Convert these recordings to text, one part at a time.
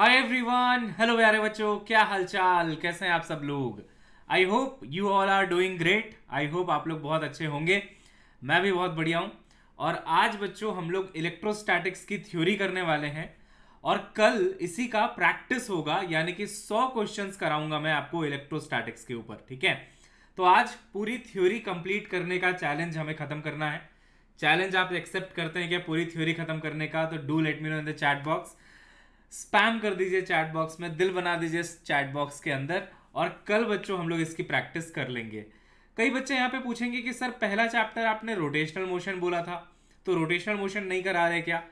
Hi everyone hello प्यारे बच्चों क्या हालचाल कैसे हैं आप सब लोग I hope you all are doing great I hope आप लोग बहुत अच्छे होंगे मैं भी बहुत बढ़िया हूँ और आज बच्चों हम लोग इलेक्ट्रोस्टैटिक्स की थ्योरी करने वाले हैं और कल इसी का प्रैक्टिस होगा यानी कि सौ क्वेश्चंस कराऊंगा मैं आपको इलेक्ट्रोस्टैटिक्स के ऊपर ठीक है तो आज पूरी थ्योरी कंप्लीट करने का चैलेंज हमें ख़त्म करना है चैलेंज आप एक्सेप्ट करते हैं क्या पूरी थ्योरी खत्म करने का तो do let me know in the chat box spam कर दीजिए चैट बॉक्स में दिल बना दीजिए चैट बॉक्स के अंदर और कल बच्चों हम लोग इसकी प्रैक्टिस कर लेंगे कई बच्चे यहाँ पे पूछेंगे कि सर पहला चैप्टर आपने रोटेशनल मोशन बोला था तो रोटेशनल मोशन नहीं करा रहे क्या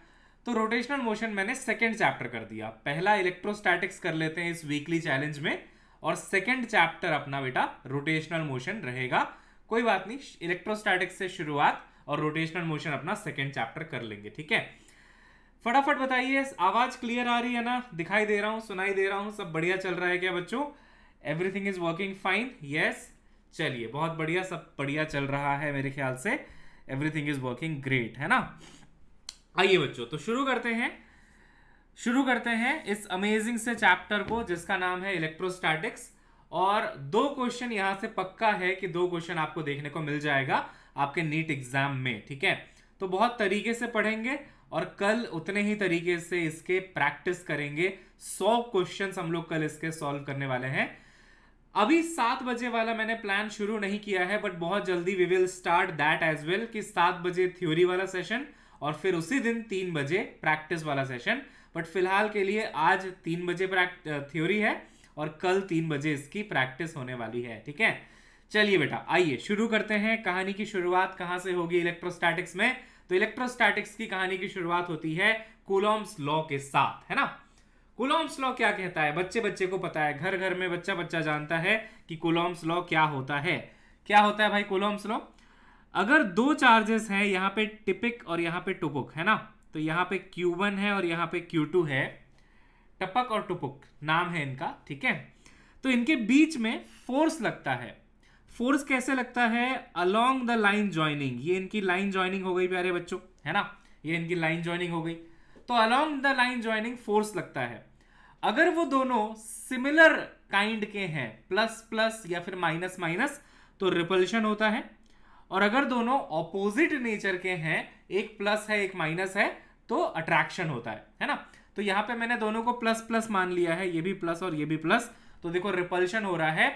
तो रोटेशनल मोशन मैंने सेकेंड चैप्टर कर दिया पहला इलेक्ट्रोस्टैटिक्स कर लेते हैं इस वीकली चैलेंज में और सेकेंड चैप्टर अपना बेटा रोटेशनल मोशन रहेगा कोई बात नहीं इलेक्ट्रोस्टैटिक्स से शुरुआत और रोटेशनल मोशन अपना सेकेंड चैप्टर कर लेंगे ठीक है फटाफट बताइए आवाज क्लियर आ रही है ना दिखाई दे रहा हूँ सुनाई दे रहा हूँ सब बढ़िया चल रहा है क्या बच्चों everything is working fine yes चलिए बहुत बढ़िया सब बढ़िया चल रहा है मेरे ख्याल से एवरीथिंग इज वर्किंग ग्रेट है ना आइए बच्चों तो शुरू करते हैं शुरू करते हैं इस अमेजिंग से चैप्टर को जिसका नाम है इलेक्ट्रोस्टैटिक्स और दो क्वेश्चन यहां से पक्का है कि दो क्वेश्चन आपको देखने को मिल जाएगा आपके नीट एग्जाम में ठीक है तो बहुत तरीके से पढ़ेंगे और कल उतने ही तरीके से इसके प्रैक्टिस करेंगे सौ क्वेश्चन हम लोग कल इसके सॉल्व करने वाले हैं अभी सात बजे वाला मैंने प्लान शुरू नहीं किया है बट बहुत जल्दी we will start that as well कि सात बजे थ्योरी वाला सेशन और फिर उसी दिन तीन बजे प्रैक्टिस वाला सेशन बट फिलहाल के लिए आज तीन बजे थ्योरी है और कल तीन बजे इसकी प्रैक्टिस होने वाली है ठीक है चलिए बेटा आइए शुरू करते हैं कहानी की शुरुआत कहां से होगी इलेक्ट्रोस्टैटिक्स में तो इलेक्ट्रोस्टैटिक्स की कहानी की शुरुआत होती है कुलॉम्स लॉ के साथ है ना कुलॉम्स लॉ क्या कहता है बच्चे बच्चे को पता है घर घर में बच्चा बच्चा जानता है कि कुलॉम्स लॉ क्या होता है क्या होता है भाई कुलॉम्स लॉ अगर दो चार्जेस हैं यहाँ पे टिपिक और यहाँ पे टुपुक है ना तो यहाँ पे Q1 है और यहाँ पे Q2 है टपक और टुपुक नाम है इनका ठीक है तो इनके बीच में फोर्स लगता है फोर्स कैसे लगता है अलोंग द लाइन ज्वाइनिंग ये इनकी लाइन ज्वाइनिंग हो गई प्यारे बच्चों है ना ये इनकी लाइन ज्वाइनिंग हो गई तो along the line joining force लगता है अगर वो दोनों सिमिलर काइंड के हैं प्लस प्लस या फिर माइनस माइनस तो रिपल्शन होता है और अगर दोनों ऑपोजिट नेचर के हैं एक प्लस है एक माइनस है तो अट्रैक्शन होता है है ना तो यहां पे मैंने दोनों को प्लस प्लस मान लिया है ये भी प्लस और ये भी प्लस तो देखो रिपल्शन हो रहा है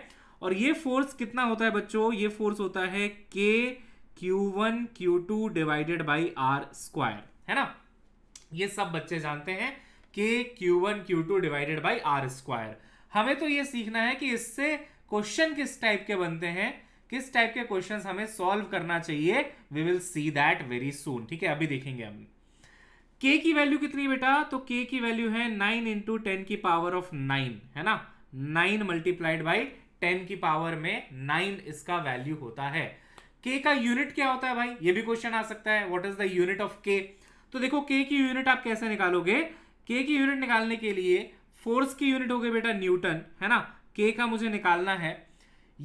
और ये फोर्स कितना होता है बच्चों ये फोर्स होता है के Q one Q two divided by are square है ना ये सब बच्चे जानते हैं के Q one Q two divided by are square हमें तो ये सीखना है कि इससे क्वेश्चन किस टाइप के बनते हैं किस टाइप के क्वेश्चन हमें सॉल्व करना चाहिए we will see that very soon ठीक है अभी देखेंगे हम के की वैल्यू कितनी बेटा तो के की वैल्यू है नाइन इंटू टेन की पावर ऑफ नाइन है ना नाइन मल्टीप्लाइड बाई टेन की पावर में नाइन इसका वैल्यू होता है के का यूनिट क्या होता है भाई ये भी क्वेश्चन आ सकता है what is the unit of K तो देखो के की यूनिट आप कैसे निकालोगे के की यूनिट निकालने के लिए फोर्स की यूनिट हो गई बेटा न्यूटन है ना के का मुझे निकालना है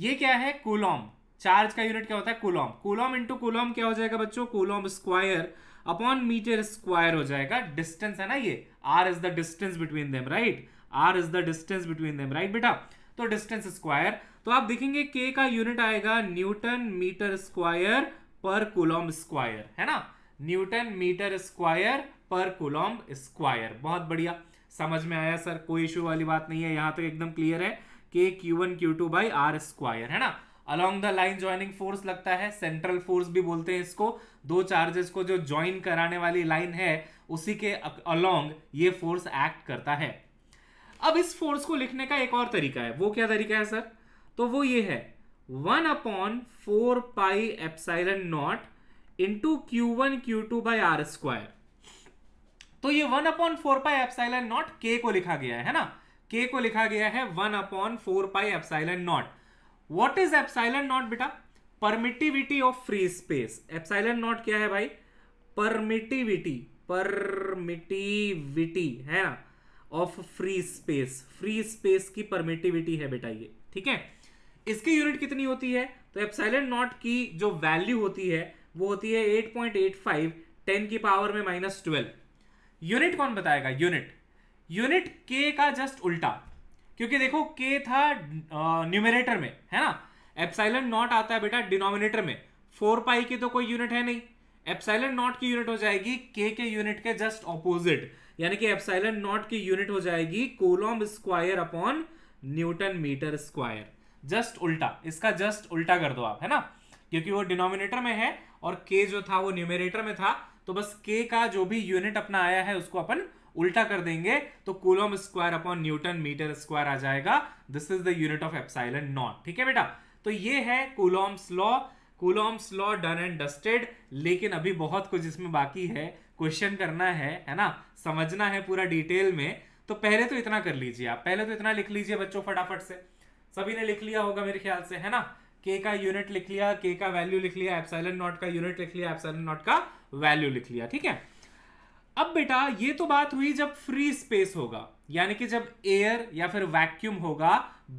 ये क्या है कुलॉम चार्ज का यूनिट क्या होता है कुलॉम कुलॉम इंटू कुलॉम क्या हो जाएगा बच्चों coulomb square upon meter square हो जाएगा डिस्टेंस है ना ये R is the distance between them right R is the distance between them right बेटा तो डिस्टेंस स्क्वायर तो आप देखेंगे के का यूनिट आएगा न्यूटन मीटर स्क्वायर पर कुलम स्क्वायर है ना न्यूटन मीटर स्क्वायर पर कुलम स्क्वायर बहुत बढ़िया समझ में आया सर कोई इश्यू वाली बात नहीं है यहां तक तो एकदम क्लियर है के Q one Q two by are square है ना along the line joining force लगता है सेंट्रल फोर्स भी बोलते हैं इसको दो चार्जेस को जो ज्वाइन कराने वाली लाइन है उसी के अलोंग ये फोर्स एक्ट करता है अब इस फोर्स को लिखने का एक और तरीका है वो क्या तरीका है सर तो वो ये है one upon four pi epsilon naught into Q one Q two by are square तो ये one upon four pi epsilon naught K को लिखा गया है ना के को लिखा गया है one upon four pi epsilon naught what is epsilon naught बेटा permittivity of free space epsilon naught क्या है भाई परमिटिविटी परमिटिविटी है ना of free space free space की परमिटिविटी है बेटा ये ठीक है इसकी यूनिट कितनी होती है तो एप्साइलेंट नॉट की जो वैल्यू होती है वो होती है 8.85 10 की पावर में माइनस ट्वेल्व यूनिट कौन बताएगा यूनिट यूनिट के का जस्ट उल्टा क्योंकि देखो के था न्यूमिनेटर में है ना एप्साइलेंट नॉट आता है बेटा डिनोमिनेटर में फोर पाई की तो कोई यूनिट है नहीं एप्साइलेंट नॉट की यूनिट हो जाएगी के के यूनिट के जस्ट ऑपोजिट यानी कि एप्साइलन नॉट की यूनिट हो जाएगी coulomb square upon newton meter square just उल्टा इसका जस्ट उल्टा कर दो आप है ना क्योंकि वो डिनोमिनेटर में है और के जो था वो न्यूमिनेटर में था तो बस के का जो भी यूनिट अपना आया है उसको अपन उल्टा कर देंगे तो coulomb square upon newton meter square आ जाएगा this is the unit of epsilon naught ठीक है बेटा तो ये है coulomb's law coulomb's law done and dusted लेकिन अभी बहुत कुछ इसमें बाकी है क्वेश्चन करना है है ना समझना है पूरा डिटेल में तो पहले तो इतना कर लीजिए आप पहले तो इतना लिख लीजिए बच्चों फटाफट से सभी ने लिख लिया होगा मेरे ख्याल से है ना के का यूनिट लिख लिया के का वैल्यू लिख लिया एप्साइलन नॉट का यूनिट लिख लिया एप्साइलन नॉट का वैल्यू लिख लिया ठीक है अब बेटा ये तो बात हुई जब फ्री स्पेस होगा यानी कि जब एयर या फिर वैक्यूम होगा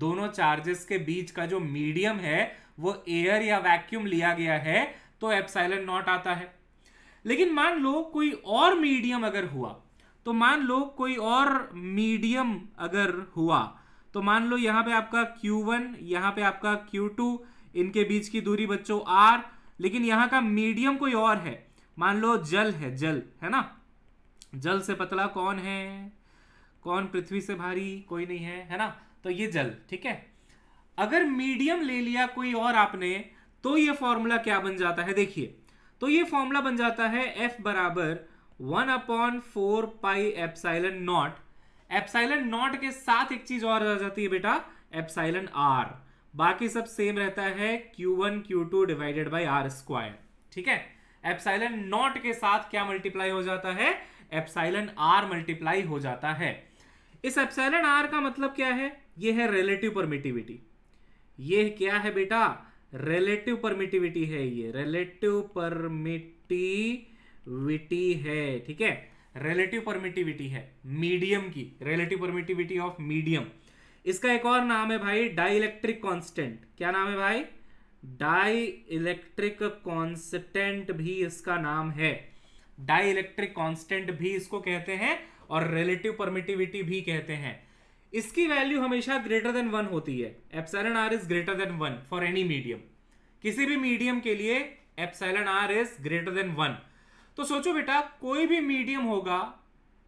दोनों चार्जेस के बीच का जो मीडियम है वो एयर या वैक्यूम लिया गया है तो एप्साइलन नॉट आता है लेकिन मान लो कोई और मीडियम अगर हुआ तो मान लो कोई और मीडियम अगर हुआ तो मान लो यहाँ पे आपका Q1 वन यहाँ पे आपका Q2 इनके बीच की दूरी बच्चों R लेकिन यहाँ का मीडियम कोई और है मान लो जल है जल है ना जल से पतला कौन है कौन पृथ्वी से भारी कोई नहीं है है ना तो ये जल ठीक है अगर मीडियम ले लिया कोई और आपने तो ये फॉर्मूला क्या बन जाता है देखिए तो ये फॉर्मूला बन जाता है एफ बराबर one upon four pi epsilon naught epsilon naught के साथ एक चीज और आ जाती है बेटा एपसाइलन आर बाकी सब सेम रहता है Q one Q two divided by are square ठीक है एपसाइलन नॉट के साथ क्या मल्टीप्लाई हो जाता है एपसाइलन आर मल्टीप्लाई हो जाता है इस एपसाइलन आर का मतलब क्या है यह है रिलेटिव परमिटिविटी ये क्या है बेटा रिलेटिव परमिटिविटी है ये रिलेटिव परमिटी परमिटिविटी है ठीक है रिलेटिव परमिटिविटी है मीडियम की रिलेटिव परमिटिविटी ऑफ मीडियम इसका एक और नाम है भाई डाइलेक्ट्रिक कॉन्स्टेंट क्या नाम है भाई डाई इलेक्ट्रिक कॉन्स्टेंट भी इसका नाम है डाई इलेक्ट्रिक कॉन्स्टेंट भी इसको कहते हैं और रिलेटिव परमिटिविटी भी कहते हैं इसकी वैल्यू हमेशा ग्रेटर देन वन होती है epsilon R is greater than one for any medium किसी भी मीडियम के लिए epsilon R is greater than one तो सोचो बेटा कोई भी मीडियम होगा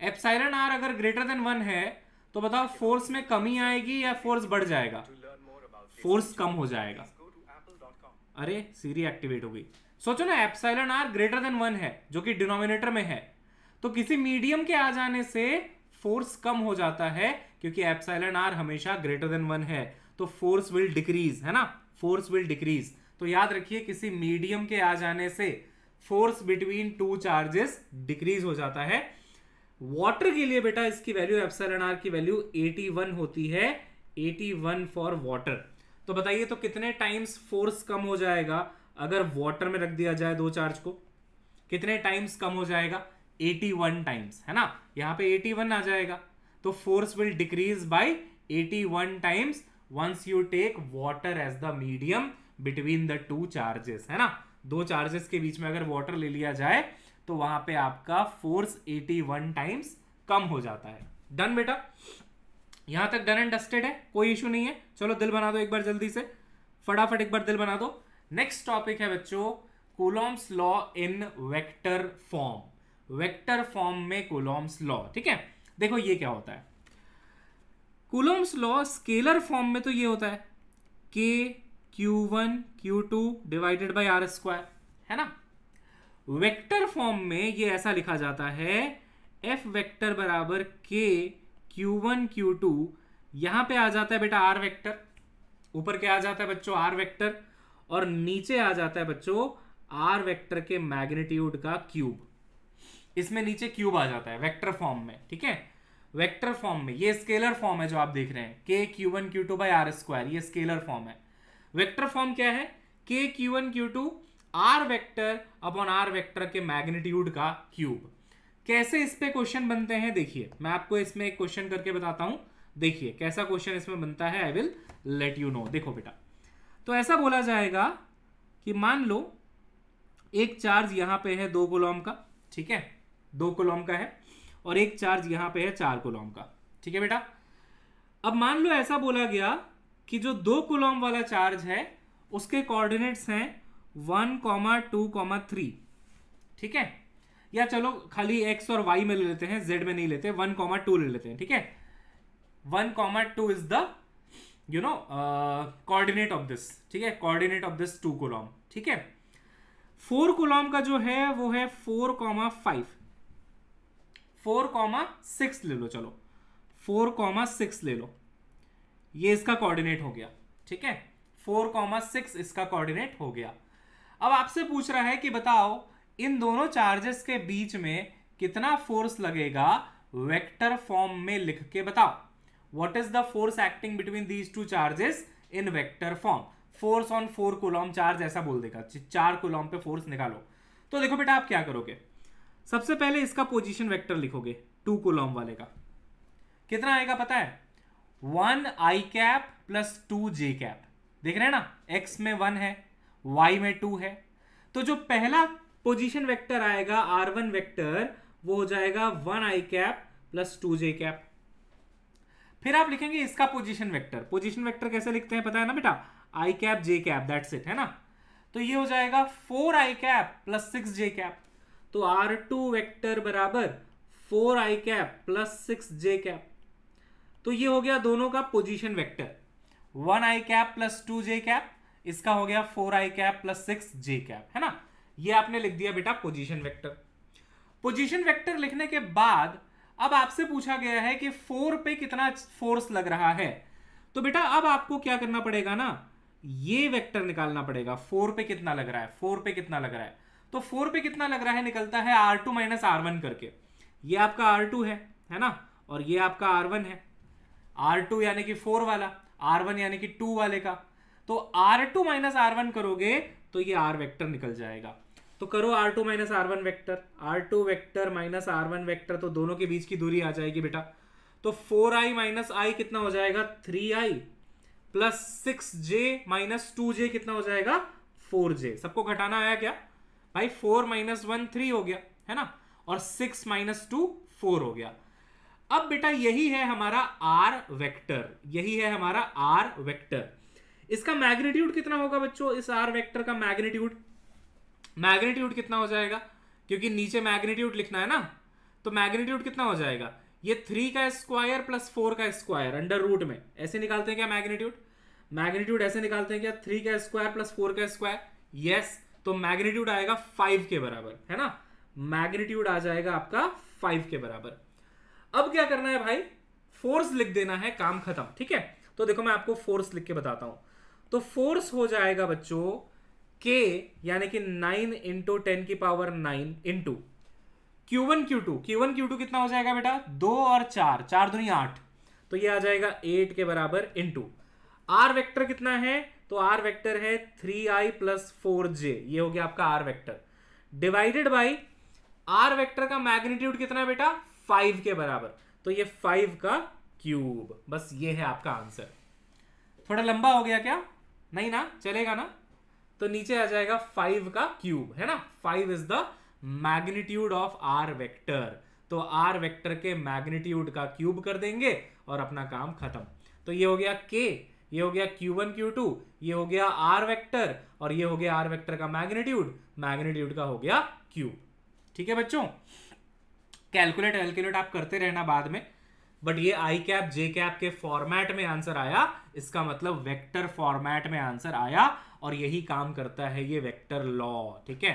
एपसाइल आर अगर ग्रेटर देन वन है तो बताओ फोर्स में कमी आएगी या फोर्स बढ़ जाएगा फोर्स कम हो जाएगा अरे सीरी एक्टिवेट हो गई सोचो ना epsilon R greater than one है जो कि डिनोमिनेटर में है तो किसी मीडियम के आ जाने से फोर्स कम हो जाता है क्योंकि एप्साइलन आर हमेशा ग्रेटर देन वन है तो फोर्स विल डिक्रीज है ना फोर्स विल डिक्रीज तो याद रखिए किसी मीडियम के आ जाने से force between two charges decrease हो जाता है वाटर के लिए बेटा इसकी वैल्यू एन आर की वैल्यू 81 होती है 81 फॉर वाटर तो बताइए तो कितने टाइम्स फोर्स कम हो जाएगा अगर वाटर में रख दिया जाए दो चार्ज को कितने टाइम्स कम हो जाएगा 81 टाइम्स है ना यहाँ पे 81 आ जाएगा तो force will decrease by 81 times once you take water as the medium between the two charges है ना दो चार्जेस के बीच में अगर वाटर ले लिया जाए तो वहां पे आपका फोर्स 81 टाइम्स कम हो जाता है डन बेटा यहां तक डन एंड डस्टेड है कोई इशू नहीं है चलो दिल बना दो एक बार जल्दी से फटाफट एक बार दिल बना दो नेक्स्ट टॉपिक है बच्चों coulomb's law in vector form vector form में कोलॉम्स लॉ ठीक है देखो ये क्या होता है कोलॉम्स लॉ स्केलर फॉर्म में तो ये होता है के Q one Q two divided by are square है ना वेक्टर फॉर्म में ये ऐसा लिखा जाता है एफ वेक्टर बराबर के क्यू वन क्यू टू यहां पर आ जाता है बेटा आर वेक्टर ऊपर क्या आ जाता है बच्चों आर वेक्टर और नीचे आ जाता है बच्चों आर वेक्टर के मैग्नेट्यूड का क्यूब इसमें नीचे क्यूब आ जाता है वेक्टर फॉर्म में ठीक है वेक्टर फॉर्म में ये स्केलर फॉर्म है जो आप देख रहे हैं के Q one Q two by are square ये स्केलर फॉर्म है वेक्टर फॉर्म क्या है के Q one Q two R vector upon R vector के मैग्नीट्यूड का क्यूब कैसे इस पे क्वेश्चन बनते हैं देखिए मैं आपको इसमें एक क्वेश्चन करके बताता हूं देखिए कैसा क्वेश्चन इसमें बनता है I will let you know देखो बेटा तो ऐसा बोला जाएगा कि मान लो एक चार्ज यहां पे है दो कोलॉम का ठीक है दो कोलॉम का है और एक चार्ज यहां पे है चार कोलॉम का ठीक है बेटा अब मान लो ऐसा बोला गया कि जो दो कुलॉम वाला चार्ज है उसके कोऑर्डिनेट्स हैं one comma two comma three ठीक है या चलो खाली एक्स और वाई में ले लेते हैं जेड में नहीं लेते वन कॉमा टू ले लेते हैं ठीक है one comma two is the you know coordinate of this ठीक है coordinate of this two coulomb ठीक है फोर कोलॉम का जो है वो है four comma five four comma six ले लो चलो फोर कॉमा सिक्स ले लो ये इसका कोऑर्डिनेट हो गया ठीक है फोर कॉमा सिक्स इसका कोऑर्डिनेट हो गया अब आपसे पूछ रहा है कि बताओ इन दोनों चार्जेस के बीच में कितना फोर्स लगेगा वेक्टर फॉर्म में लिख के बताओ what is the force acting between these two charges in vector form force on four coulomb charge ऐसा बोल देगा चार कोलॉम पे फोर्स निकालो तो देखो बेटा आप क्या करोगे सबसे पहले इसका पोजीशन वेक्टर लिखोगे टू कोलॉम वाले का कितना आएगा पता है one I cap plus two J cap देख रहे हैं ना एक्स में वन है वाई में टू है तो जो पहला पोजीशन वेक्टर आएगा आर वन वेक्टर वो हो जाएगा one I cap plus two J cap फिर आप लिखेंगे इसका पोजीशन वेक्टर पोजीशन वेक्टर कैसे लिखते हैं पता है ना बेटा I cap J cap that's it है ना तो ये हो जाएगा four I cap plus six J cap तो आर टू वैक्टर बराबर four I cap plus six J cap तो ये हो गया दोनों का position vector one I cap plus two J cap इसका हो गया four I cap plus six J cap है ना ये आपने लिख दिया बेटा पोजीशन वेक्टर पोजीशन वेक्टर लिखने के बाद अब आपसे पूछा गया है कि फोर पे कितना फोर्स लग रहा है तो बेटा अब आपको क्या करना पड़ेगा ना ये वेक्टर निकालना पड़ेगा फोर पे कितना लग रहा है फोर पे कितना लग रहा है तो फोर पे कितना लग रहा है निकलता है R two minus R one करके ये आपका आर टू है है ना और ये आपका आर वन है आर टू यानी कि फोर वाला आर वन यानी कि टू वाले का तो R two minus R one करोगे तो ये आर वेक्टर निकल जाएगा तो करो R two minus R one vector R two minus R one तो दोनों के बीच की दूरी आ जाएगी बेटा तो फोर आई माइनस आई कितना हो जाएगा three I plus six J minus two J कितना हो जाएगा फोर जे सबको घटाना आया क्या भाई फोर माइनस वन थ्री हो गया है ना और सिक्स माइनस टू फोर हो गया अब बेटा यही है हमारा आर वेक्टर यही है हमारा आर वेक्टर इसका मैग्नीट्यूड कितना होगा बच्चों इस आर वेक्टर का मैग्नीट्यूड मैग्नीट्यूड कितना हो जाएगा क्योंकि नीचे मैग्नीट्यूड लिखना है ना तो मैग्नीट्यूड कितना हो जाएगा ये थ्री का स्क्वायर प्लस फोर का स्क्वायर अंडर रूट में ऐसे निकालते हैं क्या मैग्नीट्यूड मैग्नीट्यूड ऐसे निकालते हैं क्या थ्री का स्क्वायर प्लस फोर का स्क्वायर यस तो मैग्नीट्यूड आएगा फाइव के बराबर है ना मैग्नीट्यूड आ जाएगा आपका फाइव के बराबर अब क्या करना है भाई फोर्स लिख देना है काम खत्म ठीक है तो देखो मैं आपको फोर्स लिख के बताता हूं तो फोर्स हो जाएगा बच्चों के यानी कि नाइन इंटू टेन की power nine into Q one Q two Q one Q two कितना हो जाएगा बेटा दो और चार चार दुनिया आठ तो ये आ जाएगा एट के बराबर इंटू आर वेक्टर कितना है तो आर वेक्टर है three I plus four J ये हो गया आपका R vector divided by R vector का मैग्नीट्यूड कितना है बेटा फाइव के बराबर तो ये फाइव का क्यूब बस ये है आपका आंसर थोड़ा लंबा हो गया क्या नहीं ना चलेगा ना तो नीचे आ जाएगा फाइव का क्यूब है ना five is the magnitude of R vector तो आर वेक्टर के मैग्नीट्यूड का क्यूब कर देंगे और अपना काम खत्म तो ये हो गया के ये हो गया क्यू वन क्यू टू ये हो गया आर वेक्टर और ये हो गया आर वेक्टर का मैग्नीट्यूड मैग्नीट्यूड का हो गया क्यूब ठीक है बच्चों कैलकुलेट वैलकुलेट आप करते रहना बाद में बट ये आई कैप जे कैप के फॉर्मेट में आंसर आया इसका मतलब वेक्टर फॉर्मेट में आंसर आया और यही काम करता है ये वेक्टर लॉ ठीक है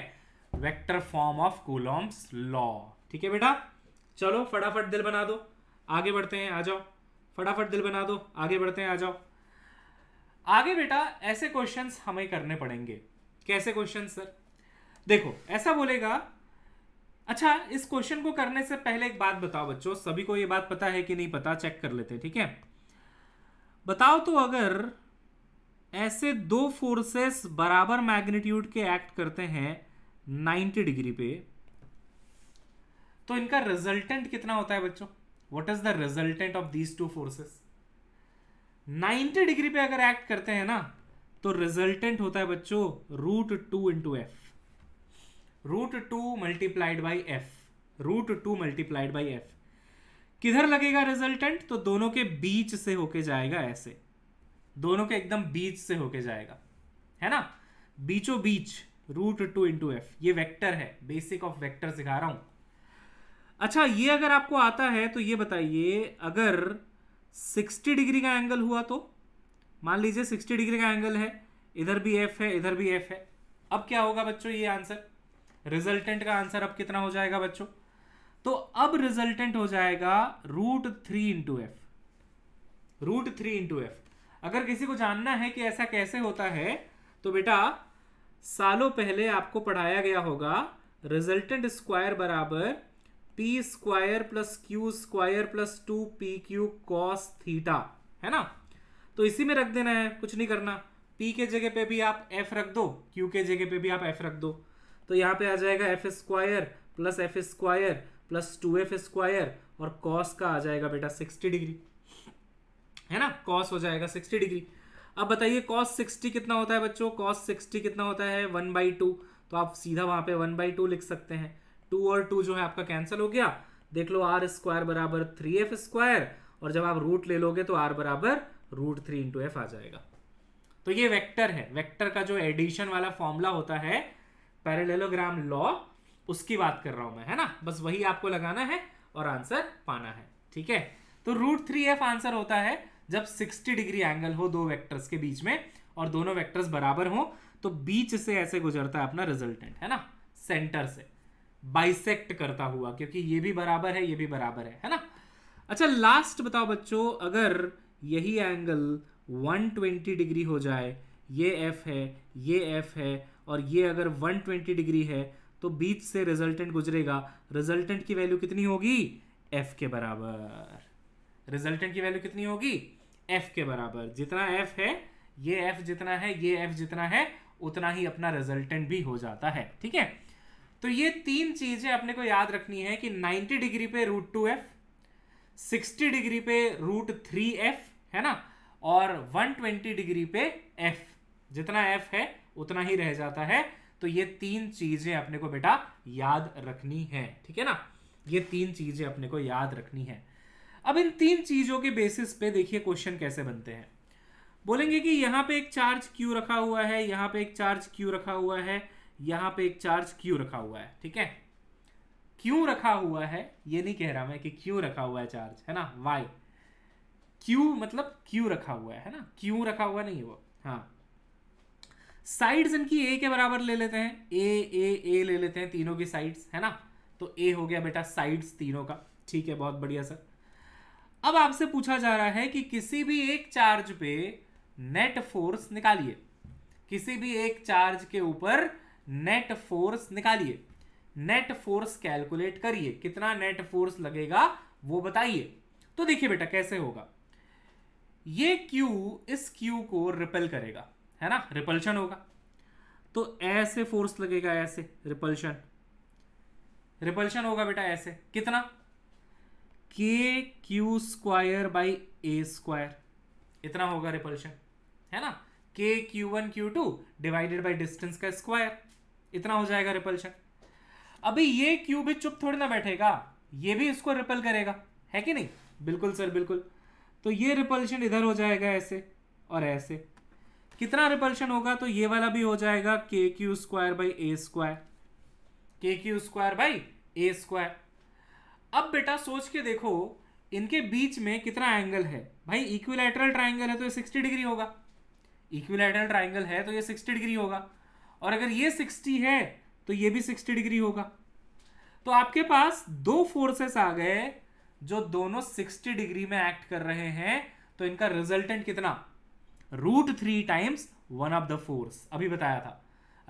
vector form of Coulomb's law ठीक है बेटा चलो फटाफट दिल बना दो आगे बढ़ते हैं आ जाओ फटाफट दिल बना दो आगे बढ़ते हैं आ जाओ आगे बेटा ऐसे क्वेश्चंस हमें करने पड़ेंगे कैसे क्वेश्चन सर देखो ऐसा बोलेगा अच्छा इस क्वेश्चन को करने से पहले एक बात बताओ बच्चों सभी को ये बात पता है कि नहीं पता चेक कर लेते ठीक है बताओ तो अगर ऐसे दो फोर्सेस बराबर मैग्नीट्यूड के एक्ट करते हैं 90 डिग्री पे तो इनका रिजल्टेंट कितना होता है बच्चों what is the resultant of these two forces 90 degree पे अगर एक्ट करते हैं ना तो रिजल्टेंट होता है बच्चों root two into F root two multiplied by F root two multiplied by F किधर लगेगा रिजल्टेंट तो दोनों के बीच से होके जाएगा ऐसे दोनों के एकदम बीच से होके जाएगा है ना बीचो बीच रूट टू इंटू एफ ये वेक्टर है बेसिक ऑफ वेक्टर सिखा रहा हूं अच्छा ये अगर आपको आता है तो ये बताइए अगर 60 डिग्री का एंगल हुआ तो मान लीजिए 60 डिग्री का एंगल है इधर भी एफ है इधर भी एफ है अब क्या होगा बच्चों ये आंसर रिजल्टेंट का आंसर अब कितना हो जाएगा बच्चों तो अब रिजल्टेंट हो जाएगा root three into F root three into F अगर किसी को जानना है कि ऐसा कैसे होता है तो बेटा सालों पहले आपको पढ़ाया गया होगा रिजल्टेंट स्क्वायर बराबर P square plus Q square plus two P Q cos theta है ना तो इसी में रख देना है कुछ नहीं करना पी के जगह पे भी आप एफ रख दो क्यू के जगह पे भी आप एफ रख दो तो यहाँ पे आ जाएगा F square plus F square plus two F square और कॉस का आ जाएगा बेटा सिक्सटी डिग्री है ना कॉस हो जाएगा सिक्सटी डिग्री अब बताइए कॉस सिक्सटी कितना होता है बच्चों कॉस सिक्सटी कितना होता है वन बाई टू तो आप सीधा वहाँ पे वन बाई टू लिख सकते हैं टू और टू जो है आपका कैंसिल हो गया देख लो आर स्क्वायर बराबर थ्री एफ स्क्वायर और जब आप रूट ले लोगे तो आर बराबर रूट थ्री इंटू एफ आ जाएगा तो ये वेक्टर है वेक्टर का जो एडिशन वाला फॉर्मूला होता है पैरेलेलोग्राम लॉ उसकी बात कर रहा हूं मैं है ना बस वही आपको लगाना है और आंसर पाना है ठीक है तो रूट थ्री एफ आंसर होता है जब 60 डिग्री एंगल हो दो वेक्टर्स के बीच में और दोनों वेक्टर्स बराबर हो तो बीच से ऐसे गुजरता है अपना रिजल्टेंट है ना सेंटर से बाइसेक्ट करता हुआ क्योंकि ये भी बराबर है ये भी बराबर है है ना अच्छा लास्ट बताओ बच्चों अगर यही एंगल 120 डिग्री हो जाए ये एफ है ये एफ है और ये अगर 120 डिग्री है तो बीच से रिजल्टेंट गुजरेगा रिजल्टेंट की वैल्यू कितनी होगी एफ के बराबर रिजल्टेंट की वैल्यू कितनी होगी एफ के बराबर जितना एफ है ये एफ जितना है ये एफ जितना है उतना ही अपना रिजल्टेंट भी हो जाता है ठीक है तो ये तीन चीज़ें अपने को याद रखनी है कि 90 डिग्री पे root two F sixty degree पे रूट थ्री एफ है ना और 120 डिग्री पे एफ जितना एफ है उतना ही रह जाता है तो ये तीन चीजें अपने को बेटा याद रखनी है ठीक है ना ये तीन चीजें अपने को याद रखनी है अब इन तीन चीजों के बेसिस पे देखिए क्वेश्चन कैसे बनते हैं बोलेंगे कि यहां पे एक चार्ज क्यू रखा हुआ है यहां पे एक चार्ज क्यू रखा हुआ है यहां पे एक चार्ज क्यू रखा हुआ है ठीक है क्यों रखा हुआ है ये नहीं कह रहा मैं कि क्यों रखा हुआ है चार्ज है ना वाई क्यू मतलब क्यू रखा हुआ है ना क्यों रखा हुआ नहीं वो हाँ साइड्स इनकी ए के बराबर ले लेते हैं ए ए ए ले लेते हैं तीनों की साइड्स है ना तो ए हो गया बेटा साइड्स तीनों का ठीक है बहुत बढ़िया सर अब आपसे पूछा जा रहा है कि किसी भी एक चार्ज पे नेट फोर्स निकालिए किसी भी एक चार्ज के ऊपर नेट फोर्स निकालिए नेट फोर्स कैलकुलेट करिए कितना नेट फोर्स लगेगा वो बताइए तो देखिए बेटा कैसे होगा ये Q इस Q को रिपेल करेगा है ना रिपल्शन होगा तो ऐसे फोर्स लगेगा ऐसे रिपल्शन रिपल्शन होगा बेटा ऐसे कितना K Q square by A square इतना होगा रिपल्शन है ना के Q one Q two divided by distance का स्क्वायर इतना हो जाएगा रिपल्शन अभी ये क्यू भी चुप थोड़ी ना बैठेगा ये भी इसको रिपल करेगा है कि नहीं बिल्कुल सर बिल्कुल तो ये रिपल्शन इधर हो जाएगा ऐसे और ऐसे कितना रिपल्शन होगा तो ये वाला भी हो जाएगा K Q square by A square K Q square by A square अब बेटा सोच के देखो इनके बीच में कितना एंगल है भाई इक्विलैटरल ट्राइंगल है तो ये सिक्सटी डिग्री होगा इक्विलैटरल ट्राइंगल है तो ये सिक्सटी डिग्री होगा और अगर ये सिक्सटी है तो ये भी सिक्सटी डिग्री होगा तो आपके पास दो फोर्सेस आ गए जो दोनों सिक्सटी डिग्री में एक्ट कर रहे हैं तो इनका रिजल्टेंट कितना root three times one of the force अभी बताया था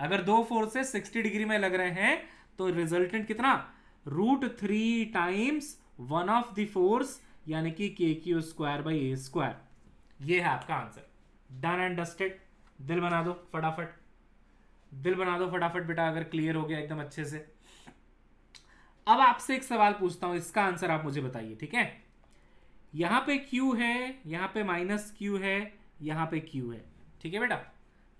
अगर दो फोर्सेस 60 डिग्री में लग रहे हैं तो रिजल्टेंट कितना root three times one of the force यानी कि के Q square by A square यह है आपका आंसर डन एंड डस्टेड दिल बना दो फटाफट दिल बना दो फटाफट बेटा अगर क्लियर हो गया एकदम अच्छे से अब आपसे एक सवाल पूछता हूं इसका आंसर आप मुझे बताइए ठीक है यहां पे Q है यहां पे माइनस क्यू है यहाँ पे क्यू है ठीक है बेटा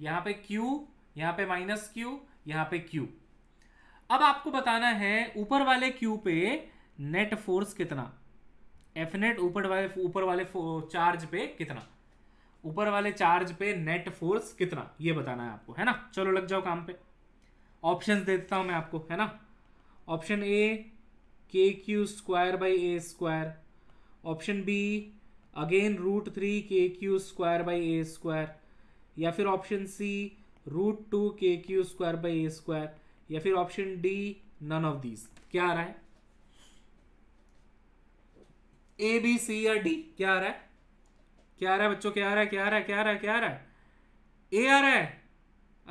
यहाँ पे क्यू यहाँ पे माइनस क्यू यहाँ पे क्यू अब आपको बताना है ऊपर वाले क्यू पे नेट फोर्स कितना एफ नेट ऊपर वाले ऊपर वाले चार्ज पे कितना ऊपर वाले चार्ज पे नेट फोर्स कितना ये बताना है आपको है ना चलो लग जाओ काम पे ऑप्शंस दे देता हूँ मैं आपको है ना ऑप्शन ए के Q square by A square option B again root three K Q square by A square या फिर option C root two K Q square by A square या फिर option D none of these क्या आ रहा है A B C या D क्या आ रहा है क्या आ रहा है बच्चों क्या आ रहा है क्या आ रहा है क्या आ रहा है क्या आ रहा है ए आ रहा है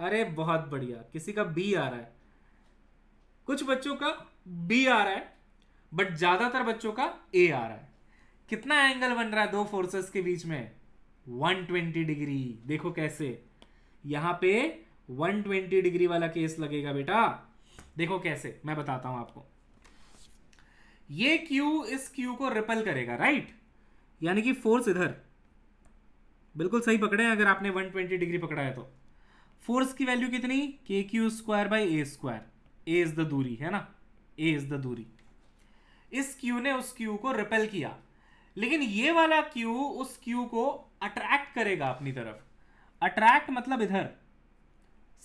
अरे बहुत बढ़िया किसी का बी आ रहा है कुछ बच्चों का बी आ रहा है बट ज़्यादातर बच्चों का ए आ रहा है कितना एंगल बन रहा है दो फोर्सेस के बीच में 120 डिग्री देखो कैसे यहां पे 120 डिग्री वाला केस लगेगा बेटा देखो कैसे मैं बताता हूं आपको ये क्यू इस क्यू को रिपल करेगा राइट यानी कि फोर्स इधर बिल्कुल सही पकड़े अगर आपने 120 डिग्री पकड़ा है तो फोर्स की वैल्यू कितनी K Q square by A square A is the दूरी है ना ए इज द दूरी इस क्यू ने उस क्यू को रिपेल किया लेकिन ये वाला क्यू उस क्यू को अट्रैक्ट करेगा अपनी तरफ अट्रैक्ट मतलब इधर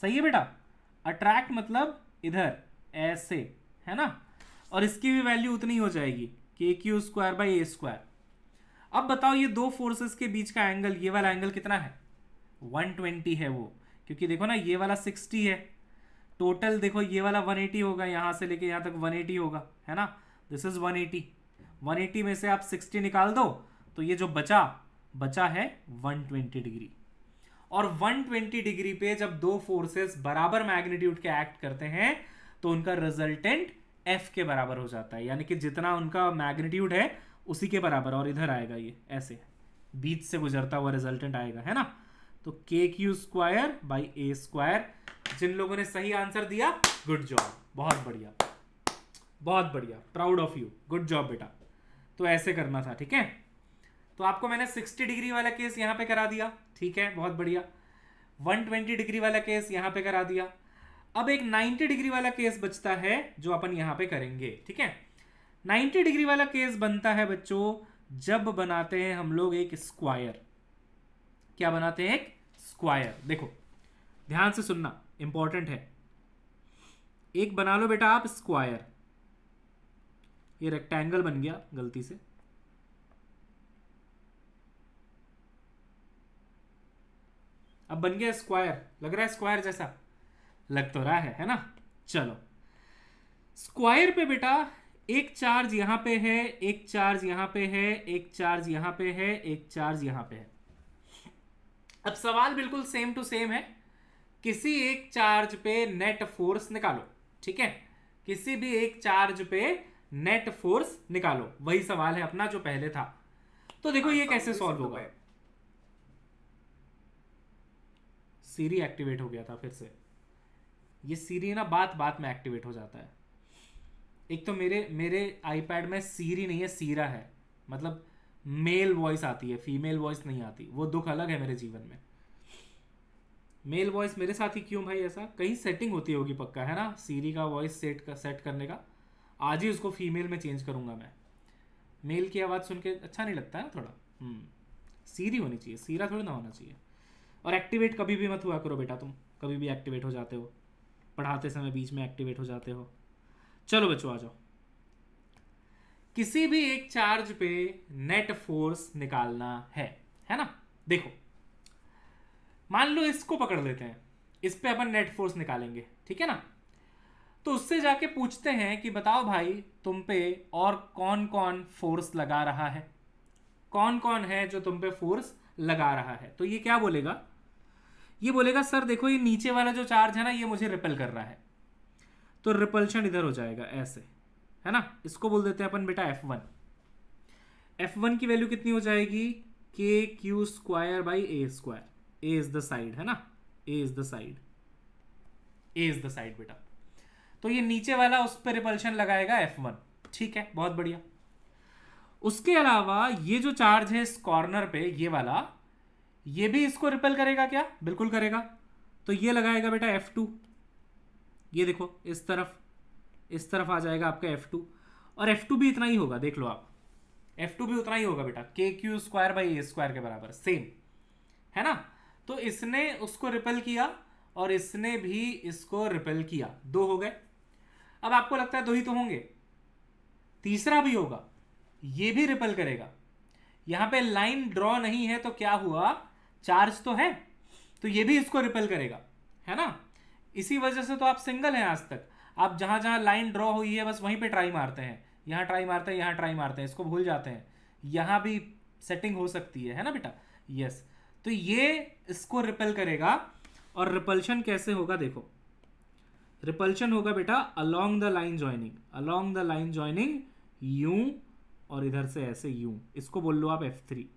सही है बेटा अट्रैक्ट मतलब इधर ऐसे है ना और इसकी भी वैल्यू उतनी हो जाएगी कि A Q square by A square अब बताओ ये दो फोर्सेस के बीच का एंगल ये वाला एंगल कितना है 120 है वो क्योंकि देखो ना ये वाला 60 है टोटल देखो ये वाला 180 होगा यहां से लेके यहां तक 180 होगा है ना दिस इज़ 180 180 में से आप 60 निकाल दो तो ये जो बचा बचा है 120 डिग्री और 120 डिग्री पे जब दो फोर्सेस बराबर मैग्नीट्यूड के एक्ट करते हैं तो उनका रिजल्टेंट एफ के बराबर हो जाता है यानी कि जितना उनका मैग्नीट्यूड है उसी के बराबर और इधर आएगा ये ऐसे बीच से गुजरता हुआ रिजल्टेंट आएगा है ना तो के Q square by A square जिन लोगों ने सही आंसर दिया गुड जॉब बहुत बढ़िया बहुत बढ़िया proud of you good job बेटा तो ऐसे करना था ठीक है तो आपको मैंने 60 डिग्री वाला केस यहाँ पे करा दिया ठीक है बहुत बढ़िया 120 डिग्री वाला केस यहाँ पे करा दिया अब एक 90 डिग्री वाला केस बचता है जो अपन यहाँ पे करेंगे ठीक है 90 डिग्री वाला केस बनता है बच्चों जब बनाते हैं हम लोग एक स्क्वायर क्या बनाते हैं एक स्क्वायर देखो ध्यान से सुनना इंपॉर्टेंट है एक बना लो बेटा आप स्क्वायर ये रेक्टेंगल बन गया गलती से अब बन गया स्क्वायर लग रहा है स्क्वायर जैसा लग तो रहा है है ना चलो स्क्वायर पे बेटा एक चार्ज यहां पे है एक चार्ज यहां पे है एक चार्ज यहां पे है एक चार्ज यहां पे है अब सवाल बिल्कुल सेम टू सेम है किसी एक चार्ज पे नेट फोर्स निकालो ठीक है किसी भी एक चार्ज पे नेट फोर्स निकालो वही सवाल है अपना जो पहले था तो देखो ये हाँ, कैसे सॉल्व होगा सीरी एक्टिवेट हो गया था फिर से ये सीरी ना बात बात में एक्टिवेट हो जाता है एक तो मेरे मेरे आईपैड में सीरी नहीं है सीरा है मतलब मेल वॉइस आती है फीमेल वॉइस नहीं आती वो दुख अलग है मेरे जीवन में मेल वॉइस मेरे साथ ही क्यों भाई ऐसा कहीं सेटिंग होती होगी पक्का है ना सीरी का वॉइस सेट कर सेट करने का आज ही उसको फीमेल में चेंज करूंगा मैं मेल की आवाज़ सुन के अच्छा नहीं लगता है थोड़ा सीधी हम्म। होनी चाहिए सीरा थोड़ी ना होना चाहिए और एक्टिवेट कभी भी मत हुआ करो बेटा तुम कभी भी एक्टिवेट हो जाते हो पढ़ाते समय बीच में एक्टिवेट हो जाते हो चलो बच्चों आ जाओ किसी भी एक चार्ज पे नेट फोर्स निकालना है है ना देखो मान लो इसको पकड़ लेते हैं इस पर अपन नेट फोर्स निकालेंगे ठीक है ना तो उससे जाके पूछते हैं कि बताओ भाई तुम पे और कौन कौन फोर्स लगा रहा है कौन कौन है जो तुम पे फोर्स लगा रहा है तो ये क्या बोलेगा ये बोलेगा सर देखो ये नीचे वाला जो चार्ज है ना ये मुझे रिपेल कर रहा है तो रिपल्शन इधर हो जाएगा ऐसे है ना इसको बोल देते हैं अपन बेटा एफ वन एफ वन की वैल्यू कितनी हो जाएगी K Q square by A square A is the side है ना ए is the side A is the side बेटा तो ये नीचे वाला उस पर रिपल्शन लगाएगा एफ वन ठीक है बहुत बढ़िया उसके अलावा ये जो चार्ज है इस कॉर्नर पे ये वाला ये भी इसको रिपेल करेगा क्या बिल्कुल करेगा तो ये लगाएगा बेटा एफ टू ये देखो इस तरफ इस तरफ आ जाएगा आपका एफ टू और एफ टू भी इतना ही होगा देख लो आप एफ टू भी उतना ही होगा बेटा के Q square by A square के बराबर सेम है ना तो इसने उसको रिपेल किया और इसने भी इसको रिपेल किया दो हो गए अब आपको लगता है दो ही तो होंगे तीसरा भी होगा ये भी रिपल करेगा यहाँ पे लाइन ड्रॉ नहीं है तो क्या हुआ चार्ज तो है तो ये भी इसको रिपेल करेगा है ना इसी वजह से तो आप सिंगल हैं आज तक आप जहां जहां लाइन ड्रॉ हुई है बस वहीं पे ट्राई मारते हैं यहां ट्राई मारते हैं यहाँ ट्राई मारते हैं इसको भूल जाते हैं यहाँ भी सेटिंग हो सकती है है ना बेटा यस तो ये इसको रिपेल करेगा और रिपल्शन कैसे होगा देखो रिपल्शन होगा बेटा along the line joining along the line joining you और इधर से ऐसे यू इसको बोल लो आप एफ थ्री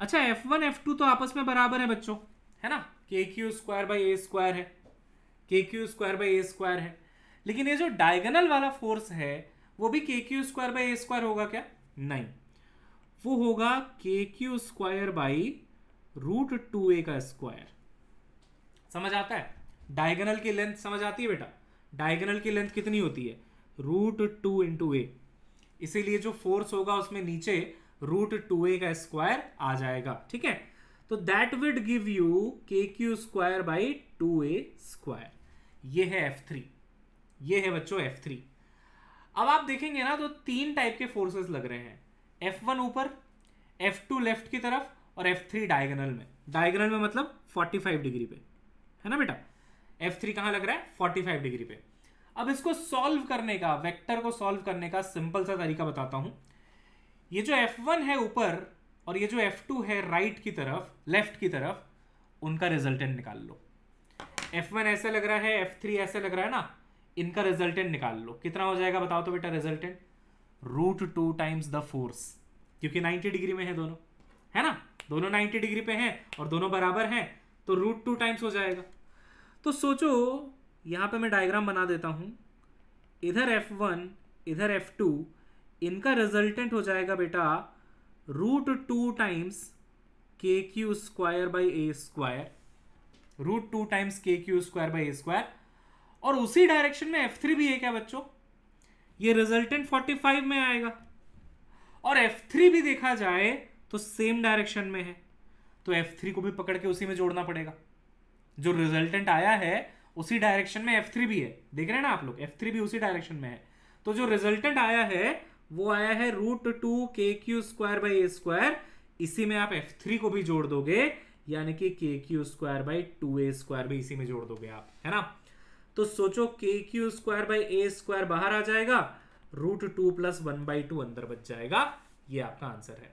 अच्छा एफ वन एफ टू तो आपस में बराबर है बच्चों है ना के Q square by A square है के Q square by A square है लेकिन ये जो डायगनल वाला फोर्स है वो भी K Q square by A square होगा क्या नहीं वो होगा K Q square by root two A का स्क्वायर समझ आता है डायगनल की लेंथ समझ आती है बेटा डायगनल की लेंथ कितनी होती है रूट टू इंटू ए इसीलिए जो फोर्स होगा उसमें नीचे रूट टू ए का स्क्वायर आ जाएगा ठीक है तो that would give you K Q square by two A square ये है एफ थ्री ये है बच्चों एफ थ्री अब आप देखेंगे ना तो तीन टाइप के फोर्सेस लग रहे हैं एफ वन ऊपर एफ टू लेफ्ट की तरफ और एफ थ्री डायगनल में डायगनल में मतलब फोर्टी फाइव डिग्री पे है ना बेटा एफ थ्री कहां लग रहा है फोर्टी फाइव डिग्री पे अब इसको सॉल्व करने का वेक्टर को सॉल्व करने का सिंपल सा तरीका बताता हूं ये जो एफ वन है ऊपर और ये जो एफ टू है राइट की तरफ लेफ्ट की तरफ उनका रिजल्टेंट निकाल लो एफ वन ऐसे लग रहा है एफ थ्री ऐसे लग रहा है ना इनका रिजल्टेंट निकाल लो कितना हो जाएगा बताओ तो बेटा resultant root two times the force क्योंकि 90 डिग्री में है दोनों है ना दोनों 90 डिग्री पे हैं और दोनों बराबर हैं तो रूट टू टाइम्स हो जाएगा तो सोचो यहाँ पे मैं डायग्राम बना देता हूँ इधर F1 इधर F2 इनका रिजल्टेंट हो जाएगा बेटा root two times K Q square by A square root two times K Q square by A square और उसी डायरेक्शन में एफ थ्री भी है क्या बच्चों ये रिजल्टेंट फोर्टी फाइव में आएगा और एफ थ्री भी देखा जाए तो सेम डायरेक्शन में है तो एफ थ्री को भी पकड़ के उसी में जोड़ना पड़ेगा जो रिजल्टेंट आया है उसी डायरेक्शन में F3 भी है देख रहे हैं ना आप लोग F3 भी उसी डायरेक्शन में है तो जो रिजल्टेंट आया है वो आया है root two K Q square by A square इसी में आप F3 को भी जोड़ दोगे यानी कि के Q square by two A square भी इसी में जोड़ दोगे आप है ना तो सोचो K Q square by A square बाहर आ जाएगा root two plus one by two अंदर बच जाएगा ये आपका आंसर है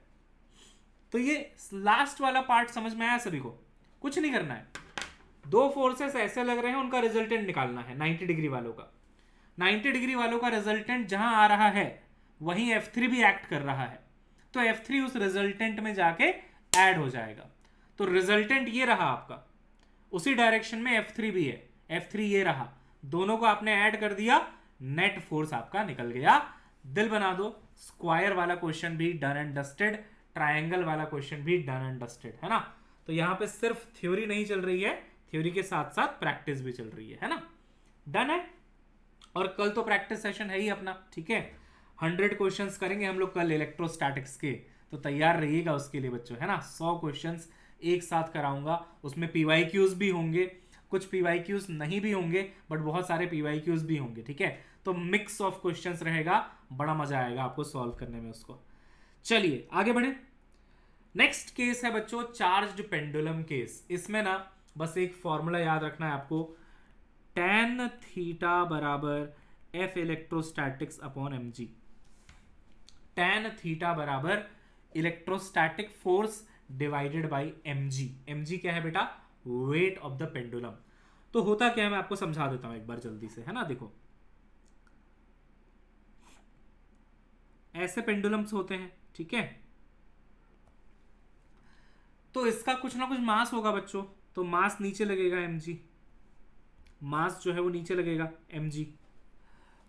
तो ये लास्ट वाला पार्ट समझ में आया सभी को कुछ नहीं करना है दो फोर्सेस ऐसे लग रहे हैं उनका रिजल्टेंट निकालना है 90 डिग्री वालों का 90 डिग्री वालों का रिजल्टेंट जहां आ रहा है वहीं F3 भी एक्ट कर रहा है तो F3 उस रिजल्टेंट में जाके ऐड हो जाएगा तो रिजल्टेंट ये रहा आपका उसी डायरेक्शन में F3 भी है F3 ये रहा दोनों को आपने ऐड कर दिया नेट फोर्स आपका निकल गया दिल बना दो स्क्वायर वाला क्वेश्चन भी डन एंड डस्टेड ट्राइंगल वाला क्वेश्चन भी डन एंड डस्टेड है ना तो यहाँ पे सिर्फ थ्योरी नहीं चल रही है थ्योरी के साथ साथ प्रैक्टिस भी चल रही है है ना डन है और कल तो प्रैक्टिस सेशन है ही अपना ठीक है हंड्रेड क्वेश्चन करेंगे हम लोग कल इलेक्ट्रोस्टैटिक्स के तो तैयार रहिएगा उसके लिए बच्चों है ना सौ क्वेश्चन एक साथ कराऊंगा उसमें पी भी होंगे कुछ पी नहीं भी होंगे बट बहुत सारे पी भी होंगे ठीक है तो मिक्स ऑफ क्वेश्चन रहेगा बड़ा मजा आएगा आपको सॉल्व करने में उसको चलिए आगे बढ़े नेक्स्ट केस है बच्चों चार्ज पेंडुलम केस इसमें ना बस एक फॉर्मूला याद रखना है आपको टेन थीटा बराबर F electrostatics upon M G tan theta बराबर electrostatic force divided by M G M G क्या है बेटा वेट ऑफ द पेंडुलम तो होता क्या है मैं आपको समझा देता हूं एक बार जल्दी से है ना देखो ऐसे पेंडुलम्स होते हैं ठीक है तो इसका कुछ ना कुछ मास होगा बच्चों तो मास नीचे लगेगा एम मास जो है वो नीचे लगेगा एम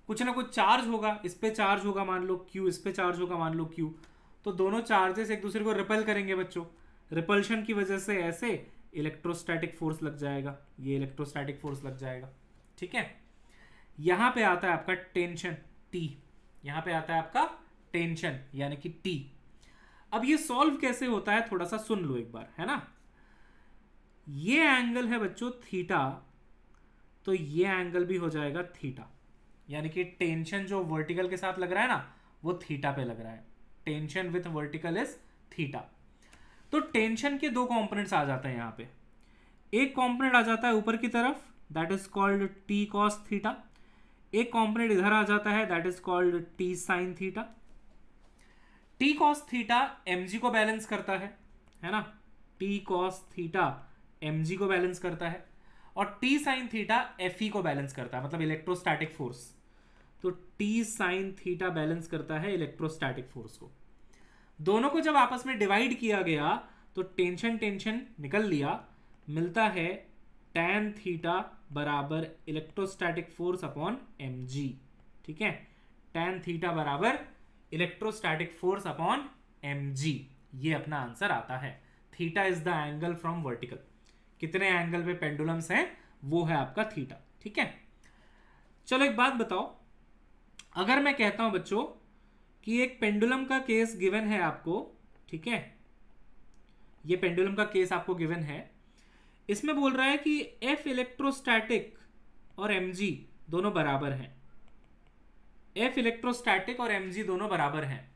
कुछ ना कुछ चार्ज होगा इस पर चार्ज होगा मान लो क्यू इस पर चार्ज होगा मान लो क्यू तो दोनों चार्जेस एक दूसरे को रिपेल करेंगे बच्चों रिपल्शन की वजह से ऐसे इलेक्ट्रोस्टैटिक फोर्स लग जाएगा ये इलेक्ट्रोस्टैटिक फोर्स लग जाएगा ठीक है यहां पे आता है आपका टेंशन टी यहां पे आता है आपका टेंशन यानी कि टी अब ये सॉल्व कैसे होता है थोड़ा सा सुन लो एक बार है ना ये एंगल है बच्चों थीटा तो ये एंगल भी हो जाएगा थीटा यानी कि टेंशन जो वर्टिकल के साथ लग रहा है ना वो थीटा पे लग रहा है tension with vertical is theta तो टेंशन के दो कॉम्पोनेट आ जाते हैं यहां पे एक कॉम्पोनेंट आ जाता है ऊपर की तरफ that is called T cos theta एक कॉम्पोनेंट इधर आ जाता है that is called T sine theta T cos theta M को बैलेंस करता है है ना टी कॉस थीटा एम को बैलेंस करता है और टी साइन थीटा एफ को बैलेंस करता है मतलब इलेक्ट्रोस्टैटिक फोर्स तो टी साइन थीटा बैलेंस करता है इलेक्ट्रोस्टैटिक फोर्स को दोनों को जब आपस में डिवाइड किया गया तो टेंशन टेंशन निकल लिया मिलता है टैन थीटा बराबर इलेक्ट्रोस्टैटिक फोर्स अपॉन एम ठीक है टैन थीटा बराबर इलेक्ट्रोस्टैटिक फोर्स अपॉन एम ये अपना आंसर आता है theta is the angle from vertical कितने एंगल पे पेंडुलम्स हैं वो है आपका थीटा ठीक है चलो एक बात बताओ अगर मैं कहता हूं बच्चों कि एक पेंडुलम का केस गिवन है आपको ठीक है ये पेंडुलम का केस आपको गिवन है इसमें बोल रहा है कि एफ इलेक्ट्रोस्टैटिक और एम दोनों बराबर हैं एफ इलेक्ट्रोस्टैटिक और एम दोनों बराबर हैं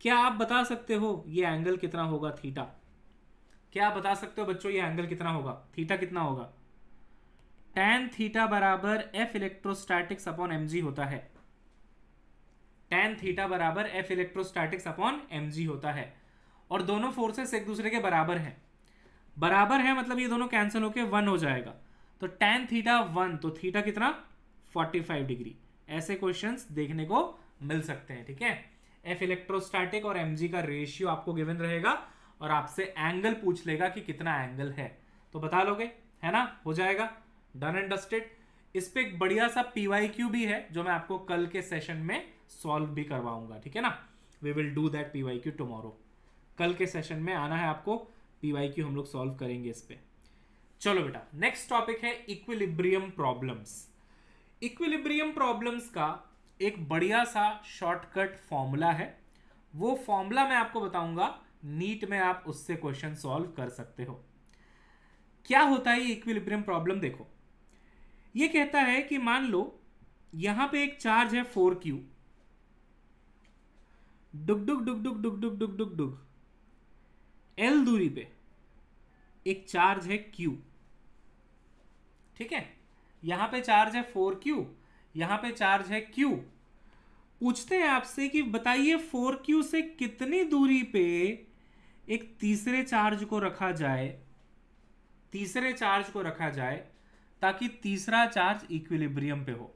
क्या आप बता सकते हो ये एंगल कितना होगा थीटा क्या आप बता सकते हो बच्चों ये एंगल कितना होगा थीटा कितना होगा टेन थीटा बराबर एफ इलेक्ट्रोस्टैटिक्स अपॉन एम होता है टेन थीटा बराबर एफ इलेक्ट्रोस्टैटिक्स अपॉन एम होता है और दोनों फोर्सेस एक दूसरे के बराबर हैं बराबर है मतलब ये दोनों कैंसिल होकर वन हो जाएगा तो टेन थीटा वन तो थीटा कितना फोर्टी फाइव डिग्री ऐसे क्वेश्चन देखने को मिल सकते हैं ठीक है एफ इलेक्ट्रोस्टैटिक और एम का रेशियो आपको गिवन रहेगा और आपसे एंगल पूछ लेगा कि कितना एंगल है तो बता लोगे है ना हो जाएगा डन एंड डस्टेड इस पर एक बढ़िया सा पीवाई क्यू भी है जो मैं आपको कल के सेशन में सॉल्व भी करवाऊंगा ठीक है ना we will do that P Y Q tomorrow कल के सेशन में आना है आपको पीवाई क्यू हम लोग सॉल्व करेंगे इस पर चलो बेटा नेक्स्ट टॉपिक है इक्विलिब्रियम प्रॉब्लम्स इक्विलिब्रियम प्रॉब्लम्स का एक बढ़िया सा शॉर्टकट फॉर्मूला है वो फॉर्मूला मैं आपको बताऊंगा नीट में आप उससे क्वेश्चन सॉल्व कर सकते हो क्या होता है इक्विलिब्रियम प्रॉब्लम देखो ये कहता है कि मान लो यहां पे एक चार्ज है फोर क्यू डुग डुग डुग डुग डुग डुग डुग डुग डुग एल दूरी पे एक चार्ज है क्यू ठीक है यहां पे चार्ज है फोर क्यू यहां पे चार्ज है क्यू पूछते हैं आपसे कि बताइए फोर क्यू से कितनी दूरी पे एक तीसरे चार्ज को रखा जाए तीसरे चार्ज को रखा जाए ताकि तीसरा चार्ज इक्विलिब्रियम पे हो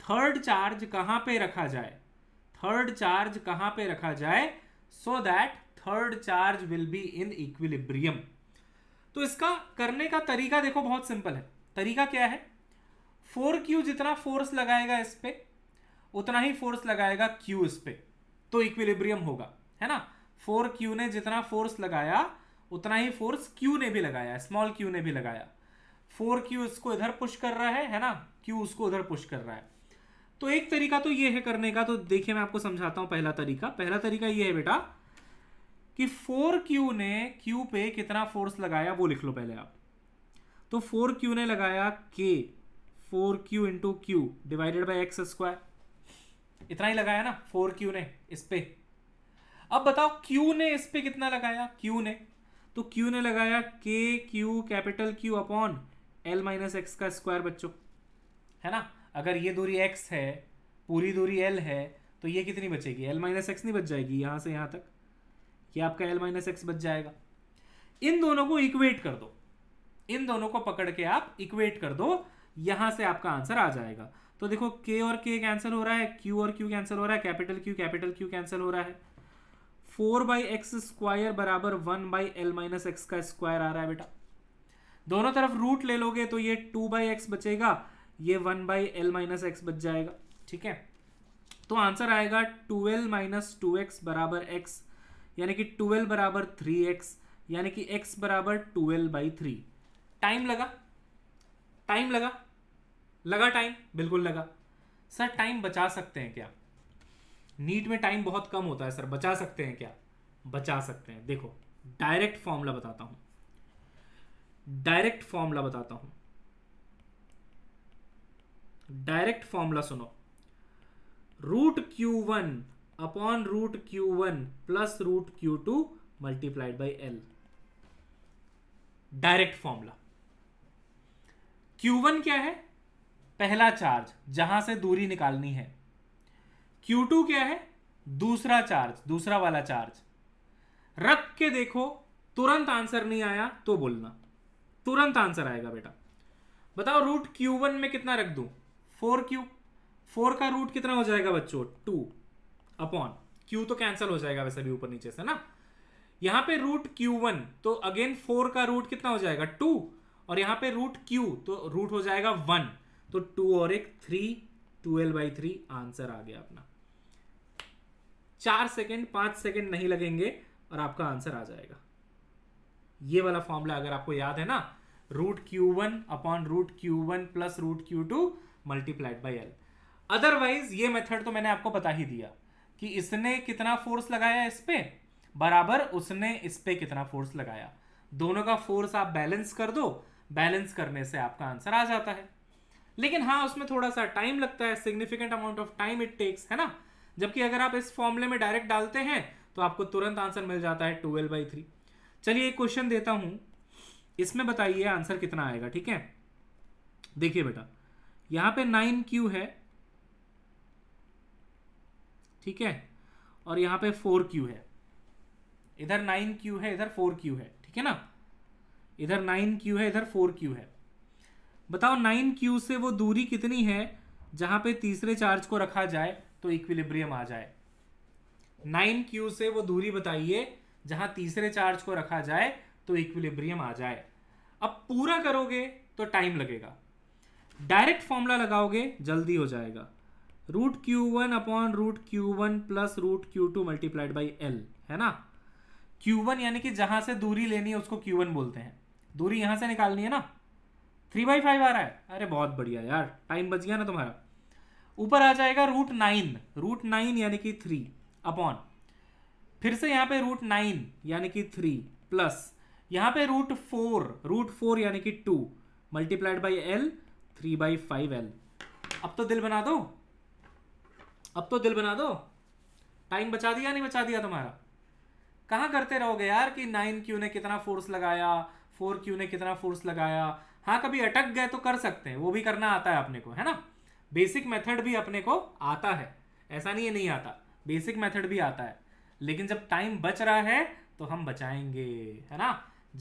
थर्ड चार्ज कहां पे रखा जाए थर्ड चार्ज कहां पे रखा जाए so that third charge will be in equilibrium तो इसका करने का तरीका देखो बहुत सिंपल है तरीका क्या है फोर क्यू जितना फोर्स लगाएगा इस पर उतना ही फोर्स लगाएगा क्यू इस पे तो इक्विलिब्रियम होगा है ना फोर क्यू ने जितना फोर्स लगाया उतना ही फोर्स क्यू ने भी लगाया स्मॉल क्यू ने भी लगाया फोर क्यू इसको इधर पुश कर रहा है है ना क्यू उसको उधर पुश कर रहा है तो एक तरीका तो ये है करने का तो देखिए मैं आपको समझाता हूं पहला तरीका पहला तरीका ये है बेटा कि फोर क्यू ने क्यू पे कितना फोर्स लगाया वो लिख लो पहले आप तो फोर क्यू ने लगाया K four Q into Q divided by X square इतना ही लगाया ना फोर क्यू ने इस पे अब बताओ क्यू ने इस पे कितना लगाया क्यू ने तो क्यू ने लगाया K Q capital Q upon L minus X का स्क्वायर बच्चों है ना अगर ये दूरी एक्स है पूरी दूरी एल है तो ये कितनी बचेगी एल माइनस एक्स नहीं बच जाएगी यहाँ से यहाँ तक ये आपका एल माइनस एक्स बच जाएगा इन दोनों को इक्वेट कर दो इन दोनों को पकड़ के आप इक्वेट कर दो यहाँ से आपका आंसर आ जाएगा तो देखो के और के कैंसिल हो रहा है क्यू और क्यू कैंसिल हो रहा है capital Q capital Q cancel हो रहा है फोर बाई एक्स स्क्वायर बराबर one by L minus X का स्क्वायर आ रहा है बेटा दोनों तरफ रूट ले लोगे तो ये टू बाई एक्स बचेगा ये one by L minus X बच जाएगा ठीक है तो आंसर आएगा ट्वेल्व माइनस टू एक्स बराबर एक्स यानी कि ट्वेल्व बराबर थ्री एक्स यानी कि एक्स बराबर ट्वेल्व बाई थ्री टाइम लगा टाइम लगा लगा टाइम बिल्कुल लगा सर टाइम बचा सकते हैं क्या नीट में टाइम बहुत कम होता है सर बचा सकते हैं क्या बचा सकते हैं देखो डायरेक्ट फॉर्मूला बताता हूं डायरेक्ट फॉर्मूला बताता हूं डायरेक्ट फॉर्मूला सुनो root Q one upon root Q one plus root Q two multiplied by L direct formula Q one क्या है पहला चार्ज जहां से दूरी निकालनी है Q2 क्या है दूसरा चार्ज दूसरा वाला चार्ज रख के देखो तुरंत आंसर नहीं आया तो बोलना तुरंत आंसर आएगा बेटा बताओ रूट क्यू वन में कितना रख दू फोर क्यू फोर का रूट कितना हो जाएगा बच्चों टू अपॉन क्यू तो कैंसिल हो जाएगा वैसे भी ऊपर नीचे से ना यहां पे रूट क्यू वन तो अगेन फोर का रूट कितना हो जाएगा टू और यहाँ पे रूट क्यू तो रूट हो जाएगा वन तो टू और एक three twelve by three answer आ गया अपना चार सेकेंड पांच सेकेंड नहीं लगेंगे और आपका आंसर आ जाएगा ये वाला फॉर्मूला अगर आपको याद है ना root Q one upon root Q one plus root Q two multiplied by L otherwise ये मेथड तो मैंने आपको बता ही दिया कि इसने कितना फोर्स लगाया इस पर बराबर उसने इस पर कितना फोर्स लगाया दोनों का फोर्स आप बैलेंस कर दो बैलेंस करने से आपका आंसर आ जाता है लेकिन हाँ उसमें थोड़ा सा टाइम लगता है significant amount of time it takes है ना जबकि अगर आप इस फॉर्मूले में डायरेक्ट डालते हैं तो आपको तुरंत आंसर मिल जाता है ट्वेल्व बाई थ्री चलिए एक क्वेश्चन देता हूं इसमें बताइए आंसर कितना आएगा ठीक है देखिए बेटा यहां पे नाइन क्यू है ठीक है और यहां पे फोर क्यू है इधर नाइन क्यू है इधर फोर क्यू है ठीक है ना इधर नाइन क्यू है इधर फोर क्यू है बताओ नाइन क्यू से वो दूरी कितनी है जहां पे तीसरे चार्ज को रखा जाए तो इक्विलिब्रियम आ जाए नाइन क्यू से वो दूरी बताइए जहां तीसरे चार्ज को रखा जाए तो इक्विलिब्रियम आ जाए अब पूरा करोगे तो टाइम लगेगा डायरेक्ट फॉर्मूला लगाओगे जल्दी हो जाएगा root Q one upon root Q one plus root Q two multiplied by L है ना क्यू वन यानी कि जहां से दूरी लेनी है उसको क्यू वन बोलते हैं दूरी यहां से निकालनी है ना थ्री बाई फाइव आ रहा है अरे बहुत बढ़िया यार टाइम बच गया ना तुम्हारा ऊपर आ जाएगा रूट नाइन रूट नाइन यानी कि थ्री अपॉन फिर से यहाँ पे रूट नाइन यानी कि थ्री प्लस यहाँ पे रूट फोर रूट फोर यानी कि two multiplied by L three by five L अब तो दिल बना दो अब तो दिल बना दो टाइम बचा दिया नहीं बचा दिया तुम्हारा कहाँ करते रहोगे यार कि नाइन क्यू ने कितना फोर्स लगाया फोर क्यू ने कितना फोर्स लगाया हाँ कभी अटक गए तो कर सकते हैं वो भी करना आता है अपने को है ना बेसिक मेथड भी अपने को आता है ऐसा नहीं है नहीं आता बेसिक मेथड भी आता है लेकिन जब टाइम बच रहा है तो हम बचाएंगे है ना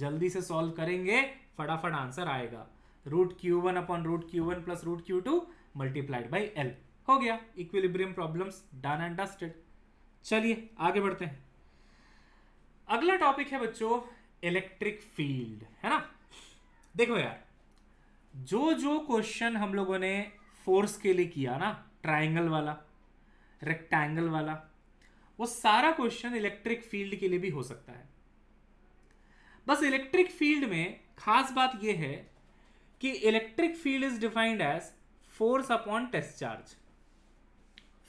जल्दी से सॉल्व करेंगे फटाफट आंसर आएगा root Q one upon root Q one plus root Q two multiplied by L हो गया equilibrium problems done and dusted चलिए आगे बढ़ते हैं अगला टॉपिक है बच्चों इलेक्ट्रिक फील्ड है ना देखो यार जो जो क्वेश्चन हम लोगों ने फोर्स के लिए किया ना ट्राइंगल वाला रेक्टेंगल वाला वो सारा क्वेश्चन इलेक्ट्रिक फील्ड के लिए भी हो सकता है बस इलेक्ट्रिक फील्ड में खास बात यह है कि electric field is defined as force upon test charge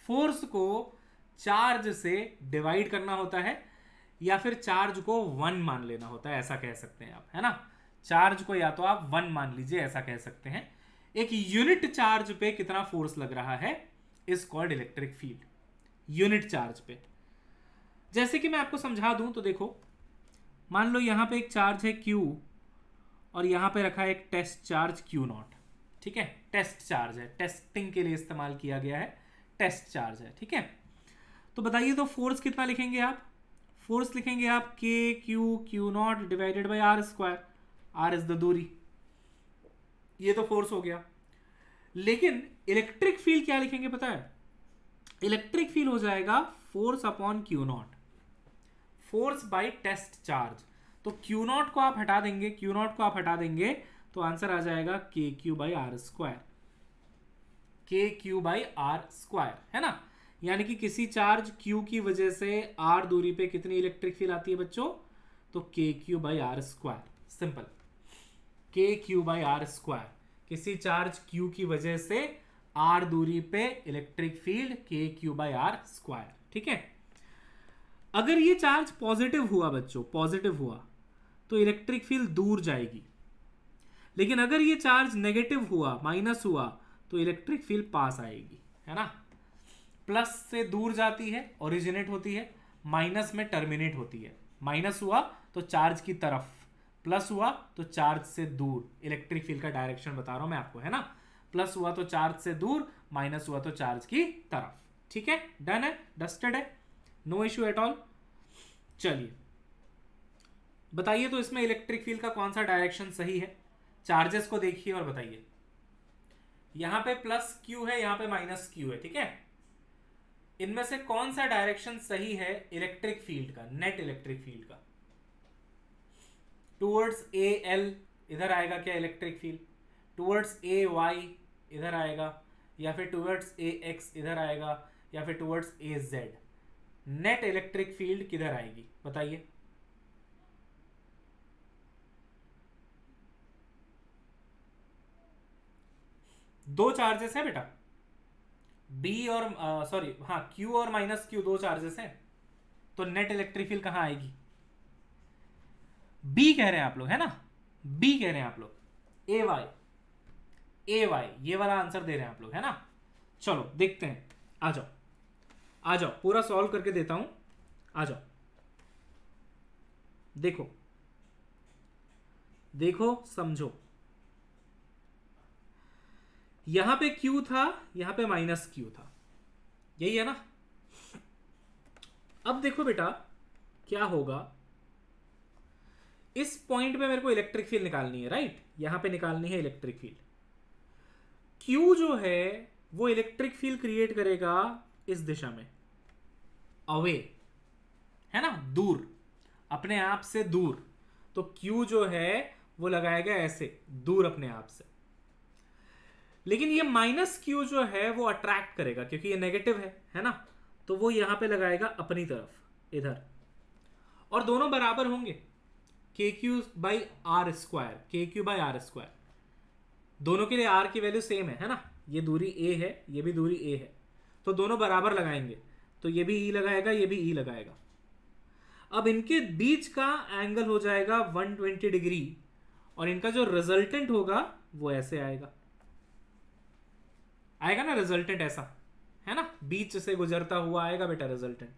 force को चार्ज से डिवाइड करना होता है या फिर चार्ज को वन मान लेना होता है ऐसा कह सकते हैं आप है ना चार्ज को या तो आप वन मान लीजिए ऐसा कह सकते हैं एक यूनिट चार्ज पे कितना फोर्स लग रहा है इस called electric field unit charge पे जैसे कि मैं आपको समझा दूं तो देखो मान लो यहां पे एक चार्ज है क्यू और यहां पे रखा है एक टेस्ट चार्ज क्यू नॉट ठीक है टेस्ट चार्ज है टेस्टिंग के लिए इस्तेमाल किया गया है टेस्ट चार्ज है ठीक है तो बताइए तो फोर्स कितना लिखेंगे आप फोर्स लिखेंगे आप K Q Q naught divided by are square R is the दूरी ये तो फोर्स हो गया लेकिन इलेक्ट्रिक फील्ड क्या लिखेंगे पता है इलेक्ट्रिक फील्ड हो जाएगा force upon Q naught force by test charge तो क्यू नॉट को आप हटा देंगे क्यू नॉट को आप हटा देंगे तो आंसर आ जाएगा K Q by are square K Q by are square है ना यानी कि किसी चार्ज q की वजह से r दूरी पे कितनी इलेक्ट्रिक फील्ड आती है बच्चों तो के Q by are square simple K Q by are square किसी चार्ज क्यू की वजह से आर दूरी पे electric field K Q by are square ठीक है अगर ये चार्ज पॉजिटिव हुआ बच्चों पॉजिटिव हुआ तो इलेक्ट्रिक फील्ड दूर जाएगी लेकिन अगर ये चार्ज नेगेटिव हुआ माइनस हुआ तो इलेक्ट्रिक फील्ड पास आएगी है ना प्लस से दूर जाती है ओरिजिनेट होती है माइनस में टर्मिनेट होती है माइनस हुआ तो चार्ज की तरफ प्लस हुआ तो चार्ज से दूर इलेक्ट्रिक फील्ड का डायरेक्शन बता रहा हूं मैं आपको है ना प्लस हुआ तो चार्ज से दूर माइनस हुआ तो चार्ज की तरफ ठीक है डन है डस्टेड है नो इश्यू एट ऑल चलिए बताइए तो इसमें इलेक्ट्रिक फील्ड का कौन सा डायरेक्शन सही है चार्जेस को देखिए और बताइए यहां पे प्लस क्यू है यहां पे माइनस क्यू है ठीक है इनमें से कौन सा डायरेक्शन सही है इलेक्ट्रिक फील्ड का नेट इलेक्ट्रिक फील्ड का टूवर्ड्स ए एल इधर आएगा क्या electric field towards A Y इधर आएगा या फिर टूवर्ड्स ए एक्स इधर आएगा या फिर towards A Z net electric field किधर आएगी बताइए दो चार्जेस हैं बेटा बी और सॉरी हाँ क्यू और माइनस क्यू दो चार्जेस हैं तो नेट इलेक्ट्रिक फील्ड कहाँ आएगी बी कह रहे हैं आप लोग है ना बी कह रहे हैं आप लोग ए वाई ए वाई ये वाला आंसर दे रहे हैं आप लोग है ना चलो देखते हैं आ जाओ आ जाओ पूरा सॉल्व करके देता हूं आ जाओ देखो देखो समझो यहां पे क्यू था यहां पे माइनस क्यू था यही है ना अब देखो बेटा क्या होगा इस पॉइंट पे मेरे को इलेक्ट्रिक फील्ड निकालनी है राइट यहां पे निकालनी है इलेक्ट्रिक फील्ड क्यू जो है वो इलेक्ट्रिक फील्ड क्रिएट करेगा इस दिशा में अवे है ना दूर अपने आप से दूर तो क्यू जो है वो लगाएगा ऐसे दूर अपने आप से लेकिन ये माइनस क्यू जो है वो अट्रैक्ट करेगा क्योंकि ये नेगेटिव है है ना तो वो यहां पे लगाएगा अपनी तरफ इधर और दोनों बराबर होंगे K Q by are square K Q by are square दोनों के लिए आर की वैल्यू सेम है है ना ये दूरी ए है ये भी दूरी ए है तो दोनों बराबर लगाएंगे तो ये भी ई e लगाएगा ये भी ई e लगाएगा अब इनके बीच का एंगल हो जाएगा 120 डिग्री और इनका जो रिजल्टेंट होगा वो ऐसे आएगा आएगा ना रिजल्टेंट ऐसा है ना बीच से गुजरता हुआ आएगा बेटा रिजल्टेंट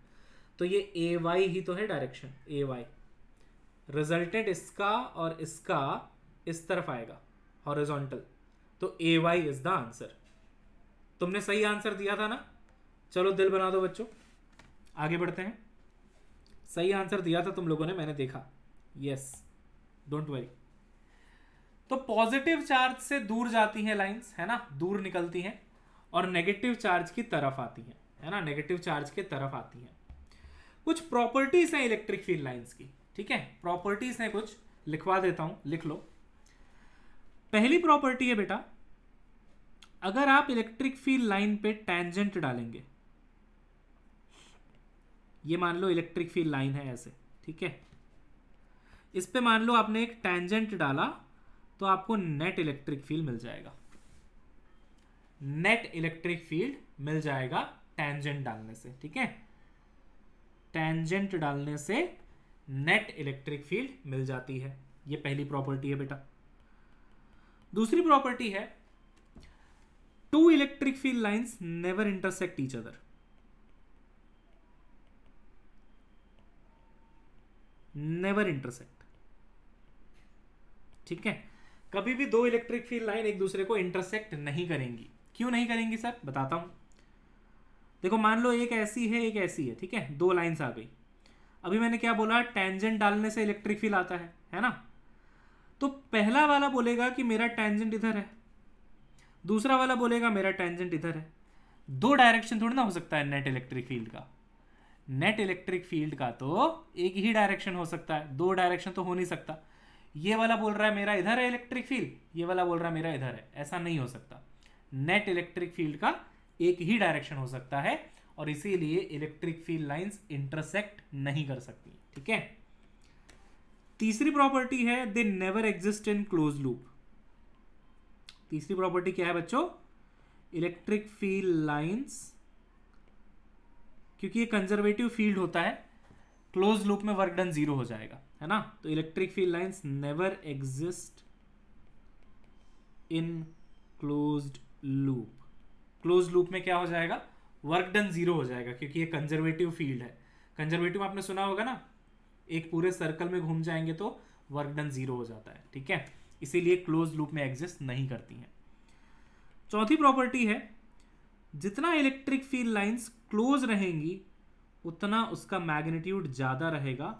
तो ये ए वाई ही तो है डायरेक्शन ए वाई रिजल्टेंट इसका और इसका इस तरफ आएगा हॉरिजॉन्टल तो A Y is the answer तुमने सही आंसर दिया था ना चलो दिल बना दो बच्चों आगे बढ़ते हैं सही आंसर दिया था तुम लोगों ने मैंने देखा यस डोंट वरी तो पॉजिटिव चार्ज से दूर जाती हैं लाइंस है ना दूर निकलती हैं और नेगेटिव चार्ज की तरफ आती हैं है ना नेगेटिव चार्ज के तरफ आती हैं कुछ प्रॉपर्टीज हैं इलेक्ट्रिक फील्ड लाइन्स की ठीक है प्रॉपर्टीज हैं कुछ लिखवा देता हूं लिख लो पहली प्रॉपर्टी है बेटा अगर आप इलेक्ट्रिक फील्ड लाइन पे टैंजेंट डालेंगे ये मान लो इलेक्ट्रिक फील्ड लाइन है ऐसे ठीक है इस पे मान लो आपने एक टैंजेंट डाला तो आपको नेट इलेक्ट्रिक फील्ड मिल जाएगा नेट इलेक्ट्रिक फील्ड मिल जाएगा टैंजेंट डालने से ठीक है टैंजेंट डालने से नेट इलेक्ट्रिक फील्ड मिल जाती है ये पहली प्रॉपर्टी है बेटा दूसरी प्रॉपर्टी है two electric field lines never intersect each other never intersect ठीक है कभी भी दो इलेक्ट्रिक फील्ड लाइन एक दूसरे को इंटरसेक्ट नहीं करेंगी क्यों नहीं करेंगी सर बताता हूं देखो मान लो एक ऐसी है एक ऐसी है ठीक है दो लाइंस आ गई अभी मैंने क्या बोला टेंजेंट डालने से इलेक्ट्रिक फील्ड आता है है ना तो पहला वाला बोलेगा कि मेरा टेंजेंट इधर है दूसरा वाला बोलेगा मेरा टेंजेंट इधर है दो डायरेक्शन थोड़ी ना हो सकता है नेट इलेक्ट्रिक फील्ड का नेट इलेक्ट्रिक फील्ड का तो एक ही डायरेक्शन हो सकता है दो डायरेक्शन तो हो नहीं सकता ये वाला बोल रहा है मेरा इधर है इलेक्ट्रिक फील्ड ये वाला बोल रहा है मेरा इधर है ऐसा नहीं हो सकता नेट इलेक्ट्रिक फील्ड का एक ही डायरेक्शन हो सकता है और इसीलिए इलेक्ट्रिक फील्ड लाइंस इंटरसेक्ट नहीं कर सकती ठीक है तीसरी प्रॉपर्टी है they never exist in close loop तीसरी प्रॉपर्टी क्या है बच्चों इलेक्ट्रिक फील्ड लाइंस क्योंकि ये कंजर्वेटिव फील्ड होता है क्लोज लूप में वर्क डन जीरो हो जाएगा है ना तो electric field lines never exist in closed loop close loop में क्या हो जाएगा वर्क डन जीरो हो जाएगा क्योंकि ये कंजर्वेटिव फील्ड है कंजर्वेटिव आपने सुना होगा ना एक पूरे सर्कल में घूम जाएंगे तो वर्क डन जीरो हो जाता है ठीक है इसीलिए क्लोज लूप में एग्जिस्ट नहीं करती हैं चौथी प्रॉपर्टी है जितना इलेक्ट्रिक फील्ड लाइन्स क्लोज रहेंगी उतना उसका मैग्नीट्यूड ज़्यादा रहेगा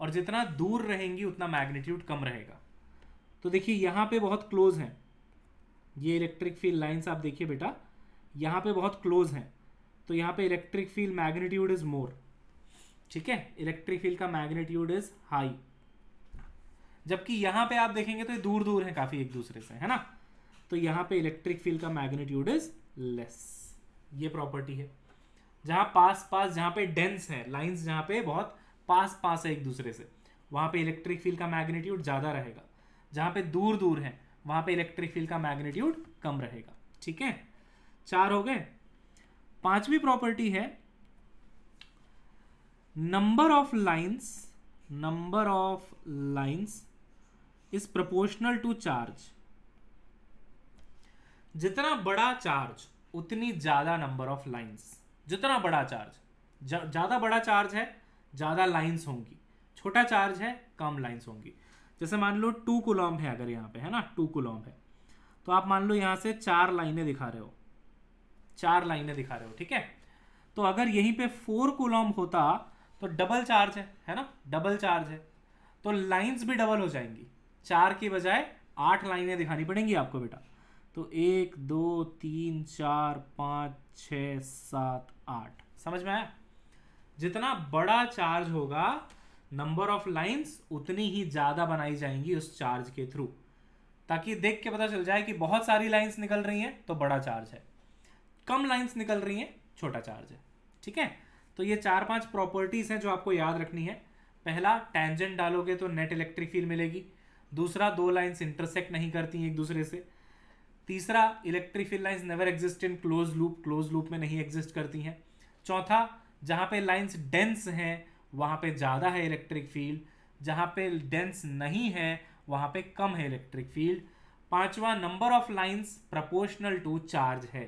और जितना दूर रहेंगी उतना मैग्नीट्यूड कम रहेगा तो देखिए यहाँ पे बहुत क्लोज हैं ये इलेक्ट्रिक फील्ड लाइन्स आप देखिए बेटा यहाँ पे बहुत क्लोज हैं तो यहाँ पे electric field magnitude is more ठीक है इलेक्ट्रिक फील्ड का मैग्नीट्यूड इज हाई जबकि यहाँ पे आप देखेंगे तो ये दूर दूर है काफी एक दूसरे से है ना तो यहाँ पे इलेक्ट्रिक फील्ड का मैग्नीट्यूड इज लेस ये प्रॉपर्टी है जहाँ पास पास जहाँ पे डेंस है लाइंस जहाँ पे बहुत पास पास है एक दूसरे से वहाँ पे इलेक्ट्रिक फील्ड का मैग्नीट्यूड ज़्यादा रहेगा जहाँ पे दूर दूर है वहाँ पे इलेक्ट्रिक फील्ड का मैग्नीट्यूड कम रहेगा ठीक है चार हो गए पांचवी प्रॉपर्टी है number of lines number of lines is proportional to charge जितना बड़ा चार्ज उतनी ज़्यादा नंबर ऑफ लाइंस जितना बड़ा चार्ज ज़्यादा बड़ा चार्ज है ज़्यादा लाइंस होंगी छोटा चार्ज है कम लाइंस होंगी जैसे मान लो टू कुलॉम्ब है अगर यहां पे है ना टू कुलॉम्ब है तो आप मान लो यहां से चार लाइनें दिखा रहे हो चार लाइनें दिखा रहे हो ठीक है तो अगर यहीं पे फोर कोलॉम होता तो डबल चार्ज है है ना डबल चार्ज है तो लाइंस भी डबल हो जाएंगी चार के बजाय आठ लाइनें दिखानी पड़ेंगी आपको बेटा तो एक दो तीन चार पाँच छ सात आठ समझ में आया जितना बड़ा चार्ज होगा नंबर ऑफ लाइंस उतनी ही ज़्यादा बनाई जाएंगी उस चार्ज के थ्रू ताकि देख के पता चल जाए कि बहुत सारी लाइंस निकल रही हैं तो बड़ा चार्ज है कम लाइन्स निकल रही हैं छोटा चार्ज है ठीक है तो ये चार पांच प्रॉपर्टीज़ हैं जो आपको याद रखनी है पहला टेंजेंट डालोगे तो नेट इलेक्ट्रिक फील्ड मिलेगी दूसरा दो लाइन्स इंटरसेक्ट नहीं करती हैं एक दूसरे से तीसरा electric field lines never exist in close loop close loop में नहीं एग्जिस्ट करती हैं चौथा जहाँ पे लाइन्स डेंस हैं वहाँ पे ज़्यादा है इलेक्ट्रिक फील्ड जहाँ पे डेंस नहीं है वहाँ पे कम है इलेक्ट्रिक फील्ड पांचवा number of lines proportional to charge है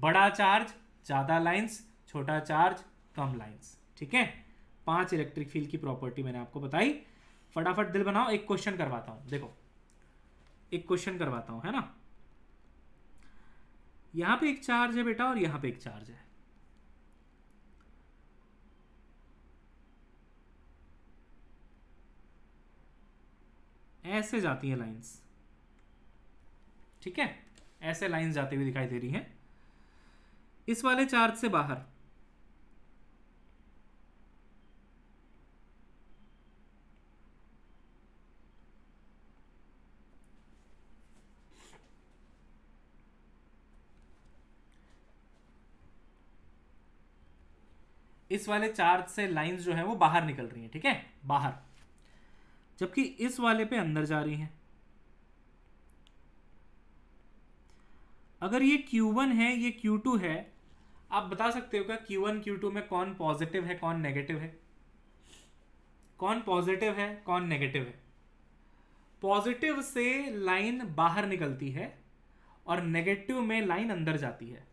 बड़ा चार्ज ज़्यादा लाइन्स छोटा चार्ज कम लाइन्स ठीक है पांच इलेक्ट्रिक फील्ड की प्रॉपर्टी मैंने आपको बताई फटाफट दिल बनाओ एक क्वेश्चन करवाता हूँ देखो एक क्वेश्चन करवाता हूँ है ना यहाँ पे एक चार्ज है बेटा और यहाँ पे एक चार्ज है ऐसे जाती है लाइंस ठीक है ऐसे लाइंस जाती हुई दिखाई दे रही हैं इस वाले चार्ज से बाहर इस वाले चार्ज से लाइंस जो है वो बाहर निकल रही हैं ठीक है ठीके? बाहर जबकि इस वाले पे अंदर जा रही हैं अगर ये Q1 है ये Q2 है आप बता सकते हो क्या क्यू वन क्यू टू में कौन पॉजिटिव है कौन नेगेटिव है कौन पॉजिटिव है कौन नेगेटिव है पॉजिटिव से लाइन बाहर निकलती है और नेगेटिव में लाइन अंदर जाती है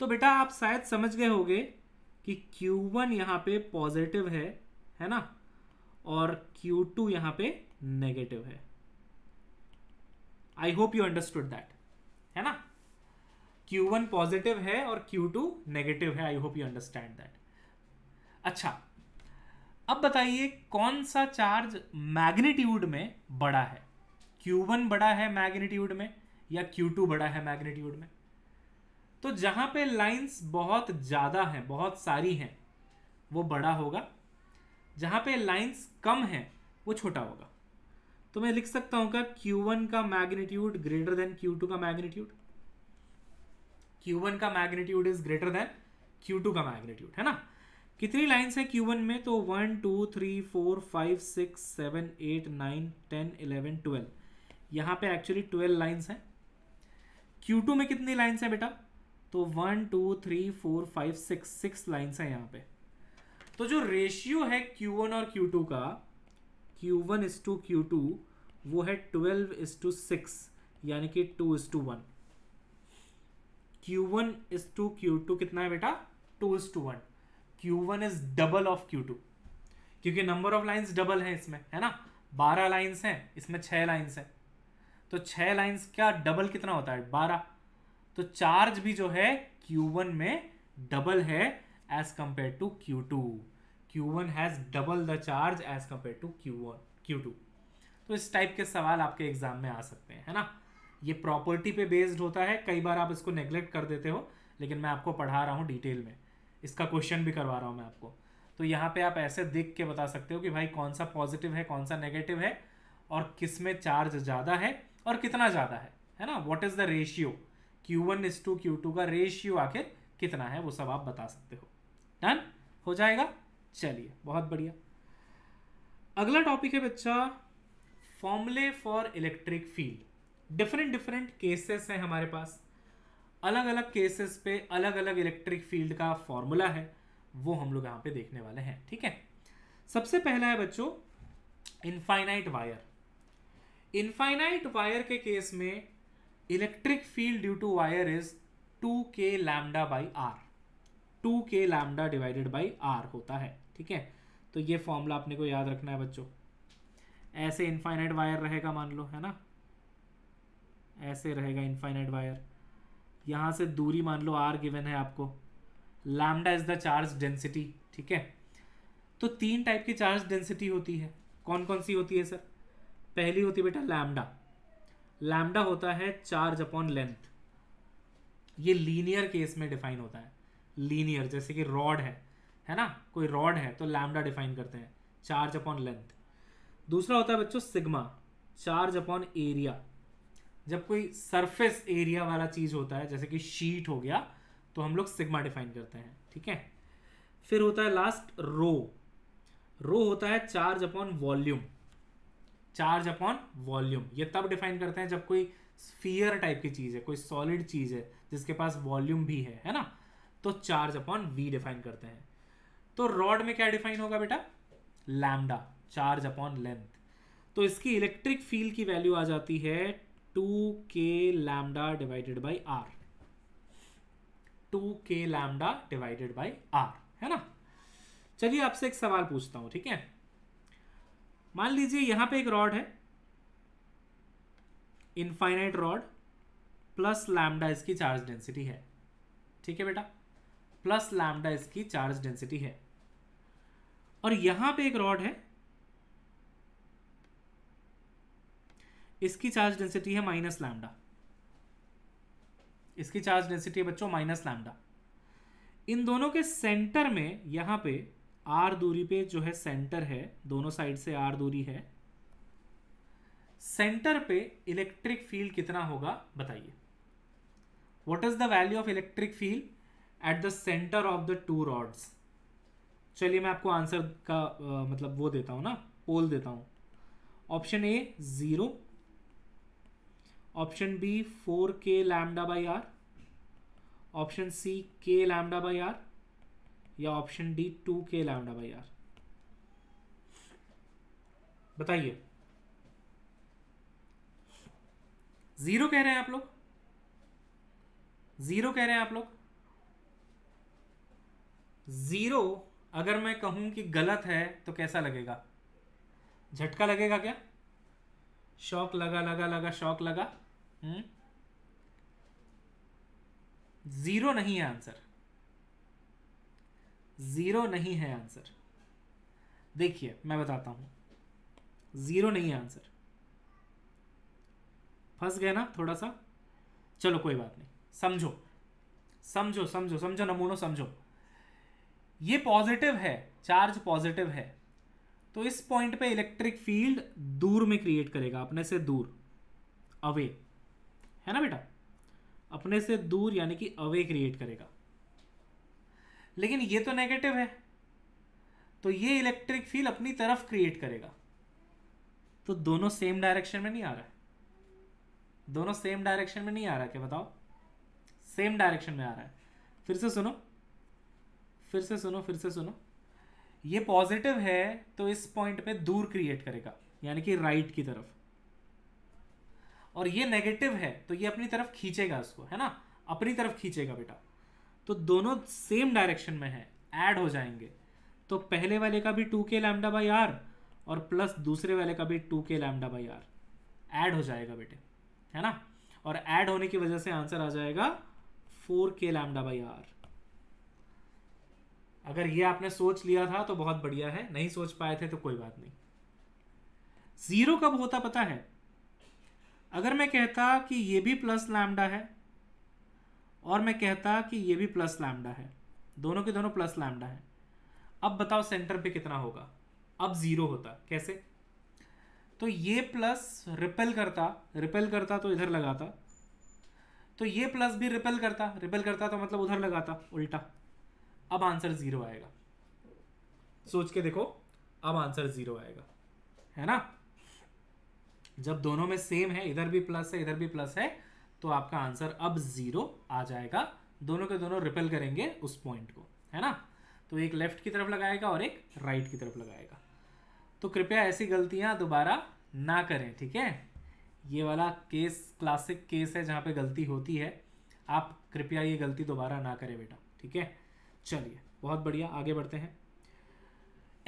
तो बेटा आप शायद समझ गए होगे कि Q1 वन यहाँ पे पॉजिटिव है है ना और Q2 टू यहाँ पे नेगेटिव है I hope you understood that है ना Q1 पॉजिटिव है और Q2 नेगेटिव है I hope you understand that अच्छा अब बताइए कौन सा चार्ज मैग्नीट्यूड में बड़ा है Q1 बड़ा है मैग्नीट्यूड में या Q2 बड़ा है मैग्नीट्यूड में तो जहाँ पे लाइंस बहुत ज़्यादा हैं बहुत सारी हैं वो बड़ा होगा जहाँ पे लाइंस कम हैं वो छोटा होगा तो मैं लिख सकता हूँ क्या Q1 का मैग्नीट्यूड ग्रेटर देन Q2 का मैग्नीट्यूड वन का magnitude is greater than Q two का मैग्नीट्यूड है ना कितनी लाइन्स है क्यू वन में तो one two three four five six seven eight nine ten eleven twelve यहाँ पे एक्चुअली ट्वेल्व लाइन्स हैं टू में कितनी लाइन्स हैं बेटा तो one two three four five six six lines हैं यहाँ पे तो जो रेशियो है Q1 और Q2 का Q1 वन इज टू वो है ट्वेल्व इज टू सिक्स यानी कि two is to one Q one is to Q two कितना है बेटा two is to one Q one is double of Q two क्योंकि नंबर ऑफ लाइन्स डबल है इसमें है ना बारह लाइन्स हैं इसमें छः लाइन्स हैं तो छः लाइन्स का डबल कितना होता है बारह तो चार्ज भी जो है Q1 में डबल है as compare to Q2 Q1 has double the charge as compare to Q1 Q2 तो इस टाइप के सवाल आपके एग्जाम में आ सकते हैं है ना ये प्रॉपर्टी पे बेस्ड होता है कई बार आप इसको नेग्लेक्ट कर देते हो लेकिन मैं आपको पढ़ा रहा हूँ डिटेल में इसका क्वेश्चन भी करवा रहा हूँ मैं आपको तो यहाँ पे आप ऐसे देख के बता सकते हो कि भाई कौन सा पॉजिटिव है कौन सा नेगेटिव है और किस में चार्ज ज़्यादा है और कितना ज़्यादा है है ना what is the ratio Q one is to Q two का रेशियो आखिर कितना है वो सब आप बता सकते हो डन हो जाएगा चलिए बहुत बढ़िया अगला टॉपिक है बच्चा formulae for electric field different different cases हैं हमारे पास अलग अलग केसेस पे अलग अलग इलेक्ट्रिक फील्ड का फॉर्मूला है वो हम लोग यहाँ पे देखने वाले हैं ठीक है सबसे पहला है बच्चों इनफाइनाइट वायर इनफाइनाइट वायर के केस में electric field due to wire is two K lambda by R two K lambda divided by R होता है ठीक है तो ये फॉर्मूला आपने को याद रखना है बच्चों ऐसे इनफाइनाइट वायर रहेगा मान लो है ना ऐसे रहेगा इनफाइनाइट वायर यहाँ से दूरी मान लो आर गिवन है आपको lambda is the charge density ठीक है तो तीन टाइप की चार्ज डेंसिटी होती है कौन कौन सी होती है सर पहली होती है बेटा लैमडा लैमडा होता है चार्ज अपॉन लेंथ ये लीनियर केस में डिफाइन होता है लीनियर जैसे कि रॉड है है ना कोई रॉड है तो लैमडा डिफाइन करते हैं चार्ज अपॉन लेंथ दूसरा होता है बच्चों सिग्मा चार्ज अपॉन एरिया जब कोई सरफेस एरिया वाला चीज़ होता है जैसे कि शीट हो गया तो हम लोग सिग्मा डिफाइन करते हैं ठीक है फिर होता है लास्ट रो रो होता है charge upon volume charge upon volume ये तब डिफाइन करते हैं जब कोई स्फीयर टाइप की चीज़ है कोई सॉलिड चीज़ है जिसके पास वॉल्यूम भी है है ना तो चार्ज अपॉन वी डिफाइन करते हैं तो रॉड में क्या डिफाइन होगा बेटा लैमडा चार्ज अपॉन लेंथ तो इसकी इलेक्ट्रिक फील्ड की वैल्यू आ जाती है two K lambda divided by R two K lambda divided by R है ना चलिए आपसे एक सवाल पूछता हूं ठीक है मान लीजिए यहां पे एक रॉड है इनफाइनाइट रॉड प्लस लैमडा इसकी चार्ज डेंसिटी है ठीक है बेटा प्लस लैमडा इसकी चार्ज डेंसिटी है और यहां पे एक रॉड है इसकी चार्ज डेंसिटी है माइनस लैमडा इसकी चार्ज डेंसिटी है बच्चों माइनस लैमडा इन दोनों के सेंटर में यहां पे आर दूरी पे जो है सेंटर है दोनों साइड से आर दूरी है सेंटर पे इलेक्ट्रिक फील्ड कितना होगा बताइए what is the value of electric field at the centre of the two rods चलिए मैं आपको आंसर का आ, मतलब वो देता हूं ना पोल देता हूं option A zero option B four K lambda by R option C K lambda by R या option D two K lambda by R बताइए जीरो कह रहे हैं आप लोग जीरो कह रहे हैं आप लोग जीरो अगर मैं कहूं कि गलत है तो कैसा लगेगा झटका लगेगा क्या शौक लगा लगा लगा शौक लगा जीरो हम्म? नहीं है आंसर जीरो नहीं है आंसर देखिए मैं बताता हूं जीरो नहीं है आंसर फंस गए ना थोड़ा सा चलो कोई बात नहीं समझो समझो समझो समझो नमूनो समझो ये पॉजिटिव है चार्ज पॉजिटिव है तो इस पॉइंट पे इलेक्ट्रिक फील्ड दूर में क्रिएट करेगा अपने से दूर अवे है ना बेटा अपने से दूर यानी कि अवे क्रिएट करेगा लेकिन ये तो नेगेटिव है तो ये इलेक्ट्रिक फील्ड अपनी तरफ क्रिएट करेगा तो दोनों सेम डायरेक्शन में नहीं आ रहा है दोनों सेम डायरेक्शन में नहीं आ रहा है क्या बताओ सेम डायरेक्शन में आ रहा है फिर से सुनो फिर से सुनो फिर से सुनो ये पॉजिटिव है तो इस पॉइंट पे दूर क्रिएट करेगा यानी कि राइट की तरफ और ये नेगेटिव है तो ये अपनी तरफ खींचेगा उसको है ना अपनी तरफ खींचेगा बेटा तो दोनों सेम डायरेक्शन में है ऐड हो जाएंगे तो पहले वाले का भी two K lambda by R और प्लस दूसरे वाले का भी two K lambda by R add हो जाएगा बेटे है ना और ऐड होने की वजह से आंसर आ जाएगा four K lambda by are अगर ये आपने सोच लिया था तो बहुत बढ़िया है नहीं सोच पाए थे तो कोई बात नहीं जीरो कब होता पता है अगर मैं कहता कि ये भी प्लस लैमडा है और मैं कहता कि ये भी प्लस लैमडा है दोनों के दोनों प्लस लैमडा है अब बताओ सेंटर पे कितना होगा अब ज़ीरो होता कैसे तो ये प्लस रिपेल करता रिपेल करता तो इधर लगाता तो ये प्लस भी रिपेल करता रिपेल करता तो मतलब उधर लगाता उल्टा अब आंसर ज़ीरो आएगा सोच के देखो अब आंसर ज़ीरो आएगा है ना जब दोनों में सेम है इधर भी प्लस है इधर भी प्लस है तो आपका आंसर अब जीरो आ जाएगा दोनों के दोनों रिपेल करेंगे उस पॉइंट को है ना तो एक लेफ्ट की तरफ लगाएगा और एक राइट की तरफ लगाएगा तो कृपया ऐसी गलतियां दोबारा ना करें ठीक है ये वाला केस क्लासिक केस है जहाँ पे गलती होती है आप कृपया ये गलती दोबारा ना करें बेटा ठीक है चलिए बहुत बढ़िया आगे बढ़ते हैं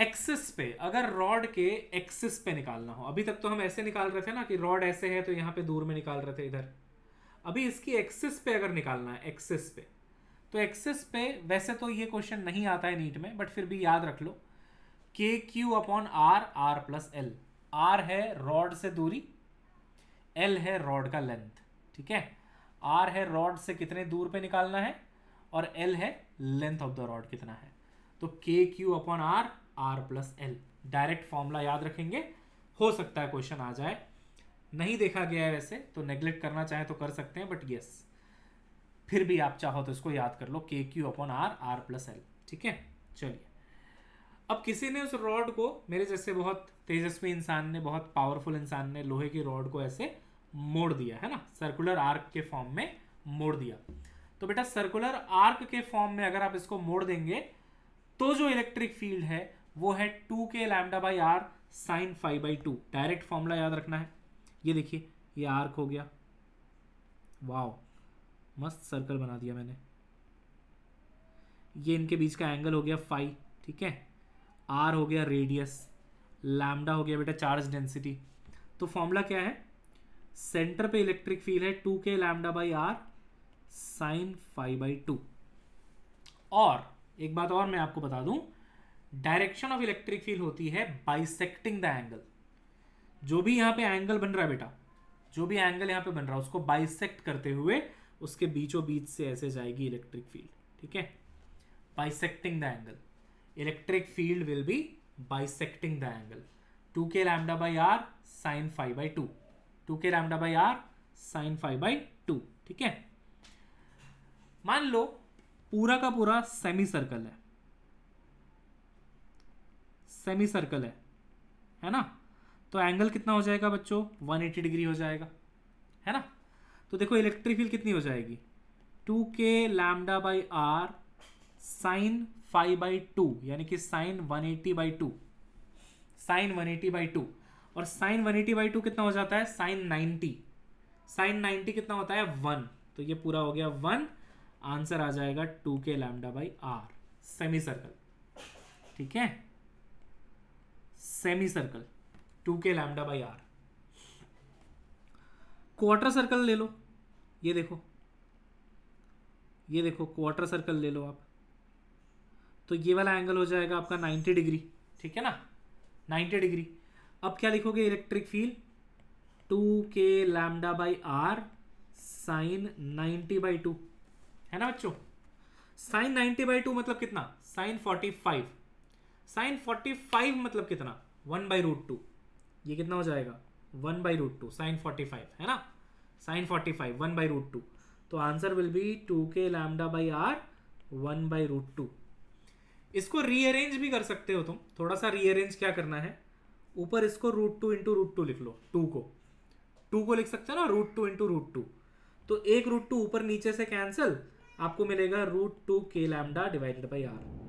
एक्सिस पे अगर रॉड के एक्सिस पे निकालना हो अभी तक तो हम ऐसे निकाल रहे थे ना कि रॉड ऐसे है तो यहाँ पे दूर में निकाल रहे थे इधर अभी इसकी एक्सिस पे अगर निकालना है एक्सिस पे तो एक्सिस पे वैसे तो ये क्वेश्चन नहीं आता है नीट में बट फिर भी याद रख लो K Q upon R R plus L R है रॉड से दूरी एल है रॉड का लेंथ ठीक है आर है रॉड से कितने दूर पे निकालना है और एल है लेंथ ऑफ द रॉड कितना है तो के Q upon R R plus L direct formula याद रखेंगे हो सकता है क्वेश्चन आ जाए नहीं देखा गया है वैसे तो नेग्लेक्ट करना चाहे तो कर सकते हैं बट यस फिर भी आप चाहो तो इसको याद कर लो K Q upon R R plus L ठीक है चलिए अब किसी ने उस रॉड को मेरे जैसे बहुत तेजस्वी इंसान ने बहुत पावरफुल इंसान ने लोहे के रॉड को ऐसे मोड़ दिया है ना सर्कुलर आर्क के फॉर्म में मोड़ दिया तो बेटा सर्कुलर आर्क के फॉर्म में अगर आप इसको मोड़ देंगे तो जो इलेक्ट्रिक फील्ड है वो है two K lambda by R sine five by two direct formula याद रखना है ये देखिए ये आर्क हो गया वाओ मस्त सर्कल बना दिया मैंने ये इनके बीच का एंगल हो गया फाइव ठीक है आर हो गया रेडियस लैमडा हो गया बेटा चार्ज डेंसिटी तो फॉर्मूला क्या है सेंटर पे इलेक्ट्रिक फील्ड है two K lambda by R sine five by two और एक बात और मैं आपको बता दूं डायरेक्शन ऑफ इलेक्ट्रिक फील्ड होती है बाइसेक्टिंग द एंगल जो भी यहां पे एंगल बन रहा है बेटा जो भी एंगल यहां पे बन रहा है उसको बाइसेक्ट करते हुए उसके बीचों बीच से ऐसे जाएगी इलेक्ट्रिक फील्ड ठीक है bisecting the angle electric field will be bisecting the angle two K lambda by R sine five by two two K lambda by R sine five by two ठीक है मान लो पूरा का पूरा सेमी सर्कल है सेमी सर्कल है है ना तो एंगल कितना हो जाएगा बच्चों 180 डिग्री हो जाएगा है ना तो देखो इलेक्ट्रिक फील्ड कितनी हो जाएगी two K lambda by R sine five by two यानी कि sine one eighty by two sine one eighty by two और sine one eighty by two कितना हो जाता है साइन नाइनटी साइन नाइनटी कितना होता है वन तो ये पूरा हो गया वन आंसर आ जाएगा two K lambda by R semi circle ठीक है semi circle two K lambda by R quarter circle ले लो ये देखो ये देखो क्वार्टर सर्कल ले लो आप तो ये वाला एंगल हो जाएगा आपका 90 डिग्री ठीक है ना 90 डिग्री अब क्या लिखोगे electric field two K lambda by R sine 90 by two है ना बच्चों साइन 90 बाई टू मतलब कितना साइन 45 साइन फोर्टी फाइव मतलब कितना वन बाई रूट टू ये कितना हो जाएगा one by root two sine forty five है ना sine forty five one by root two तो answer will be two K lambda by R one by root two इसको रीअरेंज भी कर सकते हो तुम थोड़ा सा रीअरेंज क्या करना है ऊपर इसको root two into root two लिख लो टू को टू को लिख सकते हो ना root two into root two तो एक रूट टू ऊपर नीचे से कैंसिल आपको मिलेगा root two K lambda divided by R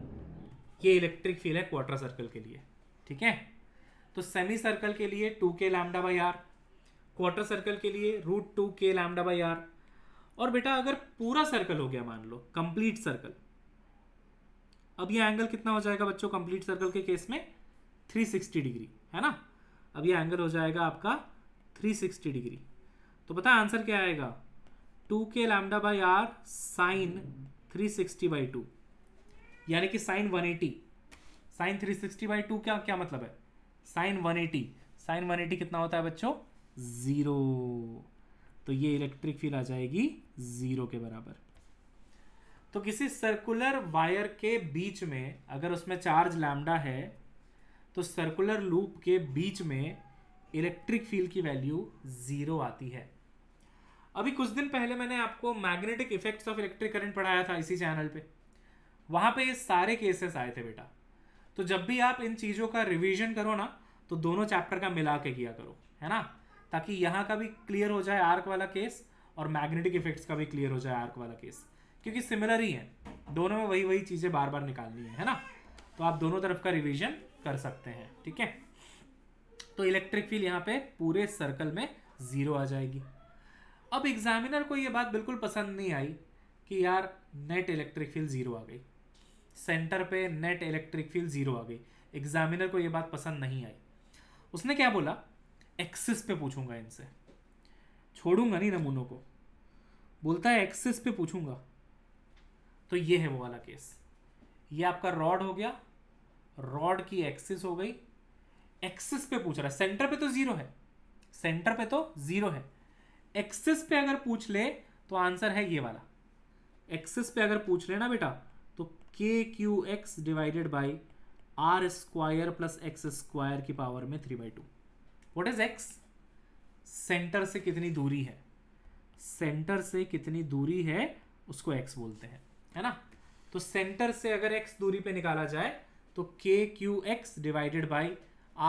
ये इलेक्ट्रिक फील्ड है क्वार्टर सर्कल के लिए ठीक है तो सेमी सर्कल के लिए two K lambda by R quarter circle के लिए root two K lambda by R और बेटा अगर पूरा सर्कल हो गया मान लो कंप्लीट सर्कल अब ये एंगल कितना हो जाएगा बच्चों कंप्लीट सर्कल के केस में 360 डिग्री है ना अब ये एंगल हो जाएगा आपका 360 डिग्री तो पता आंसर क्या आएगा two K lambda by R sine three sixty by two यानी कि sine 180 sine three sixty by two क्या क्या मतलब है साइन 180 साइन एटी कितना होता है बच्चों ज़ीरो तो ये इलेक्ट्रिक फील्ड आ जाएगी ज़ीरो के बराबर तो किसी सर्कुलर वायर के बीच में अगर उसमें चार्ज लैमडा है तो सर्कुलर लूप के बीच में इलेक्ट्रिक फील्ड की वैल्यू ज़ीरो आती है अभी कुछ दिन पहले मैंने आपको magnetic effects of electric current पढ़ाया था इसी चैनल पे वहां पे ये सारे केसेस आए थे बेटा तो जब भी आप इन चीज़ों का रिवीजन करो ना तो दोनों चैप्टर का मिला के किया करो है ना ताकि यहाँ का भी क्लियर हो जाए आर्क वाला केस और मैग्नेटिक इफेक्ट्स का भी क्लियर हो जाए आर्क वाला केस क्योंकि सिमिलर ही है दोनों में वही वही चीज़ें बार बार निकालनी है है ना तो आप दोनों तरफ का रिविजन कर सकते हैं ठीक है तो इलेक्ट्रिक फील्ड यहाँ पे पूरे सर्कल में ज़ीरो आ जाएगी अब एग्जामिनर को ये बात बिल्कुल पसंद नहीं आई कि यार नेट इलेक्ट्रिक फील्ड ज़ीरो आ गई सेंटर पे नेट इलेक्ट्रिक फील्ड ज़ीरो आ गई एग्जामिनर को ये बात पसंद नहीं आई उसने क्या बोला एक्सिस पे पूछूंगा इनसे छोड़ूंगा नहीं नमूनों को बोलता है एक्सिस पे पूछूंगा तो ये है वो वाला केस ये आपका रॉड हो गया रॉड की एक्सिस हो गई एक्सिस पे पूछ रहा है सेंटर पे तो ज़ीरो है सेंटर पे तो ज़ीरो है एक्सिस पे अगर पूछ ले तो आंसर है ये वाला एक्सिस पे अगर पूछ लेना बेटा के q x divided by are square plus x square की पावर में three by two what is x centre से कितनी दूरी है सेंटर से कितनी दूरी है उसको एक्स बोलते हैं है ना तो सेंटर से अगर एक्स दूरी पे निकाला जाए तो के q x divided by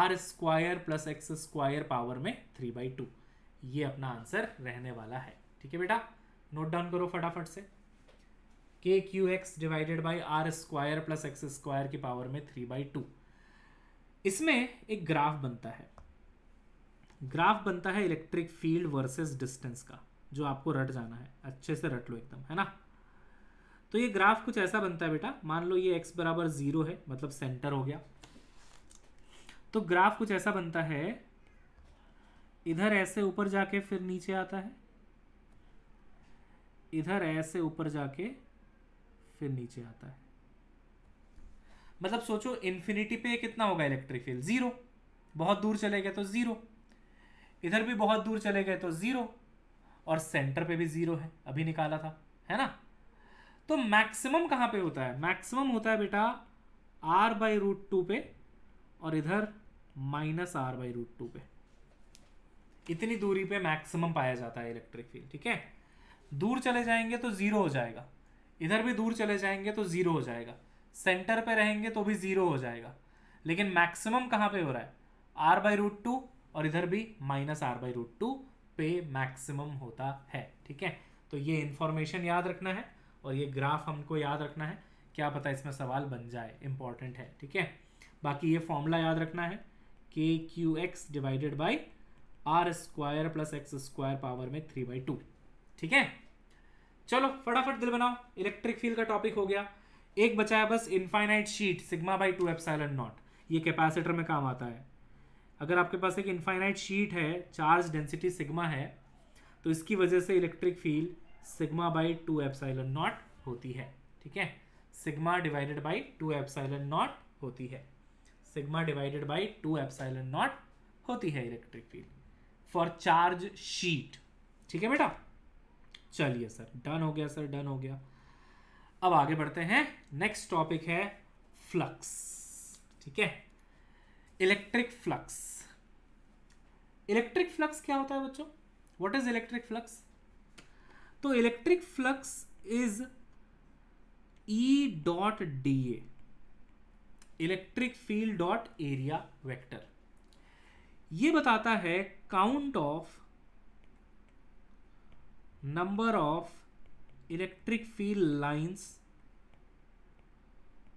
are square plus x square power में थ्री बाई टू ये अपना आंसर रहने वाला है ठीक है बेटा नोट डाउन करो फटाफट से k q x divided by are square plus x square की पावर में थ्री बाई टू इसमें एक ग्राफ बनता है ग्राफ बनता है इलेक्ट्रिक फील्ड वर्सेस डिस्टेंस का जो आपको रट जाना है अच्छे से रट लो एकदम है ना तो ये ग्राफ कुछ ऐसा बनता है बेटा मान लो ये x बराबर ज़ीरो है मतलब सेंटर हो गया तो ग्राफ कुछ ऐसा बनता है इधर ऐसे ऊपर जाके फिर नीचे आता है इधर ऐसे ऊपर जाके फिर नीचे आता है मतलब सोचो इन्फिनिटी पे कितना होगा इलेक्ट्रिक फील्ड ज़ीरो बहुत दूर चले गए तो ज़ीरो इधर भी बहुत दूर चले गए तो ज़ीरो और सेंटर पे भी ज़ीरो है अभी निकाला था है ना तो मैक्सिमम कहाँ पे होता है मैक्सिमम होता है बेटा आर बाई रूट टू पे और इधर minus r by root two पे इतनी दूरी पे मैक्सिमम पाया जाता है इलेक्ट्रिक फील्ड ठीक है दूर चले जाएंगे तो ज़ीरो हो जाएगा इधर भी दूर चले जाएंगे तो ज़ीरो हो जाएगा सेंटर पे रहेंगे तो भी ज़ीरो हो जाएगा लेकिन मैक्सिमम कहाँ पे हो रहा है आर बाई रूट टू और इधर भी minus r by root two पे मैक्सिमम होता है ठीक है तो ये इन्फॉर्मेशन याद रखना है और ये ग्राफ हमको याद रखना है क्या पता इसमें सवाल बन जाए इम्पॉर्टेंट है ठीक है बाकी ये फॉर्मूला याद रखना है के q x divided by are square plus x square power में थ्री बाई टू ठीक है चलो फटाफट दिल बनाओ इलेक्ट्रिक फील्ड का टॉपिक हो गया एक बचाया बस infinite sheet sigma by two epsilon naught ये कैपेसिटर में काम आता है अगर आपके पास एक इनफाइनाइट शीट है चार्ज डेंसिटी सिग्मा है तो इसकी वजह से electric field sigma by two epsilon naught होती है ठीक है sigma divided by two epsilon naught होती है sigma divided by two epsilon naught होती है electric field for charge sheet ठीक है बेटा चलिए सर डन हो गया सर डन हो गया अब आगे बढ़ते हैं नेक्स्ट टॉपिक है फ्लक्स ठीक है इलेक्ट्रिक फ्लक्स इलेक्ट्रिक फ्लक्स क्या होता है बच्चों व्हाट इज इलेक्ट्रिक फ्लक्स तो electric flux is e dot d a electric field dot area vector ये बताता है count of number of electric field lines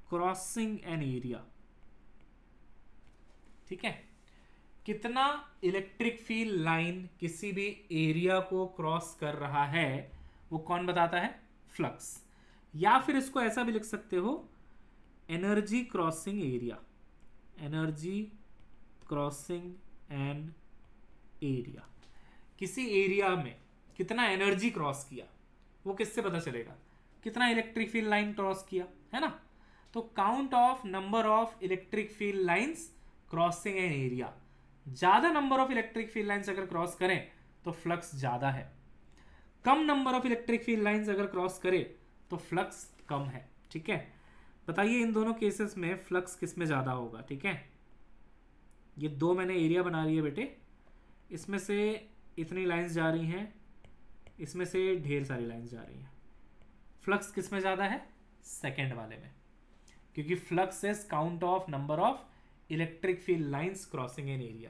crossing an area ठीक है कितना इलेक्ट्रिक फील्ड लाइन किसी भी एरिया को क्रॉस कर रहा है वो कौन बताता है फ्लक्स या फिर इसको ऐसा भी लिख सकते हो energy crossing area energy crossing an area किसी एरिया में कितना एनर्जी क्रॉस किया वो किससे पता चलेगा कितना इलेक्ट्रिक फील्ड लाइन क्रॉस किया है ना तो count of number of electric field lines crossing an area ज़्यादा number of electric field lines अगर क्रॉस करें तो फ्लक्स ज़्यादा है कम number of electric field lines अगर क्रॉस करें तो फ्लक्स कम है ठीक है बताइए इन दोनों केसेस में फ्लक्स किस में ज़्यादा होगा ठीक है ये दो मैंने एरिया बना लिया बेटे इसमें से इतनी लाइन्स जा रही हैं इसमें से ढेर सारी लाइन्स जा रही हैं फ्लक्स किस में ज़्यादा है सेकेंड वाले में क्योंकि flux is count of number of electric field lines crossing an area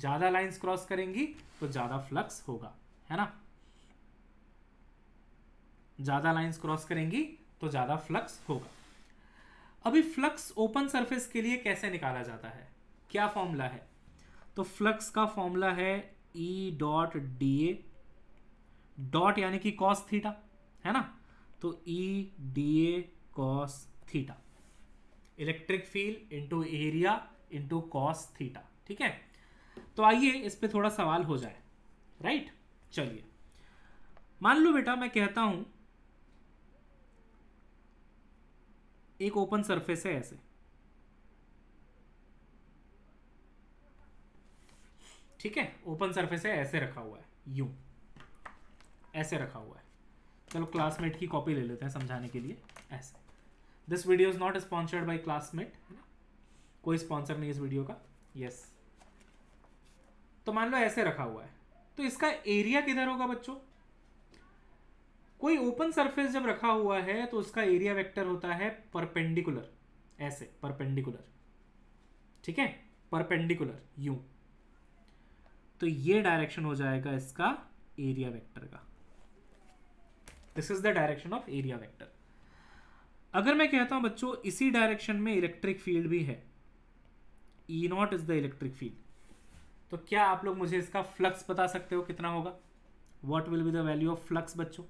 ज़्यादा लाइन्स क्रॉस करेंगी तो ज़्यादा फ्लक्स होगा है ना ज़्यादा लाइन्स क्रॉस करेंगी तो ज़्यादा फ्लक्स होगा अभी फ्लक्स ओपन सरफेस के लिए कैसे निकाला जाता है क्या फॉर्मूला है तो फ्लक्स का फॉर्मूला है e dot d a dot यानी कि कॉस थीटा है ना तो e d a cos theta electric field into area into cos theta ठीक है तो आइए इस पर थोड़ा सवाल हो जाए राइट चलिए मान लो बेटा मैं कहता हूं एक ओपन सरफेस है ऐसे ठीक है ओपन सरफेस है ऐसे रखा हुआ है यूं ऐसे रखा हुआ है चलो क्लासमेट की कॉपी ले लेते हैं समझाने के लिए ऐसे this video is not sponsored by Classmate कोई स्पॉन्सर नहीं इस वीडियो का यस तो मान लो ऐसे रखा हुआ है तो इसका एरिया किधर होगा बच्चों कोई ओपन सरफेस जब रखा हुआ है तो उसका एरिया वेक्टर होता है परपेंडिकुलर ऐसे परपेंडिकुलर ठीक है परपेंडिकुलर यू तो ये डायरेक्शन हो जाएगा इसका एरिया वेक्टर का this is the direction of area vector अगर मैं कहता हूं बच्चों इसी डायरेक्शन में इलेक्ट्रिक फील्ड भी है e naught is the electric field तो क्या आप लोग मुझे इसका फ्लक्स बता सकते हो कितना होगा what will be the value of flux बच्चों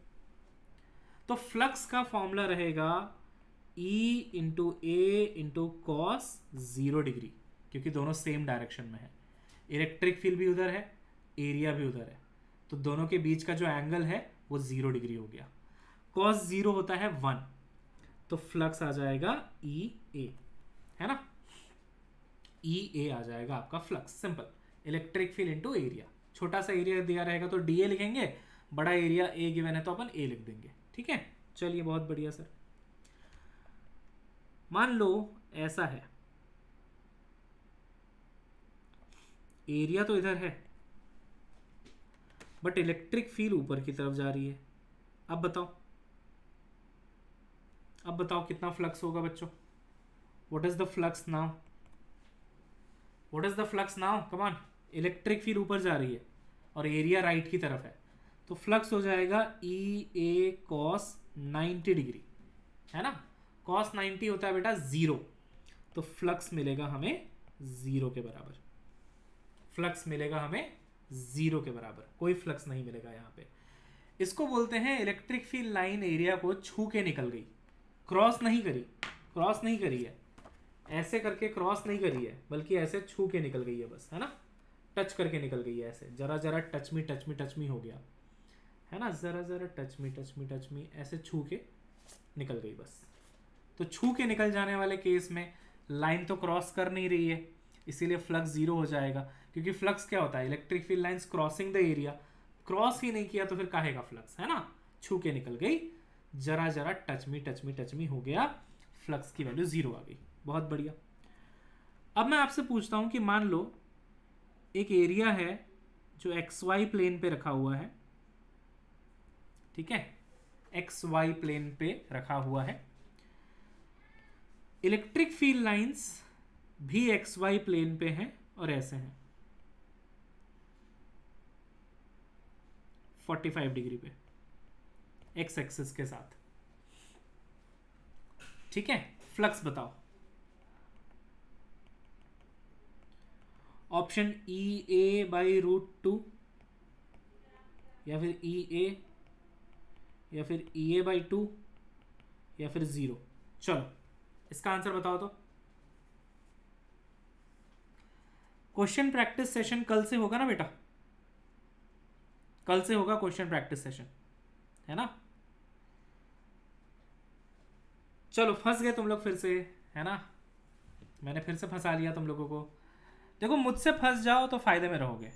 तो फ्लक्स का फॉर्मूला रहेगा e into a into cos zero degree क्योंकि दोनों सेम डायरेक्शन में है इलेक्ट्रिक फील्ड भी उधर है एरिया भी उधर है तो दोनों के बीच का जो एंगल है वो ज़ीरो डिग्री हो गया कॉस ज़ीरो होता है वन तो फ्लक्स आ जाएगा ई e ए है ना ई e ए आ जाएगा आपका flux simple electric field into area छोटा सा एरिया दिया रहेगा तो डी ए लिखेंगे बड़ा एरिया ए गिवन है तो अपन ए लिख देंगे ठीक है चलिए बहुत बढ़िया सर मान लो ऐसा है एरिया तो इधर है बट इलेक्ट्रिक फील ऊपर की तरफ जा रही है अब बताओ अब बताओ कितना फ्लक्स होगा बच्चों what is the flux now what is the flux now come on electric field ऊपर जा रही है और एरिया राइट की तरफ है तो फ्लक्स हो जाएगा ई ए कॉस 90 डिग्री है ना कॉस 90 होता है बेटा ज़ीरो तो फ्लक्स मिलेगा हमें ज़ीरो के बराबर फ्लक्स मिलेगा हमें ज़ीरो के बराबर कोई फ्लक्स नहीं मिलेगा यहाँ पे इसको बोलते हैं इलेक्ट्रिक फील्ड लाइन एरिया को छू के निकल गई क्रॉस नहीं करी क्रॉस नहीं करी है ऐसे करके क्रॉस नहीं करी है बल्कि ऐसे छू के निकल गई है बस है ना टच करके निकल गई है ऐसे ज़रा ज़रा touch me touch me touch me हो गया है ना ज़रा ज़रा touch me touch me touch me ऐसे छू के निकल गई बस तो छू के निकल जाने वाले केस में लाइन तो क्रॉस कर नहीं रही है इसीलिए फ्लक्स जीरो हो जाएगा क्योंकि फ्लक्स क्या होता है electric field lines crossing the area cross ही नहीं किया तो फिर काहेगा फ्लक्स है ना छू के निकल गई जरा जरा टच मी टचमी हो गया फ्लक्स की वैल्यू जीरो आ गई बहुत बढ़िया अब मैं आपसे पूछता हूँ कि मान लो एक एरिया है जो एक्स वाई प्लेन पे रखा हुआ है ठीक है एक्स वाई प्लेन पे रखा हुआ है इलेक्ट्रिक फील्ड लाइंस भी एक्स वाई प्लेन पे हैं और ऐसे हैं 45 डिग्री पे एक्स एक्सिस के साथ ठीक है फ्लक्स बताओ option e a by root two या फिर ई e, ए या फिर ई ए बाई टू या फिर ज़ीरो चलो इसका आंसर बताओ तो क्वेश्चन प्रैक्टिस सेशन कल से होगा ना बेटा कल से होगा क्वेश्चन प्रैक्टिस सेशन है ना चलो फंस गए तुम लोग फिर से है ना मैंने फिर से फंसा लिया तुम लोगों को देखो मुझसे फंस जाओ तो फायदे में रहोगे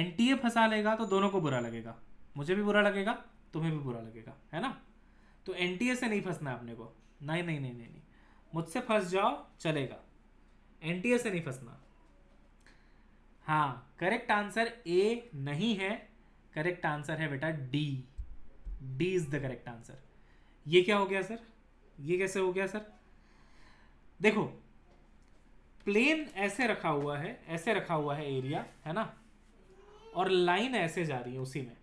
एन टी ए फंसा लेगा तो दोनों को बुरा लगेगा मुझे भी बुरा लगेगा तुम्हें भी बुरा लगेगा है ना तो एन टी ए से नहीं फंसना है अपने को नहीं नहीं नहीं नहीं, नहीं। मुझसे फंस जाओ चलेगा ए से नहीं फंसना हाँ करेक्ट आंसर ए नहीं है करेक्ट आंसर है बेटा d d is the correct answer ये क्या हो गया सर ये कैसे हो गया सर देखो प्लेन ऐसे रखा हुआ है ऐसे रखा हुआ है एरिया है ना और लाइन ऐसे जा रही है उसी में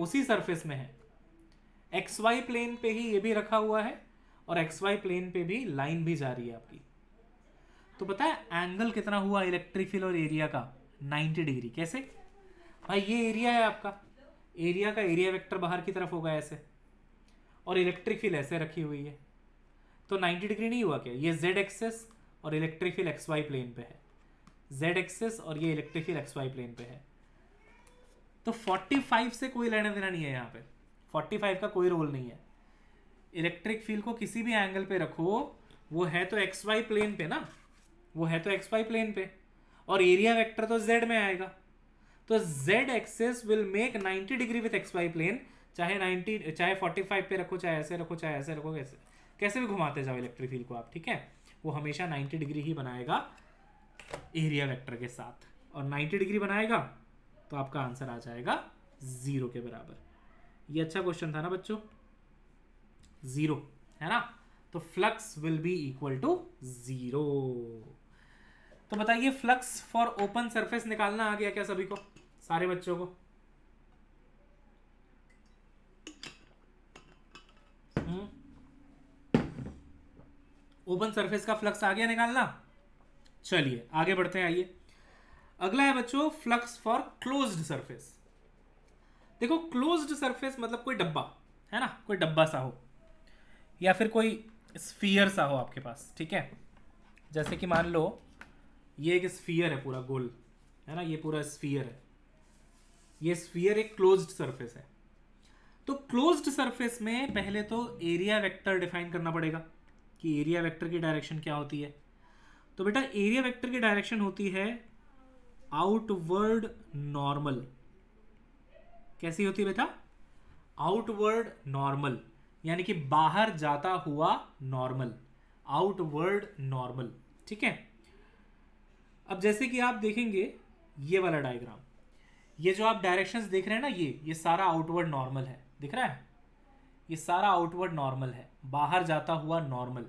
उसी सरफेस में है एक्स वाई प्लेन पे ही ये भी रखा हुआ है और एक्स वाई प्लेन पे भी लाइन भी जा रही है आपकी तो पता है एंगल कितना हुआ इलेक्ट्रिक फील्ड और एरिया का 90 डिग्री कैसे भाई ये एरिया है आपका एरिया का एरिया वेक्टर बाहर की तरफ होगा ऐसे और इलेक्ट्रिक फील्ड ऐसे रखी हुई है तो 90 डिग्री नहीं हुआ क्या ये जेड एक्सेस और electric field x y plane पे है जेड एक्सेस और ये electric field x y plane पे है तो 45 से कोई लेना देना नहीं है यहाँ पे 45 का कोई रोल नहीं है इलेक्ट्रिक फील्ड को किसी भी एंगल पे रखो वो है तो एक्स वाई प्लेन पे ना वो है तो एक्स वाई प्लेन पे और एरिया वेक्टर तो जेड में आएगा तो z axis will make 90 degree with x y plane चाहे 90 चाहे 45 पे रखो चाहे ऐसे रखो चाहे ऐसे रखो कैसे कैसे भी घुमाते जाओ इलेक्ट्रिक फील्ड को आप ठीक है वो हमेशा 90 डिग्री ही बनाएगा एरिया वेक्टर के साथ और 90 डिग्री बनाएगा तो आपका आंसर आ जाएगा ज़ीरो के बराबर ये अच्छा क्वेश्चन था ना बच्चों ज़ीरो है ना तो flux will be equal to zero तो बताइए फ्लक्स फॉर ओपन सरफेस निकालना आ गया क्या सभी को सारे बच्चों को ओपन हम्म। सरफेस का फ्लक्स आ गया निकालना चलिए आगे बढ़ते हैं आइए अगला है बच्चों फ्लक्स फॉर क्लोज्ड सरफेस देखो क्लोज्ड सरफेस मतलब कोई डब्बा है ना कोई डब्बा सा हो या फिर कोई स्फीयर सा हो आपके पास ठीक है जैसे कि मान लो ये एक स्फीयर है पूरा गोल है ना ये पूरा स्फीयर है ये स्फीयर एक क्लोज्ड सरफेस है तो क्लोज्ड सरफेस में पहले तो एरिया वेक्टर डिफाइन करना पड़ेगा कि एरिया वेक्टर की डायरेक्शन क्या होती है तो बेटा एरिया वेक्टर की डायरेक्शन होती है आउटवर्ड नॉर्मल कैसी होती है बेटा आउटवर्ड नॉर्मल यानी कि बाहर जाता हुआ नॉर्मल आउटवर्ड नॉर्मल ठीक है अब जैसे कि आप देखेंगे ये वाला डायग्राम ये जो आप डायरेक्शंस देख रहे हैं ना ये ये सारा आउटवर्ड नॉर्मल है दिख रहा है ये सारा आउटवर्ड नॉर्मल है बाहर जाता हुआ नॉर्मल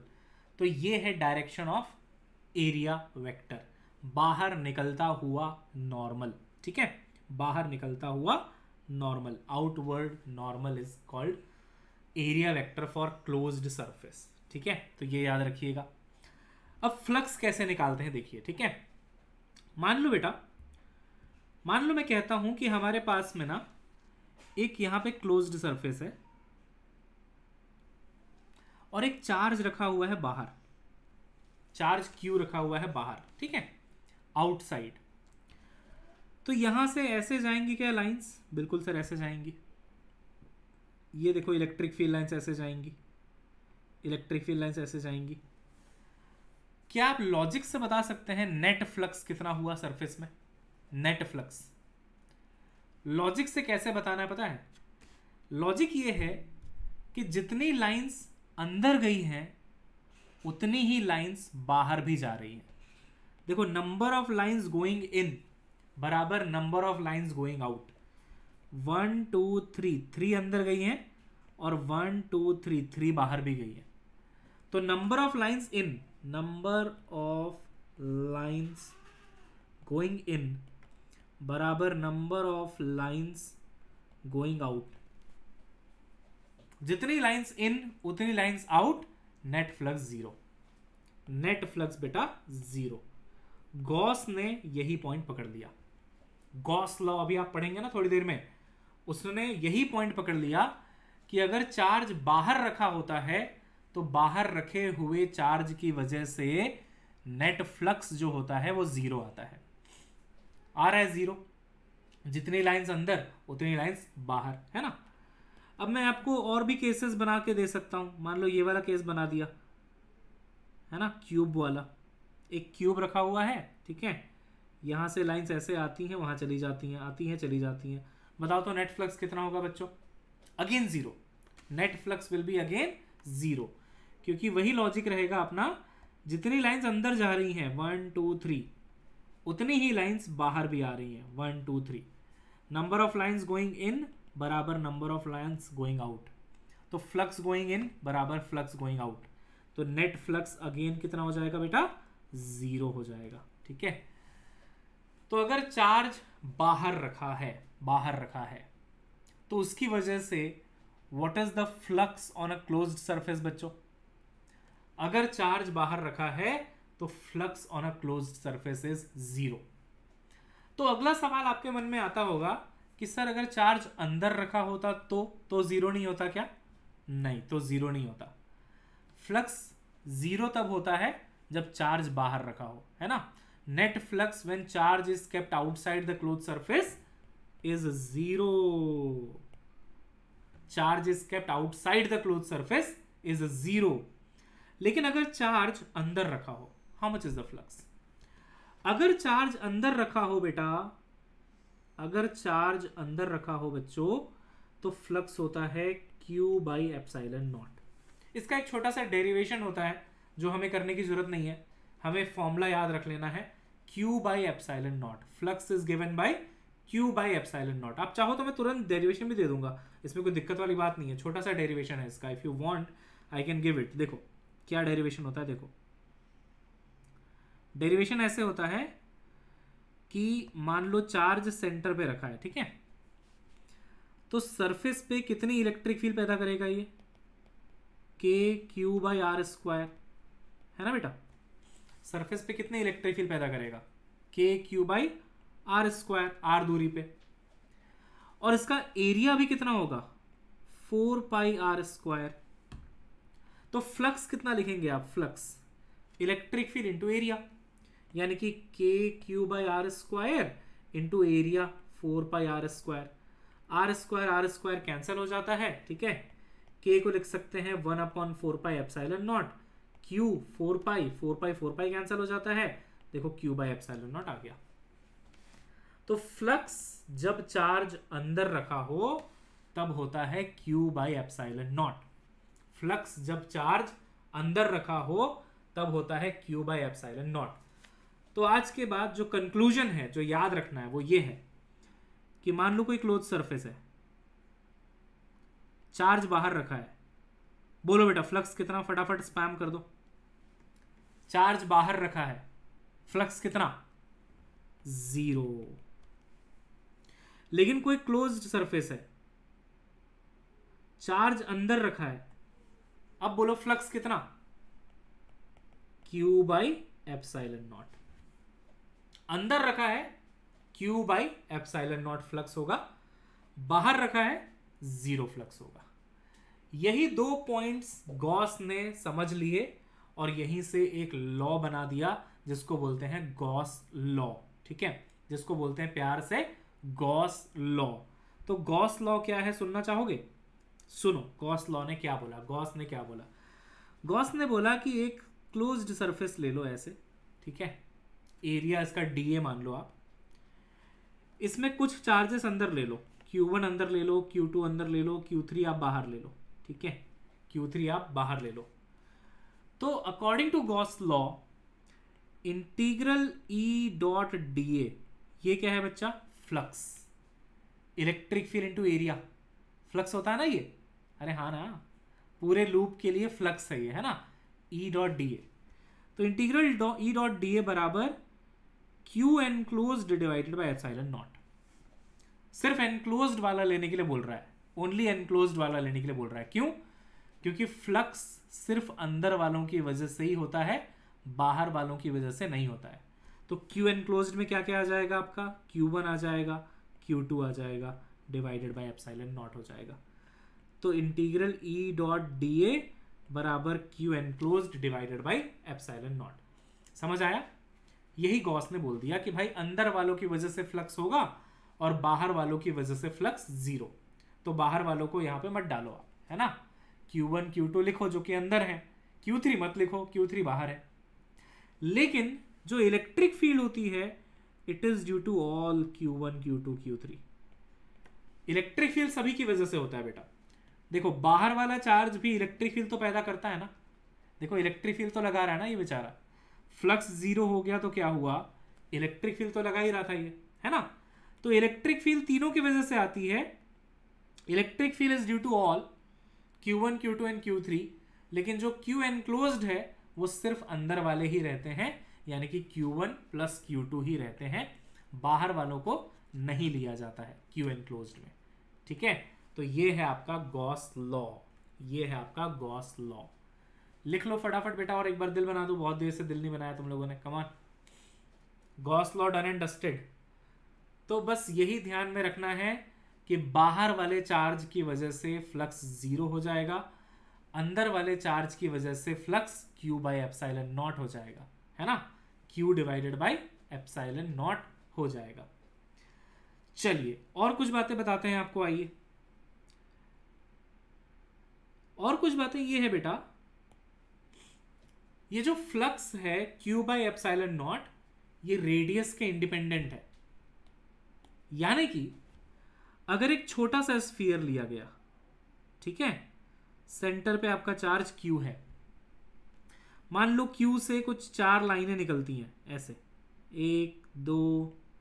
तो ये है डायरेक्शन ऑफ एरिया वेक्टर बाहर निकलता हुआ नॉर्मल ठीक है बाहर निकलता हुआ normal outward normal is called area vector for closed surface ठीक है तो ये याद रखिएगा अब फ्लक्स कैसे निकालते हैं देखिए ठीक है मान लो बेटा मान लो मैं कहता हूं कि हमारे पास में ना एक यहाँ पे क्लोज्ड सरफेस है और एक चार्ज रखा हुआ है बाहर चार्ज क्यू रखा हुआ है बाहर ठीक है आउटसाइड तो यहां से ऐसे जाएंगी क्या लाइंस बिल्कुल सर ऐसे जाएंगी ये देखो इलेक्ट्रिक फील्ड लाइंस ऐसे जाएंगी इलेक्ट्रिक फील्ड लाइंस ऐसे जाएंगी क्या आप लॉजिक से बता सकते हैं नेट फ्लक्स कितना हुआ सरफेस में नेट फ्लक्स लॉजिक से कैसे बताना है पता है लॉजिक ये है कि जितनी लाइंस अंदर गई हैं उतनी ही लाइंस बाहर भी जा रही हैं देखो number of lines going in बराबर number of lines going out one two three three अंदर गई हैं और वन टू थ्री थ्री बाहर भी गई हैं तो number of lines in number of lines going in बराबर number of lines going out जितनी लाइंस इन उतनी lines out net flux zero net flux बेटा जीरो गॉस ने यही पॉइंट पकड़ लिया गॉस लॉ अभी आप पढ़ेंगे ना थोड़ी देर में उसने यही पॉइंट पकड़ लिया कि अगर चार्ज बाहर रखा होता है तो बाहर रखे हुए चार्ज की वजह से नेट फ्लक्स जो होता है वो ज़ीरो आता है आ रहा है ज़ीरो जितनी लाइंस अंदर उतनी लाइंस बाहर है ना अब मैं आपको और भी केसेस बना के दे सकता हूं मान लो ये वाला केस बना दिया है ना क्यूब वाला एक क्यूब रखा हुआ है ठीक है यहां से लाइंस ऐसे आती हैं वहां चली जाती हैं आती हैं चली जाती हैं बताओ तो नेट फ्लक्स कितना होगा बच्चों again zero net flux will be again zero क्योंकि वही लॉजिक रहेगा अपना जितनी लाइंस अंदर जा रही हैं वन टू थ्री उतनी ही लाइंस बाहर भी आ रही हैं one two three number of lines going in बराबर number of lines going out तो फ्लक्स गोइंग इन बराबर फ्लक्स गोइंग आउट तो नेट फ्लक्स अगेन कितना हो जाएगा बेटा ज़ीरो हो जाएगा ठीक है तो अगर चार्ज बाहर रखा है बाहर रखा है तो उसकी वजह से what is the flux on a close surface बच्चों अगर चार्ज बाहर रखा है तो flux on a close surface is zero तो अगला सवाल आपके मन में आता होगा कि सर अगर चार्ज अंदर रखा होता तो तो जीरो नहीं होता क्या नहीं तो जीरो नहीं होता फ्लक्स जीरो तब होता है जब चार्ज बाहर रखा हो है ना net flux when charge is kept outside the close surface is zero charge is kept outside the close surface is zero लेकिन अगर चार्ज अंदर रखा हो how much is the flux अगर चार्ज अंदर रखा हो बेटा अगर चार्ज अंदर रखा हो बच्चों तो फ्लक्स होता है क्यू बाई एप्साइलन नॉट इसका एक छोटा सा डेरिवेशन होता है जो हमें करने की जरूरत नहीं है हमें फॉर्मूला याद रख लेना है q by epsilon naught flux is given by q by epsilon naught आप चाहो तो मैं तुरंत डेरिवेशन भी दे दूंगा इसमें कोई दिक्कत वाली बात नहीं है छोटा सा डेरिवेशन है इसका if you want I can give it देखो क्या डेरिवेशन होता है देखो डेरिवेशन ऐसे होता है कि मान लो चार्ज सेंटर पे रखा है ठीक है तो सरफेस पे कितनी इलेक्ट्रिक फील्ड पैदा करेगा ये के क्यू बाई आर स्क्वायर है ना बेटा सरफेस पे कितने इलेक्ट्रिक फील्ड पैदा करेगा k Q by are square r दूरी पे और इसका एरिया भी कितना होगा फोर पाई आर स्क्वायर तो फ्लक्स कितना लिखेंगे आप flux electric field into area यानी कि के Q by are square into area four pi r square r square r square cancel हो जाता है ठीक है के को लिख सकते हैं one upon four pi epsilon naught q four pi four pi four pi cancel हो जाता है देखो क्यू बाई एपसाइलन नॉट आ गया तो फ्लक्स जब चार्ज अंदर रखा हो तब होता है q by epsilon naught flux जब चार्ज अंदर रखा हो तब होता है क्यू बाई एप्साइलन नॉट तो आज के बाद जो कंक्लूजन है जो याद रखना है वो ये है कि मान लो कोई क्लोज सरफेस है चार्ज बाहर रखा है बोलो बेटा फ्लक्स कितना फटाफट स्पैम कर दो चार्ज बाहर रखा है फ्लक्स कितना जीरो लेकिन कोई क्लोज सरफेस है चार्ज अंदर रखा है अब बोलो फ्लक्स कितना Q बाई एप्साइलन नॉट अंदर रखा है Q by epsilon naught flux होगा बाहर रखा है जीरो फ्लक्स होगा यही दो पॉइंट्स गॉस ने समझ लिए और यहीं से एक लॉ बना दिया जिसको बोलते हैं गॉस लॉ ठीक है जिसको बोलते हैं प्यार से गॉस लॉ तो गॉस लॉ क्या है सुनना चाहोगे सुनो गॉस लॉ ने क्या बोला गॉस ने क्या बोला गॉस ने बोला कि एक क्लोज्ड सरफेस ले लो ऐसे ठीक है एरिया इसका डी ए मान लो आप इसमें कुछ चार्जेस अंदर ले लो क्यू वन अंदर ले लो क्यू टू अंदर ले लो क्यू थ्री आप बाहर ले लो ठीक है क्यू थ्री आप बाहर ले लो तो according to Gauss law integral e dot d a ये क्या है बच्चा flux electric field into area flux होता है ना ये अरे हाँ ना पूरे लूप के लिए फ्लक्स है ये है ना ई डॉट डी ए तो integral e dot d a बराबर q enclose divided by epsilon naught सिर्फ एनक्लोज वाला लेने के लिए बोल रहा है ओनली एनक्लोज वाला लेने के लिए बोल रहा है क्यों क्योंकि फ्लक्स सिर्फ अंदर वालों की वजह से ही होता है बाहर वालों की वजह से नहीं होता है तो क्यू एनक्लोज में क्या क्या आ जाएगा आपका क्यू वन आ जाएगा क्यू टू आ जाएगा डिवाइडेड बाई एपसाइलेंट नॉट हो जाएगा तो integral e dot d a बराबर q enclose divided by epsilon naught समझ आया यही गॉस ने बोल दिया कि भाई अंदर वालों की वजह से फ्लक्स होगा और बाहर वालों की वजह से फ्लक्स जीरो तो बाहर वालों को यहाँ पे मत डालो आप है ना Q1 Q2 लिखो जो कि अंदर है Q3 मत लिखो Q3 बाहर है लेकिन जो इलेक्ट्रिक फील्ड होती है it is due to all Q1 Q2 Q3 electric field सभी की वजह से होता है बेटा देखो बाहर वाला चार्ज भी इलेक्ट्रिक फील्ड तो पैदा करता है ना देखो इलेक्ट्रिक फील्ड तो लगा रहा है ना ये बेचारा फ्लक्स जीरो हो गया तो क्या हुआ इलेक्ट्रिक फील्ड तो लगा ही रहा था ये है ना तो इलेक्ट्रिक फील्ड तीनों की वजह से आती है electric field is due to all q one Q two and q three लेकिन जो क्यू एनक्लोज है वो सिर्फ अंदर वाले ही रहते हैं यानी कि q one plus q two ही रहते हैं बाहर वालों को नहीं लिया जाता है क्यू एनक्लोज में ठीक है तो ये है आपका गॉस लॉ ये है आपका गॉस लॉ लिख लो फटाफट बेटा और एक बार दिल बना दो बहुत देर से दिल नहीं बनाया तुम लोगों ने come on Gauss law done and dusted तो बस यही ध्यान में रखना है कि बाहर वाले चार्ज की वजह से फ्लक्स ज़ीरो हो जाएगा अंदर वाले चार्ज की वजह से flux q by epsilon naught हो जाएगा है ना q divided by epsilon naught हो जाएगा चलिए और कुछ बातें बताते हैं आपको आइए और कुछ बातें ये है बेटा ये जो फ्लक्स है क्यू बाई एप्साइलन नॉट ये रेडियस के इंडिपेंडेंट है यानी कि अगर एक छोटा सा स्फीयर लिया गया ठीक है सेंटर पे आपका चार्ज क्यू है मान लो क्यू से कुछ चार लाइनें निकलती हैं ऐसे एक दो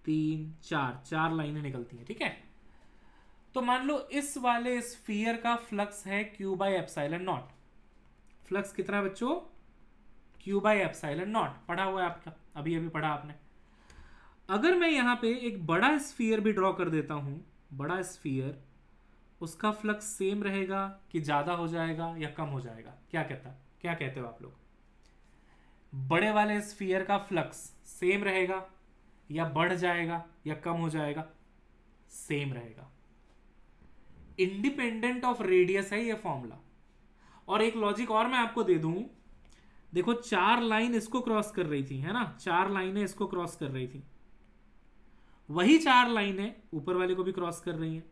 तीन चार चार लाइनें निकलती हैं ठीक है तो मान लो इस वाले स्फीयर का फ्लक्स है q by epsilon naught flux कितना बच्चों क्यू बाई एप्साइलन नॉट पढ़ा हुआ है आपका अभी अभी पढ़ा आपने अगर मैं यहां पे एक बड़ा स्फीयर भी ड्रॉ कर देता हूं बड़ा स्फीयर उसका फ्लक्स सेम रहेगा कि ज़्यादा हो जाएगा या कम हो जाएगा क्या कहता क्या कहते हो आप लोग बड़े वाले स्फीयर का फ्लक्स सेम रहेगा या बढ़ जाएगा या कम हो जाएगा सेम रहेगा इंडिपेंडेंट ऑफ रेडियस है ये फॉर्मूला और एक लॉजिक और मैं आपको दे दूं देखो चार लाइन इसको क्रॉस कर रही थी है ना चार लाइनें इसको क्रॉस कर रही थी वही चार लाइनें ऊपर वाले को भी क्रॉस कर रही हैं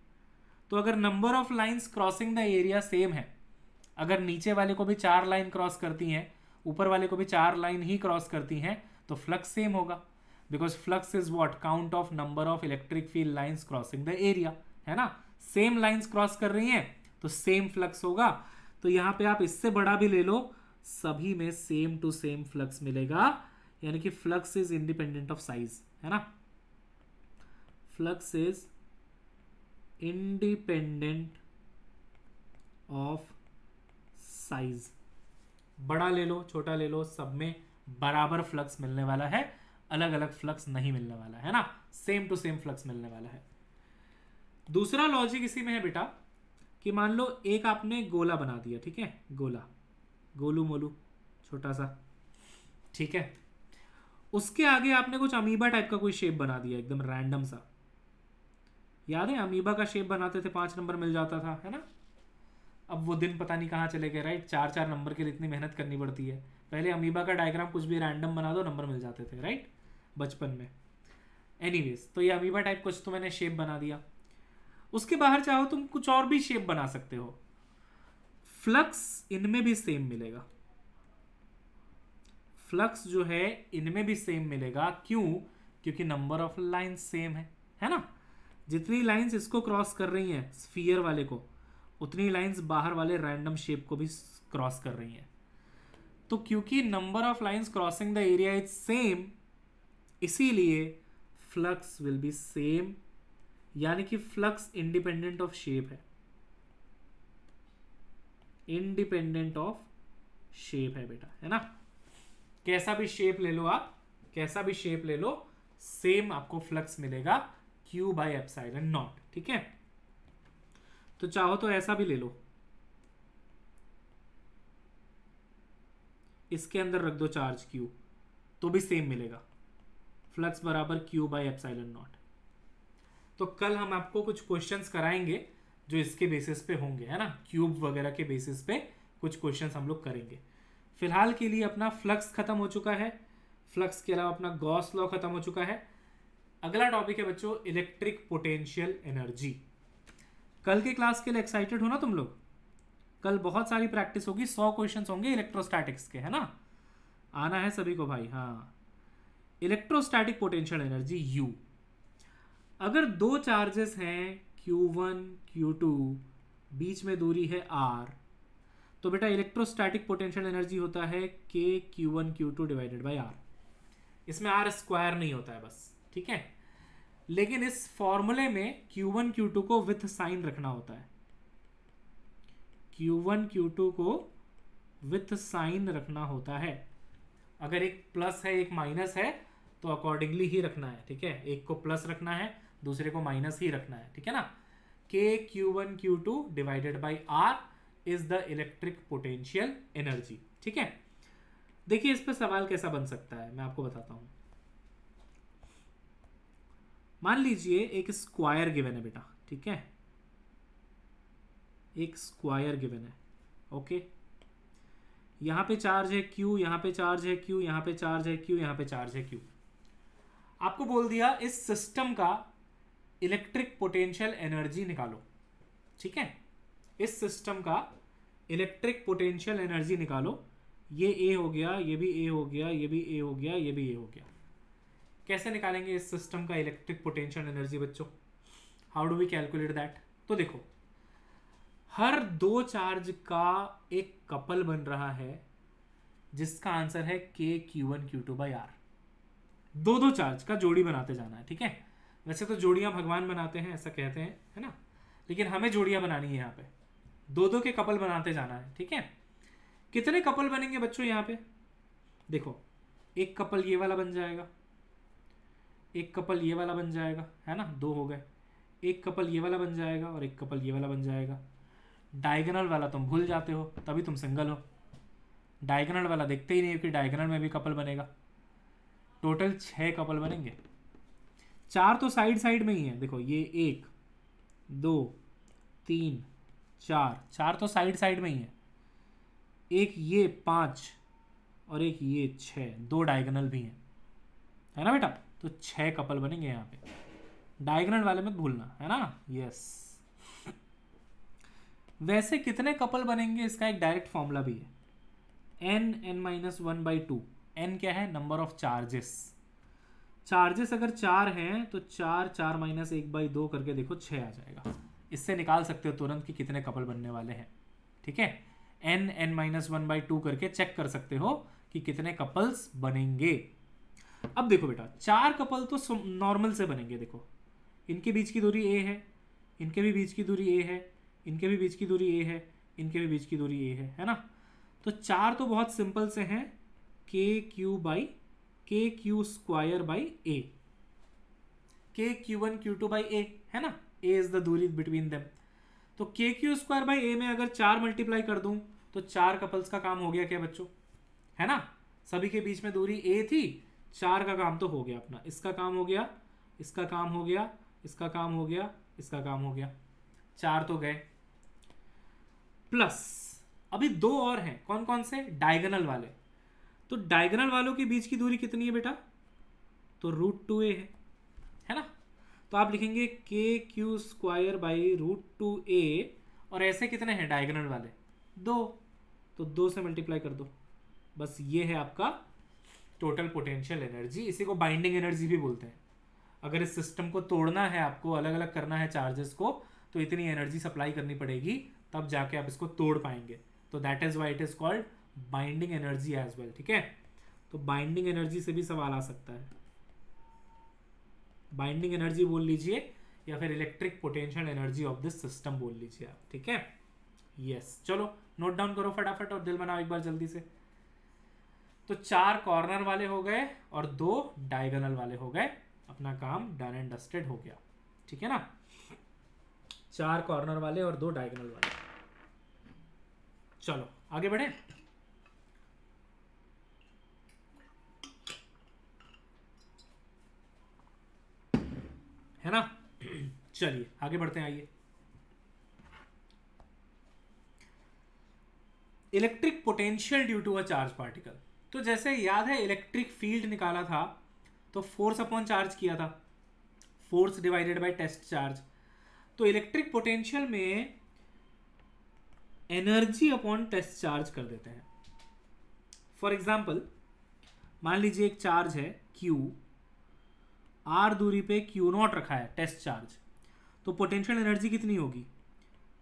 तो अगर number of lines crossing the area same है अगर नीचे वाले को भी चार लाइन क्रॉस करती हैं ऊपर वाले को भी चार लाइन ही क्रॉस करती हैं तो फ्लक्स सेम होगा because flux is what count of number of electric field lines crossing the area है ना सेम लाइंस क्रॉस कर रही हैं तो सेम फ्लक्स होगा तो यहां पे आप इससे बड़ा भी ले लो सभी में सेम टू सेम फ्लक्स मिलेगा यानी कि flux is independent of size है ना flux is independent of size बड़ा ले लो छोटा ले लो सब में बराबर फ्लक्स मिलने वाला है अलग अलग फ्लक्स नहीं मिलने वाला है ना सेम टू सेम फ्लक्स मिलने वाला है दूसरा लॉजिक इसी में है बेटा कि मान लो एक आपने गोला बना दिया ठीक है गोला गोलू मोलू छोटा सा ठीक है उसके आगे आपने कुछ अमीबा टाइप का कोई शेप बना दिया एकदम रैंडम सा याद है अमीबा का शेप बनाते थे पांच नंबर मिल जाता था है ना अब वो दिन पता नहीं कहाँ चले गए राइट चार चार नंबर के लिए इतनी मेहनत करनी पड़ती है पहले अमीबा का डायग्राम कुछ भी रैंडम बना दो नंबर मिल जाते थे राइट बचपन में एनीवेज तो ये अमीबा टाइप कुछ तो मैंने शेप बना दिया उसके बाहर चाहो तुम कुछ और भी शेप बना सकते हो फ्लक्स इनमें भी सेम मिलेगा फ्लक्स जो है इनमें भी सेम मिलेगा क्यों क्योंकि नंबर ऑफ लाइन सेम है है ना जितनी लाइंस इसको क्रॉस कर रही हैं स्फीयर वाले को उतनी लाइंस बाहर वाले रैंडम शेप को भी क्रॉस कर रही हैं तो क्योंकि number of lines crossing the area is same इसीलिए फ्लक्स विल बी सेम यानी कि फ्लक्स इंडिपेंडेंट ऑफ शेप है इंडिपेंडेंट ऑफ शेप है बेटा है ना कैसा भी शेप ले लो आप कैसा भी शेप ले लो सेम आपको फ्लक्स मिलेगा क्यू बाई एपसाइलन नॉट ठीक है तो चाहो तो ऐसा भी ले लो इसके अंदर रख दो चार्ज क्यू तो भी सेम मिलेगा फ्लक्स बराबर क्यू बाई एप्साइलन नॉट तो कल हम आपको कुछ क्वेश्चंस कराएंगे जो इसके बेसिस पे होंगे है ना क्यूब वगैरह के बेसिस पे कुछ क्वेश्चंस हम लोग करेंगे फिलहाल के लिए अपना फ्लक्स खत्म हो चुका है फ्लक्स के अलावा अपना गॉस लॉ खत्म हो चुका है अगला टॉपिक है बच्चों इलेक्ट्रिक पोटेंशियल एनर्जी कल के क्लास के लिए एक्साइटेड हो ना तुम लोग कल बहुत सारी प्रैक्टिस होगी सौ क्वेश्चन होंगे इलेक्ट्रोस्टैटिक्स के है ना आना है सभी को भाई हाँ इलेक्ट्रोस्टैटिक पोटेंशियल एनर्जी यू अगर दो चार्जेस हैं Q1, Q2, बीच में दूरी है R, तो बेटा इलेक्ट्रोस्टैटिक पोटेंशियल एनर्जी होता है के Q one Q two divided by r इसमें आर स्क्वायर नहीं होता है बस ठीक है लेकिन इस फॉर्मूले में क्यू वन क्यू टू को विथ साइन रखना होता है क्यू वन क्यू टू को विथ साइन रखना होता है अगर एक प्लस है एक माइनस है तो अकॉर्डिंगली ही रखना है ठीक है एक को प्लस रखना है दूसरे को माइनस ही रखना है ठीक है ना के Q one Q two divided by r is the electric potential energy ठीक है देखिए इस पर सवाल कैसा बन सकता है मैं आपको बताता हूं मान लीजिए एक स्क्वायर गिवन है बेटा ठीक है एक स्क्वायर गिवन है ओके यहां पे चार्ज है क्यू यहां पे चार्ज है क्यू यहां पे चार्ज है क्यू यहां पे चार्ज है क्यू आपको बोल दिया इस सिस्टम का इलेक्ट्रिक पोटेंशियल एनर्जी निकालो ठीक है इस सिस्टम का इलेक्ट्रिक पोटेंशियल एनर्जी निकालो ये ए हो गया ये भी ए हो गया ये भी ए हो गया ये भी ए हो गया कैसे निकालेंगे इस सिस्टम का इलेक्ट्रिक पोटेंशियल एनर्जी बच्चों how do we calculate that तो देखो हर दो चार्ज का एक कपल बन रहा है जिसका आंसर है के Q one Q two by r दो दो चार्ज का जोड़ी बनाते जाना है ठीक है वैसे तो जोड़ियाँ भगवान बनाते हैं ऐसा कहते हैं है ना लेकिन हमें जोड़ियाँ बनानी है यहाँ पे दो दो के कपल बनाते जाना है ठीक है कितने कपल बनेंगे बच्चों यहाँ पे देखो एक कपल ये वाला बन जाएगा एक कपल ये वाला बन जाएगा है ना दो हो गए एक कपल ये वाला बन जाएगा और एक कपल ये वाला बन जाएगा डायगनल वाला तुम भूल जाते हो तभी तुम सिंगल हो डायगनल वाला देखते ही नहीं हो कि डायगनल में भी कपल बनेगा टोटल छः कपल बनेंगे चार तो साइड साइड में ही है देखो ये एक दो तीन चार चार तो साइड साइड में ही है एक ये पाँच और एक ये छः दो डायगनल भी हैं है ना बेटा तो छः कपल बनेंगे यहाँ पे डायगनल वाले में भूलना है ना यस वैसे कितने कपल बनेंगे इसका एक डायरेक्ट फॉर्मूला भी है n n minus one by two n क्या है नंबर ऑफ चार्जेस चार्जेस अगर चार हैं तो चार चार माइनस एक बाई दो करके देखो छः आ जाएगा इससे निकाल सकते हो तुरंत कि कितने कपल बनने वाले हैं ठीक है n n minus one by two करके चेक कर सकते हो कि कितने कपल्स बनेंगे अब देखो बेटा चार कपल तो नॉर्मल से बनेंगे देखो इनके बीच की दूरी ए है इनके भी बीच की दूरी ए है इनके भी बीच की दूरी ए है इनके भी बीच की दूरी ए है है ना तो चार तो बहुत सिंपल से हैं के Q by k Q square by a के Q one Q two by a है ना ए इज द दूरी बिटवीन दम तो के क्यू स्क्वायर बाई ए में अगर चार मल्टीप्लाई कर दूं तो चार कपल्स का काम हो गया क्या बच्चों है ना सभी के बीच में दूरी ए थी चार का काम तो हो गया अपना इसका काम हो गया इसका काम हो गया इसका काम हो गया इसका काम हो गया चार तो गए प्लस अभी दो और हैं कौन कौन से डायगनल वाले तो डायगनल वालों के बीच की दूरी कितनी है बेटा तो रूट टू ए है है ना तो आप लिखेंगे k Q square by root two a और ऐसे कितने हैं डायगनल वाले दो तो दो से मल्टीप्लाई कर दो बस ये है आपका टोटल पोटेंशियल एनर्जी इसी को बाइंडिंग एनर्जी भी बोलते हैं अगर इस सिस्टम को तोड़ना है आपको अलग अलग करना है चार्जेस को तो इतनी एनर्जी सप्लाई करनी पड़ेगी तब जाके आप इसको तोड़ पाएंगे तो that is why it is called binding energy as well ठीक है तो बाइंडिंग एनर्जी से भी सवाल आ सकता है बाइंडिंग एनर्जी बोल लीजिए या फिर electric potential energy of this system बोल लीजिए आप ठीक है यस yes. चलो नोट डाउन करो फटाफट और दिल बनाओ एक बार जल्दी से तो चार कॉर्नर वाले हो गए और दो डायगनल वाले हो गए अपना काम डन एंड डस्टेड हो गया ठीक है ना चार कॉर्नर वाले और दो डायगनल वाले चलो आगे बढ़े है ना चलिए आगे बढ़ते हैं आइए electric potential due to a charge particle तो जैसे याद है इलेक्ट्रिक फील्ड निकाला था तो फोर्स अपॉन चार्ज किया था force divided by test charge तो इलेक्ट्रिक पोटेंशियल में एनर्जी अपॉन टेस्ट चार्ज कर देते हैं फॉर एग्जाम्पल मान लीजिए एक चार्ज है क्यू आर दूरी पे क्यू नॉट रखा है टेस्ट चार्ज तो पोटेंशियल एनर्जी कितनी होगी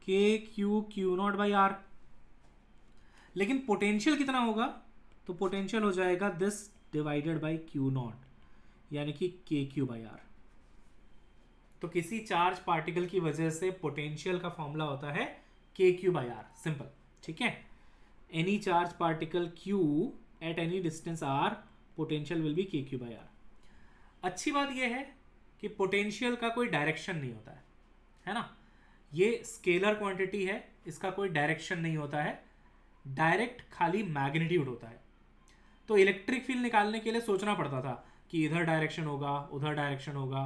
k Q Q naught by r लेकिन पोटेंशियल कितना होगा तो पोटेंशियल हो जाएगा this divided by q naught यानी कि के क्यू बाई आर तो किसी चार्ज पार्टिकल की वजह से पोटेंशियल का फॉर्मूला होता है के क्यू बाई आर सिंपल ठीक है any charge particle q at any distance r potential will be k Q by r अच्छी बात यह है कि पोटेंशियल का कोई डायरेक्शन नहीं होता है है ना ये स्केलर क्वांटिटी है इसका कोई डायरेक्शन नहीं होता है डायरेक्ट खाली मैग्नीट्यूड होता है तो इलेक्ट्रिक फील्ड निकालने के लिए सोचना पड़ता था कि इधर डायरेक्शन होगा उधर डायरेक्शन होगा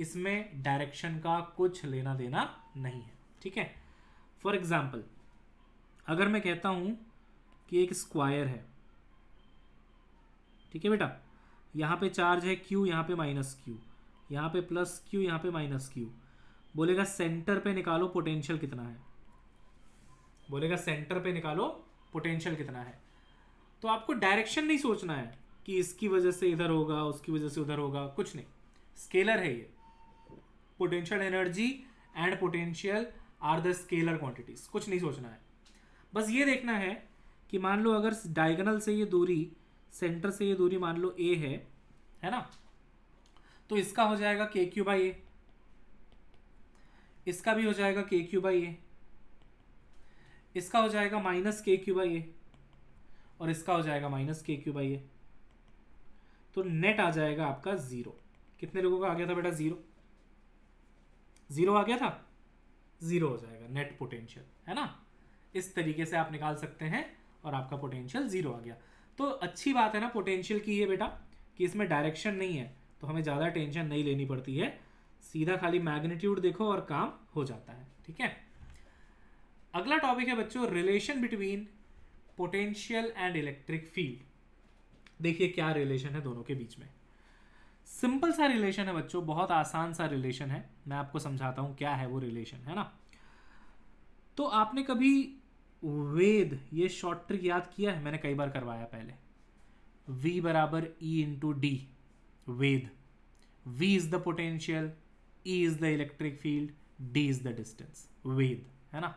इसमें डायरेक्शन का कुछ लेना देना नहीं है ठीक है फॉर एग्जाम्पल अगर मैं कहता हूँ कि एक स्क्वायर है ठीक है बेटा यहाँ पे चार्ज है क्यू यहाँ पे माइनस क्यू यहाँ पे प्लस क्यू यहाँ पे माइनस क्यू बोलेगा सेंटर पे निकालो पोटेंशियल कितना है बोलेगा सेंटर पे निकालो पोटेंशियल कितना है तो आपको डायरेक्शन नहीं सोचना है कि इसकी वजह से इधर होगा उसकी वजह से उधर होगा कुछ नहीं स्केलर है ये potential energy and potential are the scalar quantities कुछ नहीं सोचना है बस ये देखना है कि मान लो अगर डायगनल से ये दूरी सेंटर से ये दूरी मान लो ए है है ना तो इसका हो जाएगा के क्यू बाई ए इसका भी हो जाएगा के क्यू बाई ए इसका हो जाएगा माइनस के क्यू बाई ए और इसका हो जाएगा माइनस के क्यू बाई ए तो नेट आ जाएगा आपका ज़ीरो कितने लोगों का आ गया था बेटा ज़ीरो ज़ीरो आ गया था ज़ीरो हो जाएगा नेट पोटेंशियल है ना इस तरीके से आप निकाल सकते हैं और आपका पोटेंशियल ज़ीरो आ गया तो अच्छी बात है ना पोटेंशियल की ये बेटा कि इसमें डायरेक्शन नहीं है तो हमें ज़्यादा टेंशन नहीं लेनी पड़ती है सीधा खाली मैग्नीट्यूड देखो और काम हो जाता है ठीक है अगला टॉपिक है बच्चों relation between potential and electric field देखिए क्या रिलेशन है दोनों के बीच में सिंपल सा रिलेशन है बच्चों बहुत आसान सा रिलेशन है मैं आपको समझाता हूँ क्या है वो रिलेशन है ना तो आपने कभी वेद ये शॉर्ट ट्रिक याद किया है मैंने कई बार करवाया पहले v बराबर e into d where v is the potential e is the electric field d is the distance वेद है ना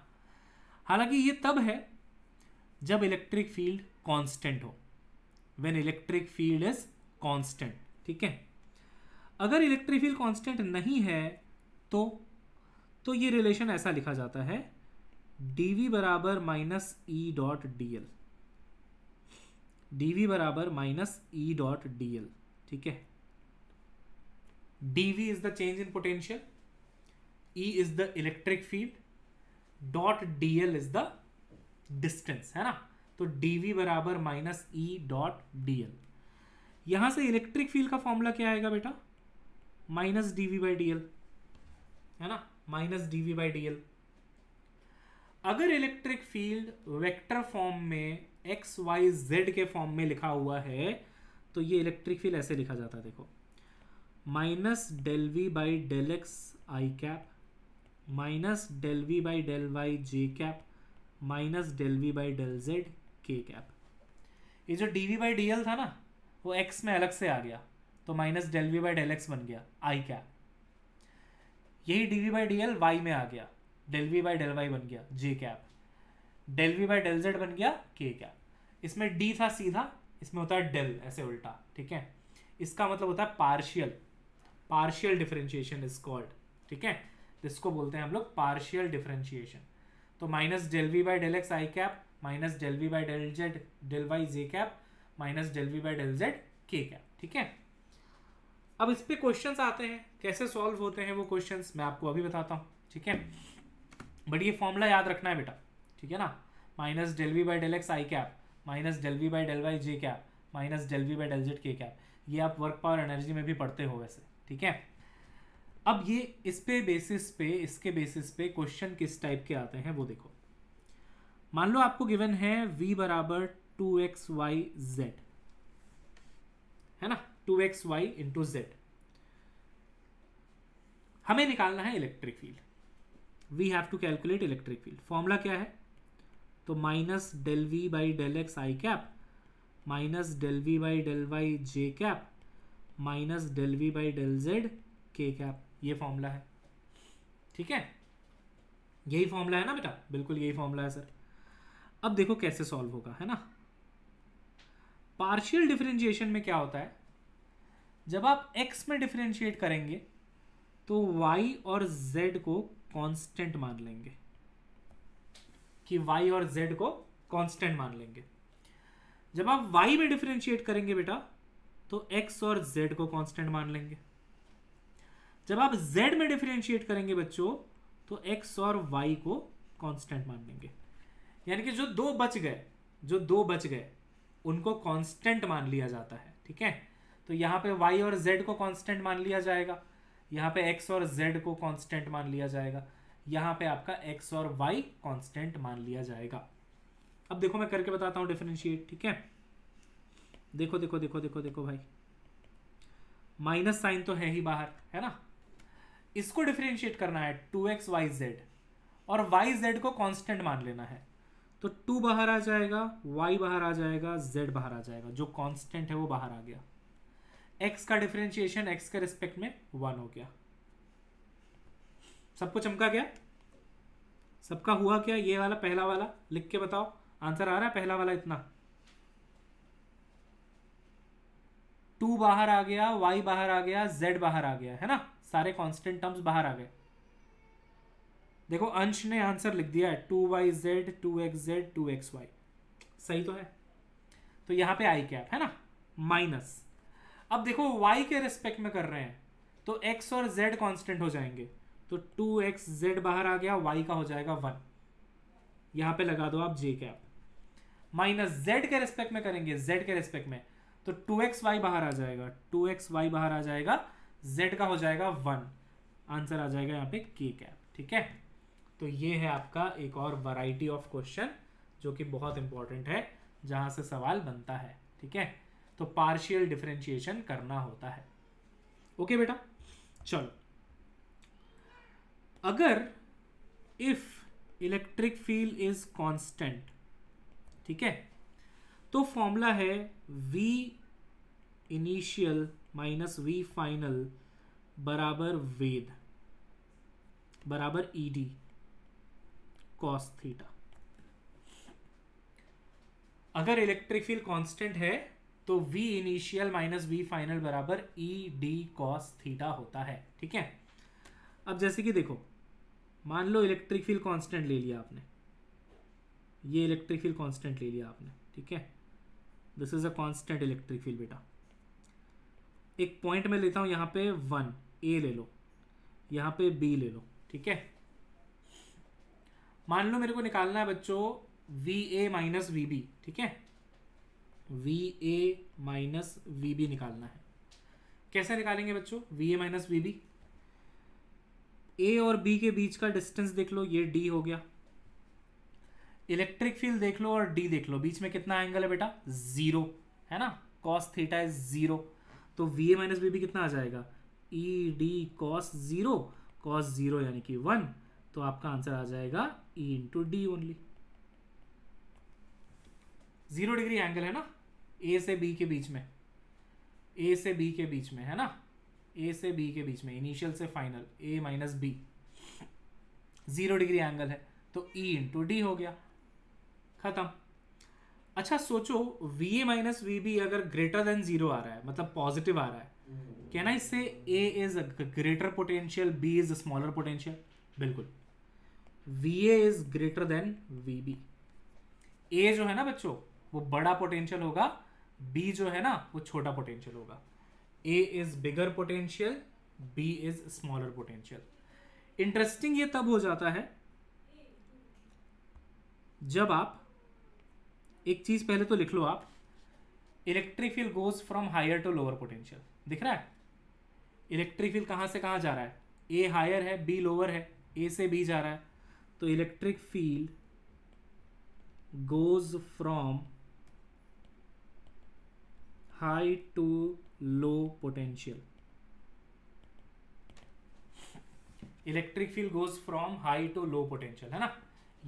हालांकि ये तब है जब इलेक्ट्रिक फील्ड कांस्टेंट हो when electric field is constant ठीक है अगर इलेक्ट्रिक फील्ड कांस्टेंट नहीं है तो तो ये रिलेशन ऐसा लिखा जाता है डीवी बराबर minus e dot d l d v बराबर minus e dot d l ठीक है d v is the change in potential e is the electric field dot d l is the distance है ना तो d v बराबर minus e dot d l यहां से electric field का formula क्या आएगा बेटा minus d v by d l है ना minus d v by d l अगर इलेक्ट्रिक फील्ड वेक्टर फॉर्म में एक्स वाई जेड के फॉर्म में लिखा हुआ है तो ये इलेक्ट्रिक फील्ड ऐसे लिखा जाता है देखो minus del v by del x i cap minus del v by del y j cap minus del v by del z k cap ये जो d v by d l था ना वो एक्स में अलग से आ गया तो minus del v by del x बन गया आई कैप यही d v by d l y में आ गया del v by del y बन गया j cap del v by del z बन गया के कैप इसमें डी था सीधा इसमें होता है डेल ऐसे उल्टा ठीक है इसका मतलब होता है partial partial differentiation is called ठीक है जिसको बोलते हैं हम लोग पार्शियल डिफरेंशिएशन तो minus del v by del x i cap minus del v by del z del y j cap minus del v by del z k cap ठीक है अब इस पर क्वेश्चन आते हैं कैसे सॉल्व होते हैं वो क्वेश्चन मैं आपको अभी बताता हूँ ठीक है बट ये फॉर्मूला याद रखना है बेटा ठीक है ना minus del v by del x i cap minus del v by del y j cap minus del v by del z k cap ये आप वर्क पावर एनर्जी में भी पढ़ते हो वैसे ठीक है अब ये इस पे बेसिस पे इसके बेसिस पे क्वेश्चन किस टाइप के आते हैं वो देखो मान लो आपको गिवन है v बराबर टू एक्स वाई जेड है ना two x y into z हमें निकालना है electric field we have to calculate electric field formula क्या है तो minus del v by del x i cap minus del v by del y j cap minus del v by del z k cap ये formula है ठीक है यही formula है ना बेटा बिल्कुल यही फॉर्मूला है सर अब देखो कैसे सॉल्व होगा है ना पार्शियल डिफरेंशिएशन में क्या होता है जब आप x में डिफरेंशिएट करेंगे तो y और z को कांस्टेंट मान लेंगे कि वाई और जेड को कांस्टेंट मान लेंगे जब आप वाई में डिफ्रेंशिएट करेंगे बेटा तो एक्स और जेड को कांस्टेंट मान लेंगे जब आप जेड में डिफ्रेंशिएट करेंगे बच्चों तो एक्स और वाई को कांस्टेंट मान लेंगे यानी कि जो दो बच गए जो दो बच गए उनको कांस्टेंट मान लिया जाता है ठीक है तो यहां पे वाई और जेड को कांस्टेंट मान लिया जाएगा यहाँ पे एक्स और जेड को कांस्टेंट मान लिया जाएगा यहाँ पे आपका एक्स और वाई कांस्टेंट मान लिया जाएगा अब देखो मैं करके बताता हूँ डिफ्रेंशिएट ठीक है देखो देखो देखो देखो देखो भाई माइनस साइन तो है ही बाहर है ना इसको डिफ्रेंशिएट करना है टू एक्स वाई जेड और वाई जेड को कांस्टेंट मान लेना है तो टू बाहर आ जाएगा वाई बाहर आ जाएगा जेड बाहर आ जाएगा जो कांस्टेंट है वो बाहर आ गया एक्स का डिफ्रेंशिएशन एक्स के रिस्पेक्ट में वन हो गया सबको चमका गया सबका हुआ क्या ये वाला पहला वाला लिख के बताओ आंसर आ रहा है पहला वाला इतना टू बाहर आ गया वाई बाहर आ गया जेड बाहर आ गया है ना सारे कांस्टेंट टर्म्स बाहर आ गए देखो अंश ने आंसर लिख दिया है two y z two x z two x y सही तो है तो यहां पे आई कैप है ना माइनस अब देखो y के रिस्पेक्ट में कर रहे हैं तो x और z कांस्टेंट हो जाएंगे तो एक्स जेड बाहर आ गया y का हो जाएगा वन यहाँ पे लगा दो आप j कैप माइनस z के रिस्पेक्ट में करेंगे z के रिस्पेक्ट में तो 2xy बाहर आ जाएगा 2xy बाहर आ जाएगा z का हो जाएगा वन आंसर आ जाएगा यहाँ पे k कैप ठीक है तो ये है आपका एक और वराइटी ऑफ क्वेश्चन जो कि बहुत इंपॉर्टेंट है जहां से सवाल बनता है ठीक है तो पार्शियल डिफ्रेंशिएशन करना होता है ओके बेटा चलो अगर if electric field is constant ठीक है तो फॉर्मूला है v initial minus v final बराबर वेद बराबर ई डी कॉस थीटा अगर इलेक्ट्रिक फील्ड कांस्टेंट है तो v initial minus v final बराबर ई डी कॉस थीटा होता है ठीक है अब जैसे कि देखो मान लो इलेक्ट्रिक फील्ड कांस्टेंट ले लिया आपने ये इलेक्ट्रिक फील्ड कांस्टेंट ले लिया आपने ठीक है this is a constant electric field बेटा एक पॉइंट में लेता हूँ यहाँ पे वन ए ले लो यहाँ पे बी ले लो ठीक है मान लो मेरे को निकालना है बच्चों v a minus v b ठीक है v a minus v b निकालना है कैसे निकालेंगे बच्चों v a minus v b a और बी के बीच का डिस्टेंस देख लो ये डी हो गया इलेक्ट्रिक फील्ड देख लो और डी देख लो बीच में कितना एंगल है बेटा ज़ीरो है ना कॉस थीटा इज ज़ीरो तो v a minus b b कितना आ जाएगा e d cos zero cos zero यानी कि वन तो आपका आंसर आ जाएगा e into d only zero degree angle है ना ए से बी के बीच में ए से बी के बीच में है ना ए से बी के बीच में इनिशियल से final a minus b zero degree angle है तो ई इंटू डी हो गया खत्म अच्छा सोचो v a minus v b अगर ग्रेटर देन जीरो आ रहा है मतलब पॉजिटिव आ रहा है can I say a is greater potential b is smaller potential बिल्कुल v a is greater than v b a जो है ना बच्चों वो बड़ा पोटेंशियल होगा बी जो है ना वो छोटा पोटेंशियल होगा a is bigger potential b is smaller potential interesting ये तब हो जाता है जब आप एक चीज पहले तो लिख लो आप electric field goes from higher to lower potential दिख रहा है इलेक्ट्रिक फील्ड कहां से कहां जा रहा है ए हायर है बी लोअर है ए से बी जा रहा है तो electric field goes from high to low potential electric field goes from high to low potential है ना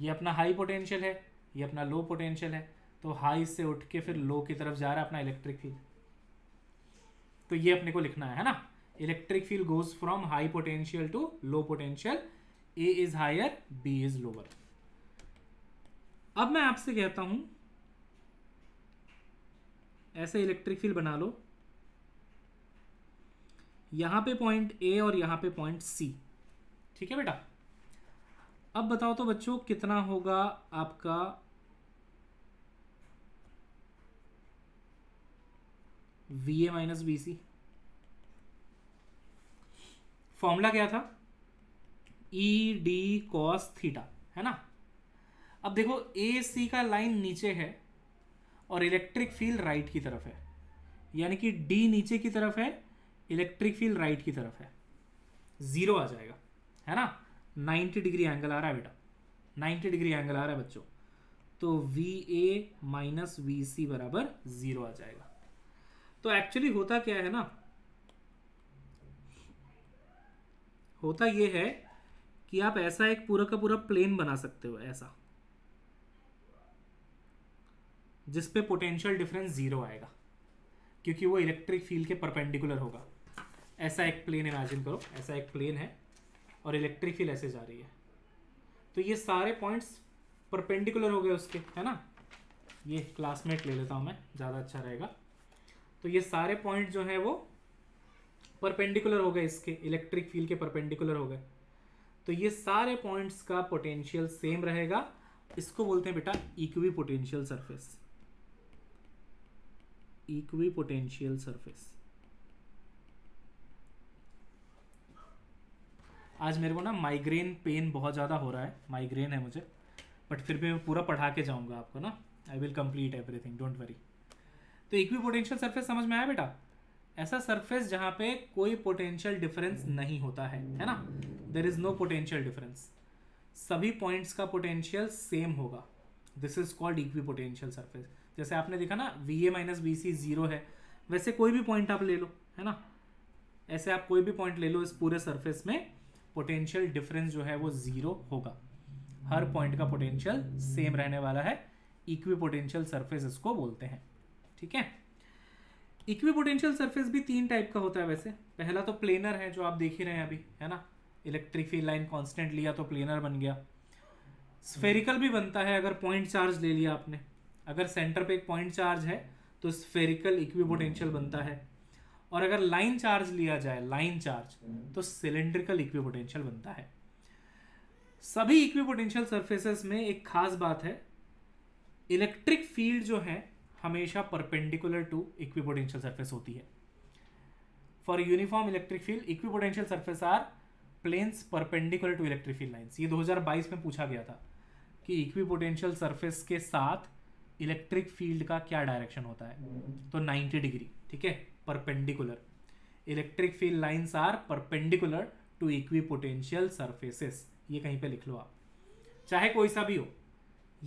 ये अपना हाई पोटेंशियल है ये अपना लो पोटेंशियल है तो हाई से उठ के फिर लो की तरफ जा रहा है अपना इलेक्ट्रिक फील्ड तो ये अपने को लिखना है ना electric field goes from high potential to low potential a is higher b is lower अब मैं आपसे कहता हूं ऐसे इलेक्ट्रिक फील्ड बना लो यहां पे पॉइंट ए और यहां पे पॉइंट सी ठीक है बेटा अब बताओ तो बच्चों कितना होगा आपका v a minus b c formula क्या था ई डी कॉस थीटा है ना अब देखो ए सी का लाइन नीचे है और इलेक्ट्रिक फील्ड राइट की तरफ है यानी कि डी नीचे की तरफ है इलेक्ट्रिक फील्ड राइट की तरफ है ज़ीरो आ जाएगा है ना 90 डिग्री एंगल आ रहा है बेटा 90 डिग्री एंगल आ रहा है बच्चों तो v a minus v c बराबर ज़ीरो आ जाएगा तो एक्चुअली होता क्या है ना होता यह है कि आप ऐसा एक पूरा का पूरा प्लेन बना सकते हो ऐसा जिस पे पोटेंशियल डिफरेंस ज़ीरो आएगा क्योंकि वो इलेक्ट्रिक फील्ड के परपेंडिकुलर होगा ऐसा एक प्लेन इमेजिन करो ऐसा एक प्लेन है और इलेक्ट्रिक फील्ड ऐसे जा रही है तो ये सारे पॉइंट्स परपेंडिकुलर हो गए उसके है ना ये क्लासमेट ले लेता हूँ मैं ज़्यादा अच्छा रहेगा तो ये सारे पॉइंट जो हैं वो परपेंडिकुलर हो गए इसके इलेक्ट्रिक फील्ड के परपेंडिकुलर हो गए तो ये सारे पॉइंट्स का पोटेंशियल सेम रहेगा इसको बोलते हैं बेटा equipotential surface equipotential surface आज मेरे को ना माइग्रेन पेन बहुत ज़्यादा हो रहा है माइग्रेन है मुझे बट फिर भी मैं पूरा पढ़ा के जाऊँगा आपको ना I will complete everything don't worry तो इक्वी पोटेंशियल सर्फेस समझ में आया बेटा ऐसा सरफेस जहाँ पे कोई पोटेंशियल डिफरेंस नहीं होता है है ना there is no potential difference सभी पॉइंट्स का पोटेंशियल सेम होगा this is called equipotential surface जैसे आपने देखा ना v a minus b c zero है वैसे कोई भी पॉइंट आप ले लो है ना ऐसे आप कोई भी पॉइंट ले लो इस पूरे सरफेस में पोटेंशियल डिफरेंस जो है वो ज़ीरो होगा हर पॉइंट का पोटेंशियल सेम रहने वाला है इक्वी पोटेंशियल सर्फेस इसको बोलते हैं ठीक है इक्वी पोटेंशियल सर्फेस भी तीन टाइप का होता है वैसे पहला तो प्लेनर है जो आप देख ही रहे हैं अभी है ना इलेक्ट्रिक फील्ड लाइन कॉन्स्टेंट लिया तो प्लेनर बन गया स्फेरिकल भी बनता है अगर पॉइंट चार्ज ले लिया आपने अगर सेंटर पे एक पॉइंट चार्ज है तो स्फेरिकल इक्विपोटेंशियल बनता है और अगर लाइन चार्ज लिया जाए लाइन चार्ज तो सिलेंड्रिकल इक्विपोटेंशियल बनता है सभी इक्विपोटेंशियल सर्फेसेस में एक खास बात है इलेक्ट्रिक फील्ड जो है हमेशा परपेंडिकुलर टू इक्विपोटेंशियल सर्फेस होती है for uniform electric field equipotential surface are planes perpendicular to electric field lines ये 2022 में पूछा गया था कि इक्विपोटेंशियल सर्फेस के साथ इलेक्ट्रिक फील्ड का क्या डायरेक्शन होता है तो 90 डिग्री ठीक है perpendicular electric field lines are perpendicular to equipotential surfaces ये कहीं पे लिख लो आप चाहे कोई सा भी हो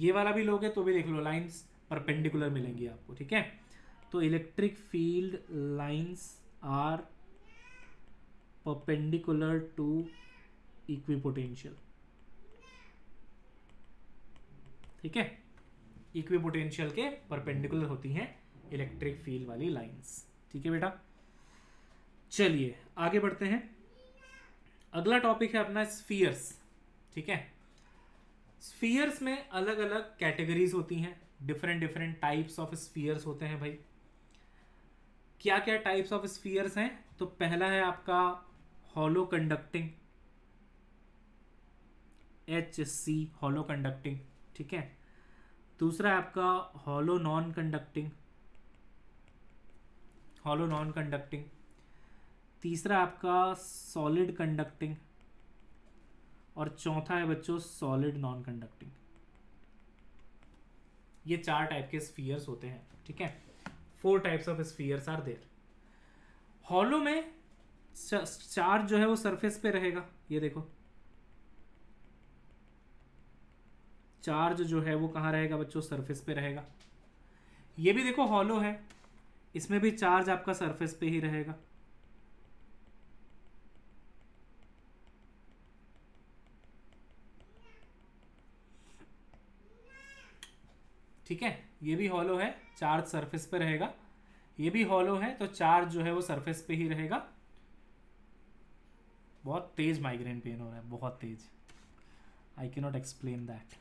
ये वाला भी लोगे तो भी लिख लो लाइन्स परपेंडिकुलर मिलेंगी आपको ठीक है तो electric field lines are perpendicular to equipotential ठीक है इक्विपोटेंशियल पोटेंशियल के परपेंडिकुलर होती हैं इलेक्ट्रिक फील्ड वाली लाइंस ठीक है बेटा चलिए आगे बढ़ते हैं अगला टॉपिक है अपना स्फीयर्स ठीक है स्फीयर्स में अलग अलग कैटेगरीज होती हैं different different types of spheres होते हैं भाई क्या क्या टाइप्स ऑफ स्फीयर्स हैं तो पहला है आपका hollow conducting H C hollow conducting ठीक है दूसरा आपका hollow non conducting hollow non conducting तीसरा आपका सॉलिड कंडक्टिंग और चौथा है बच्चों सॉलिड नॉन कंडक्टिंग ये चार टाइप के स्फीयर्स होते हैं ठीक है four types of spheres are there hollow में चार्ज जो है वो सरफेस पे रहेगा ये देखो चार्ज जो है वो कहाँ रहेगा बच्चों सरफेस पे रहेगा ये भी देखो हॉलो है इसमें भी चार्ज आपका सरफेस पे ही रहेगा ठीक है ये भी हॉलो है चार्ज सरफेस पे रहेगा ये भी हॉलो है तो चार्ज जो है वो सरफेस पे ही रहेगा बहुत तेज माइग्रेन पेन हो रहा है बहुत तेज आई के नॉट एक्सप्लेन दैट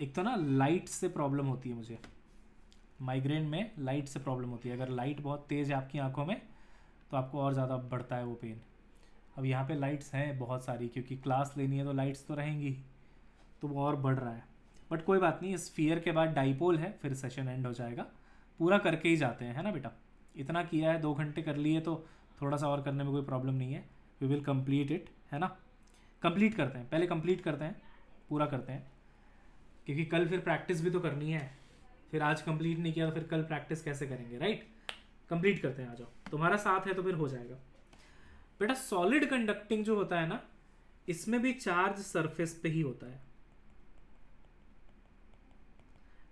एक तो ना लाइट से प्रॉब्लम होती है मुझे माइग्रेन में लाइट से प्रॉब्लम होती है अगर लाइट बहुत तेज़ है आपकी आंखों में तो आपको और ज़्यादा बढ़ता है वो पेन अब यहाँ पे लाइट्स हैं बहुत सारी क्योंकि क्लास लेनी है तो लाइट्स तो रहेंगी तो वो और बढ़ रहा है बट कोई बात नहीं इस फियर के बाद डाइपोल है फिर सेशन एंड हो जाएगा पूरा करके ही जाते हैं है ना बेटा इतना किया है दो घंटे कर लिए तो थोड़ा सा और करने में कोई प्रॉब्लम नहीं है वी विल कम्प्लीट इट है ना कम्प्लीट करते हैं पहले कम्प्लीट करते हैं पूरा करते हैं क्योंकि कल फिर प्रैक्टिस भी तो करनी है फिर आज कंप्लीट नहीं किया तो फिर कल प्रैक्टिस कैसे करेंगे राइट कंप्लीट करते हैं आ जाओ तुम्हारा साथ है तो फिर हो जाएगा बेटा सॉलिड कंडक्टिंग जो होता है ना इसमें भी चार्ज सरफेस पे ही होता है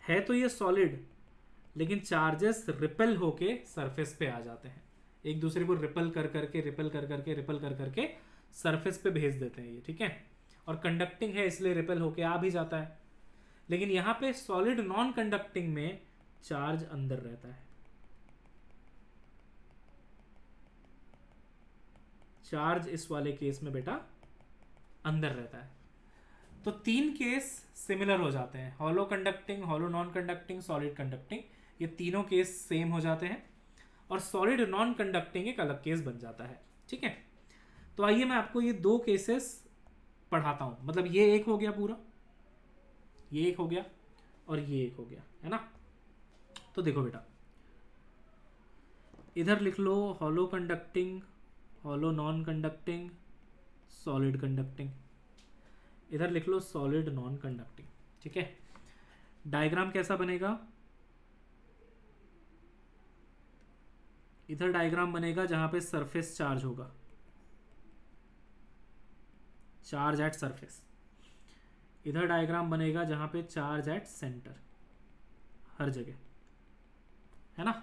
है तो ये सॉलिड लेकिन चार्जेस रिपेल होके सरफेस पे आ जाते हैं एक दूसरे को रिपल कर करके रिपल कर करके रिपल कर करके सरफेस पे भेज देते हैं ये ठीक है और कंडक्टिंग है इसलिए रिपेल होके आ भी जाता है लेकिन यहां पे सॉलिड नॉन कंडक्टिंग में चार्ज अंदर रहता है चार्ज इस वाले केस में बेटा अंदर रहता है तो तीन केस सिमिलर हो जाते हैं hollow conducting hollow non conducting solid conducting ये तीनों केस सेम हो जाते हैं और सॉलिड नॉन कंडक्टिंग एक अलग केस बन जाता है ठीक है तो आइए मैं आपको ये दो केसेस पढ़ाता हूं मतलब ये एक हो गया पूरा ये एक हो गया और ये एक हो गया है ना तो देखो बेटा इधर लिख लो hollow conducting hollow non conducting solid conducting इधर लिख लो सॉलिड नॉन कंडक्टिंग ठीक है डायग्राम कैसा बनेगा इधर डायग्राम बनेगा जहां पे सरफेस चार्ज होगा चार्ज एट सरफेस इधर डायग्राम बनेगा जहां पे चार्ज एट सेंटर हर जगह है ना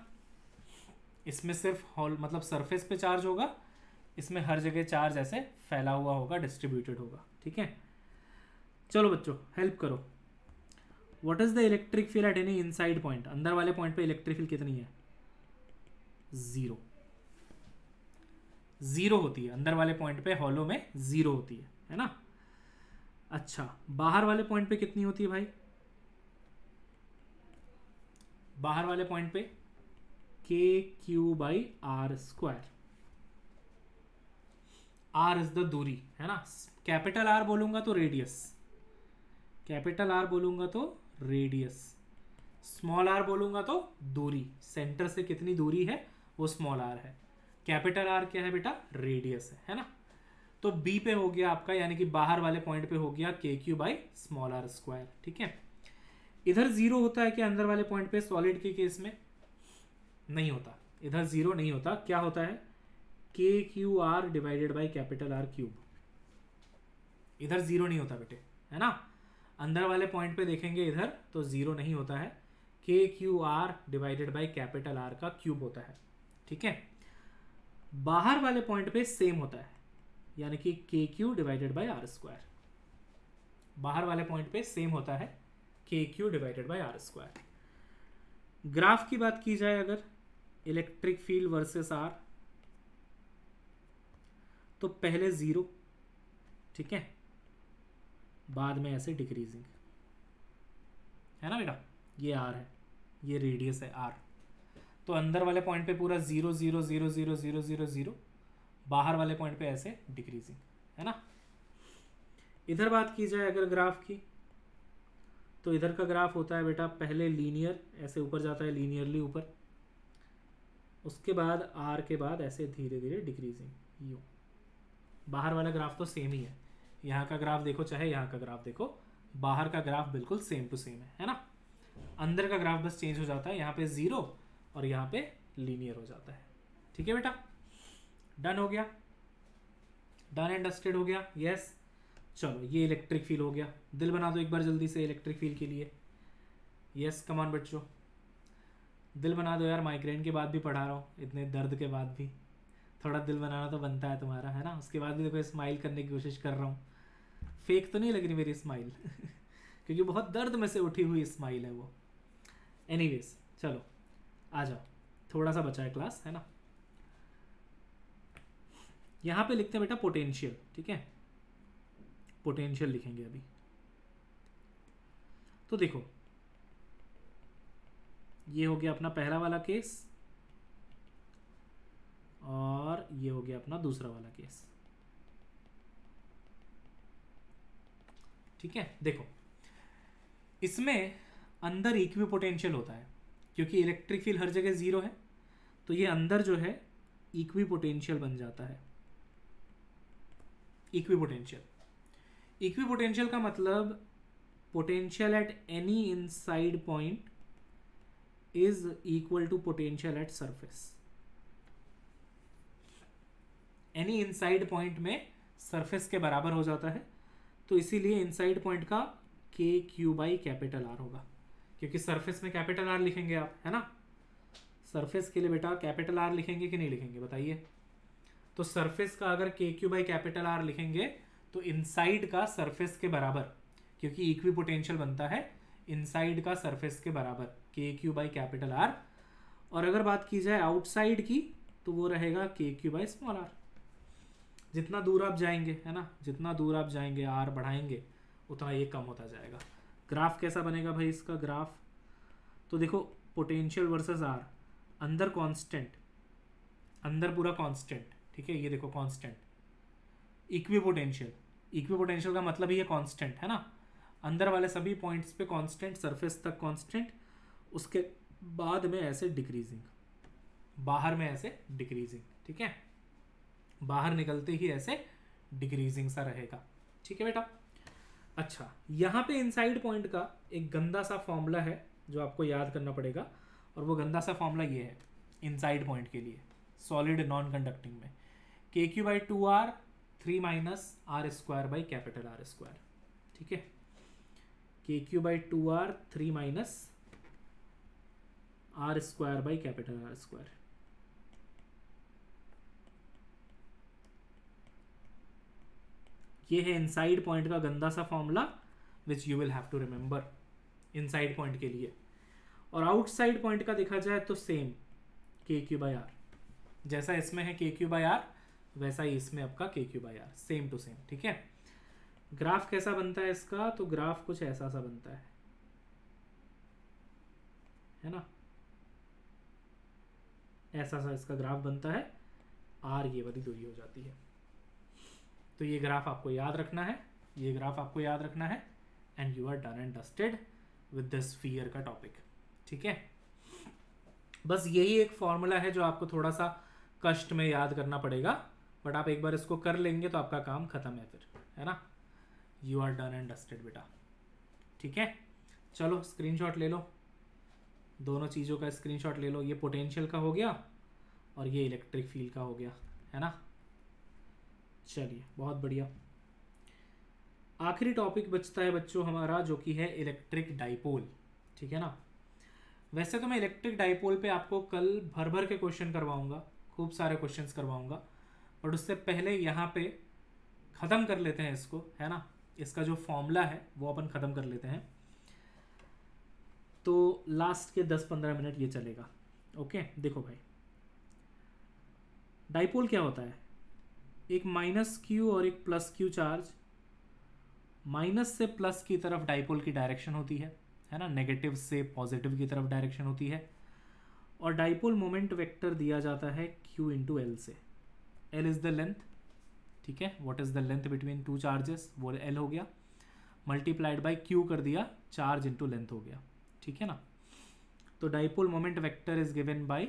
इसमें सिर्फ हॉल मतलब सरफेस पे चार्ज होगा इसमें हर जगह चार्ज ऐसे फैला हुआ होगा डिस्ट्रीब्यूटेड होगा ठीक है चलो बच्चों हेल्प करो what is the electric field at any inside point अंदर वाले पॉइंट पे इलेक्ट्रिक फील्ड कितनी है ज़ीरो ज़ीरो होती है अंदर वाले पॉइंट पे हॉलो में ज़ीरो होती है है ना अच्छा बाहर वाले पॉइंट पे कितनी होती है भाई बाहर वाले पॉइंट पे K Q by are square R is the दूरी है ना कैपिटल आर बोलूंगा तो रेडियस कैपिटल आर बोलूंगा तो रेडियस स्मॉल आर बोलूंगा तो दूरी सेंटर से कितनी दूरी है वो स्मॉल आर है कैपिटल आर क्या है बेटा रेडियस है है ना तो बी पे हो गया आपका यानी कि बाहर वाले पॉइंट पे हो गया K Q by small R square ठीक है इधर जीरो होता है कि अंदर वाले पॉइंट पे सॉलिड के केस में नहीं होता इधर जीरो नहीं होता क्या होता है के Q R divided by capital R cube इधर जीरो नहीं होता बेटे है ना अंदर वाले पॉइंट पे देखेंगे इधर तो जीरो नहीं होता है के Q R divided by capital R का क्यूब होता है ठीक है बाहर वाले पॉइंट पे सेम होता है यानी कि के Q divided by are square बाहर वाले पॉइंट पे सेम होता है के Q divided by are square graph की बात की जाए अगर इलेक्ट्रिक फील्ड वर्सेस आर तो पहले ज़ीरो ठीक है बाद में ऐसे डिक्रीजिंग है ना बेटा ये आर है ये रेडियस है आर तो अंदर वाले पॉइंट पे पूरा zero zero zero zero zero zero zero बाहर वाले पॉइंट पे ऐसे डिक्रीजिंग है ना इधर बात की जाए अगर ग्राफ की तो इधर का ग्राफ होता है बेटा पहले लीनियर ऐसे ऊपर जाता है लीनियरली ऊपर उसके बाद आर के बाद ऐसे धीरे धीरे डिक्रीजिंग यू बाहर वाला ग्राफ तो सेम ही है यहाँ का ग्राफ देखो चाहे यहाँ का ग्राफ देखो बाहर का ग्राफ बिल्कुल सेम टू सेम है है ना अंदर का ग्राफ बस चेंज हो जाता है यहाँ पे ज़ीरो और यहाँ पे लीनियर हो जाता है ठीक है बेटा डन हो गया डन एंड डस्टेड हो गया यस चलो ये इलेक्ट्रिक फील हो गया दिल बना दो एक बार जल्दी से इलेक्ट्रिक फील के लिए यस कमान बच्चों दिल बना दो यार माइग्रेन के बाद भी पढ़ा रहा हूँ इतने दर्द के बाद भी थोड़ा दिल बनाना तो बनता है तुम्हारा है ना उसके बाद भी देखो स्माइल करने की कोशिश कर रहा हूँ फेक तो नहीं लग रही मेरी स्माइल क्योंकि बहुत दर्द में से उठी हुई स्माइल है वो एनीवेज चलो आ जाओ थोड़ा सा बचा है क्लास है ना यहां पे लिखते हैं बेटा पोटेंशियल ठीक है पोटेंशियल लिखेंगे अभी तो देखो ये हो गया अपना पहला वाला केस और ये हो गया अपना दूसरा वाला केस ठीक है देखो इसमें अंदर इक्वी पोटेंशियल होता है क्योंकि इलेक्ट्रिक फील्ड हर जगह ज़ीरो है तो ये अंदर जो है इक्वी पोटेंशियल बन जाता है इक्विपोटेंशियल इक्विपोटेंशियल का मतलब potential at any inside point is equal to potential at surface any inside point में सरफेस के बराबर हो जाता है तो इसीलिए इनसाइड पॉइंट का के क्यू बाई कैपिटल आर होगा क्योंकि सरफेस में कैपिटल आर लिखेंगे आप है ना सरफेस के लिए बेटा कैपिटल आर लिखेंगे कि नहीं लिखेंगे बताइए तो सरफेस का अगर के क्यू बाई कैपिटल आर लिखेंगे तो इनसाइड का सरफेस के बराबर क्योंकि इक्वी पोटेंशियल बनता है इनसाइड का सरफेस के बराबर के क्यू बाई कैपिटल आर और अगर बात की जाए आउटसाइड की तो वो रहेगा के क्यू बाई स्मॉल आर जितना दूर आप जाएंगे है ना जितना दूर आप जाएंगे आर बढ़ाएंगे उतना ये कम होता जाएगा ग्राफ कैसा बनेगा भाई इसका ग्राफ तो देखो पोटेंशियल वर्सेस आर अंदर कांस्टेंट अंदर पूरा कांस्टेंट ठीक है ये देखो कांस्टेंट इक्विपोटेंशियल इक्विपोटेंशियल का मतलब ही है कांस्टेंट है ना अंदर वाले सभी पॉइंट्स पे कांस्टेंट सरफेस तक कांस्टेंट उसके बाद में ऐसे डिक्रीजिंग बाहर में ऐसे डिक्रीजिंग ठीक है बाहर निकलते ही ऐसे डिक्रीजिंग सा रहेगा ठीक है बेटा अच्छा यहाँ पे इनसाइड पॉइंट का एक गंदा सा फॉर्मूला है जो आपको याद करना पड़ेगा और वो गंदा सा फॉर्मूला ये है इनसाइड पॉइंट के लिए सॉलिड नॉन कंडक्टिंग में K Q by two R three minus R square by capital R square ठीक है के Q by two R three minus R square by capital R square ये है इनसाइड पॉइंट का गंदा सा formula which you will have to remember inside point के लिए और आउटसाइड पॉइंट का देखा जाए तो सेम के क्यू बाई आर जैसा इसमें है के क्यू बाई आर वैसा ही इसमें आपका K Q by R same to same ठीक है ग्राफ कैसा बनता है इसका तो ग्राफ कुछ ऐसा सा बनता है है ना ऐसा सा इसका ग्राफ बनता है आर ये वाली दूरी हो जाती है तो ये ग्राफ आपको याद रखना है ये ग्राफ आपको याद रखना है and you are done and dusted with the sphere का टॉपिक ठीक है बस यही एक फॉर्मूला है जो आपको थोड़ा सा कष्ट में याद करना पड़ेगा बट आप एक बार इसको कर लेंगे तो आपका काम ख़त्म है फिर है ना you are done and dusted बेटा ठीक है चलो स्क्रीनशॉट ले लो दोनों चीज़ों का स्क्रीनशॉट ले लो ये पोटेंशियल का हो गया और ये इलेक्ट्रिक फील्ड का हो गया है ना चलिए बहुत बढ़िया आखिरी टॉपिक बचता है बच्चों हमारा जो कि है इलेक्ट्रिक डाइपोल ठीक है ना वैसे तो मैं इलेक्ट्रिक डाइपोल पे आपको कल भर भर के क्वेश्चन करवाऊंगा खूब सारे क्वेश्चंस करवाऊंगा बट उससे पहले यहाँ पे ख़त्म कर लेते हैं इसको है ना इसका जो फॉर्मूला है वो अपन ख़त्म कर लेते हैं तो लास्ट के दस पंद्रह मिनट ये चलेगा ओके देखो भाई डाइपोल क्या होता है एक माइनस क्यू और एक प्लस क्यू चार्ज माइनस से प्लस की तरफ डाइपोल की डायरेक्शन होती है है ना नेगेटिव से पॉजिटिव की तरफ डायरेक्शन होती है और डाइपोल मोमेंट वेक्टर दिया जाता है क्यू इंटू एल से एल इज़ द लेंथ ठीक है what is the length between two charges वो एल हो गया मल्टीप्लाइड बाई क्यू कर दिया चार्ज इंटू लेंथ हो गया ठीक है ना तो dipole moment vector is given by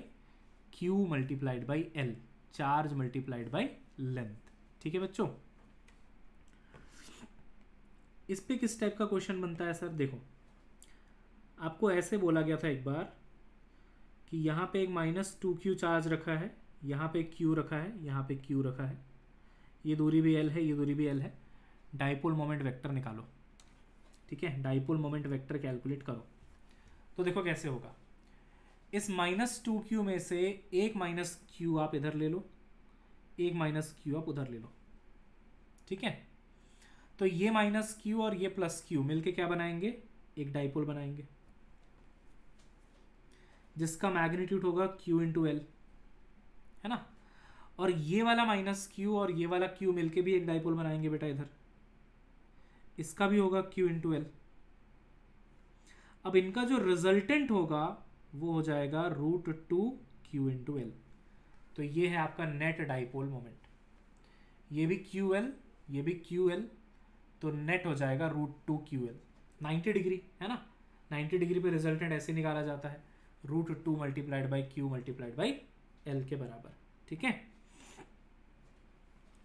Q multiplied by L charge multiplied by length ठीक है बच्चों इस पे किस टाइप का क्वेश्चन बनता है सर देखो आपको ऐसे बोला गया था एक बार कि यहाँ पे एक माइनस टू क्यू चार्ज रखा है यहाँ पे क्यू रखा है यहाँ पे क्यू रखा है ये दूरी भी एल है ये दूरी भी एल है डाइपोल मोमेंट वेक्टर निकालो ठीक है डाइपोल मोमेंट वेक्टर कैलकुलेट करो तो देखो कैसे होगा इस माइनस टू क्यू में से एक माइनस क्यू आप इधर ले लो एक माइनस क्यू आप उधर ले लो ठीक है तो ये माइनस क्यू और ये प्लस क्यू मिलके क्या बनाएंगे एक डाइपोल बनाएंगे जिसका मैग्नीट्यूड होगा क्यू इंटू एल है ना और ये वाला माइनस क्यू और ये वाला क्यू मिलके भी एक डाइपोल बनाएंगे बेटा इधर इसका भी होगा क्यू इंटू एल अब इनका जो रिजल्टेंट होगा वो हो जाएगा root two Q into L तो ये है आपका नेट डाइपोल मोमेंट ये भी क्यू एल ये भी क्यू एल तो नेट हो जाएगा root two Q L ninety degree है ना नाइन्टी डिग्री पे रिजल्टेंट ऐसे निकाला जाता है root two multiplied by Q multiplied by L के बराबर ठीक है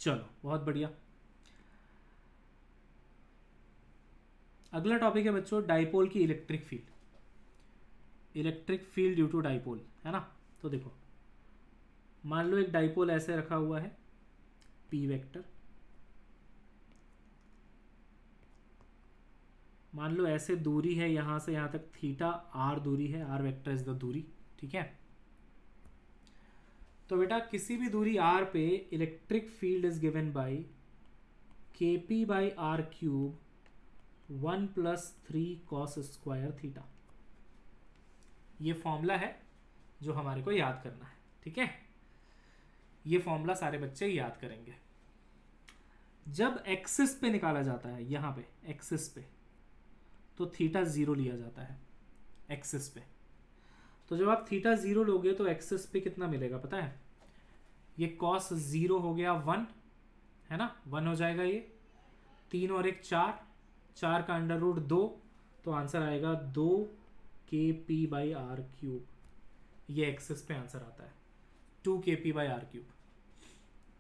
चलो बहुत बढ़िया अगला टॉपिक है बच्चों डाइपोल की electric field electric field due to dipole है ना तो देखो मान लो एक डाइपोल ऐसे रखा हुआ है पी वेक्टर मान लो ऐसे दूरी है यहां से यहां तक थीटा आर दूरी है आर वेक्टर इज द दूरी ठीक है तो बेटा किसी भी दूरी आर पे electric field is given by K P by R cube one plus three cos square theta ये फॉर्मूला है जो हमारे को याद करना है ठीक है ये फॉर्मूला सारे बच्चे याद करेंगे जब एक्सिस पे निकाला जाता है यहां पे एक्सिस पे तो थीटा ज़ीरो लिया जाता है एक्सिस पे तो जब आप थीटा ज़ीरो लोगे तो एक्सिस पे कितना मिलेगा पता है ये कॉस ज़ीरो हो गया वन है ना वन हो जाएगा ये तीन और एक चार चार का अंडर रूट दो तो आंसर आएगा दो K P by R cube ये एक्सेस पे आंसर आता है two K P by R cube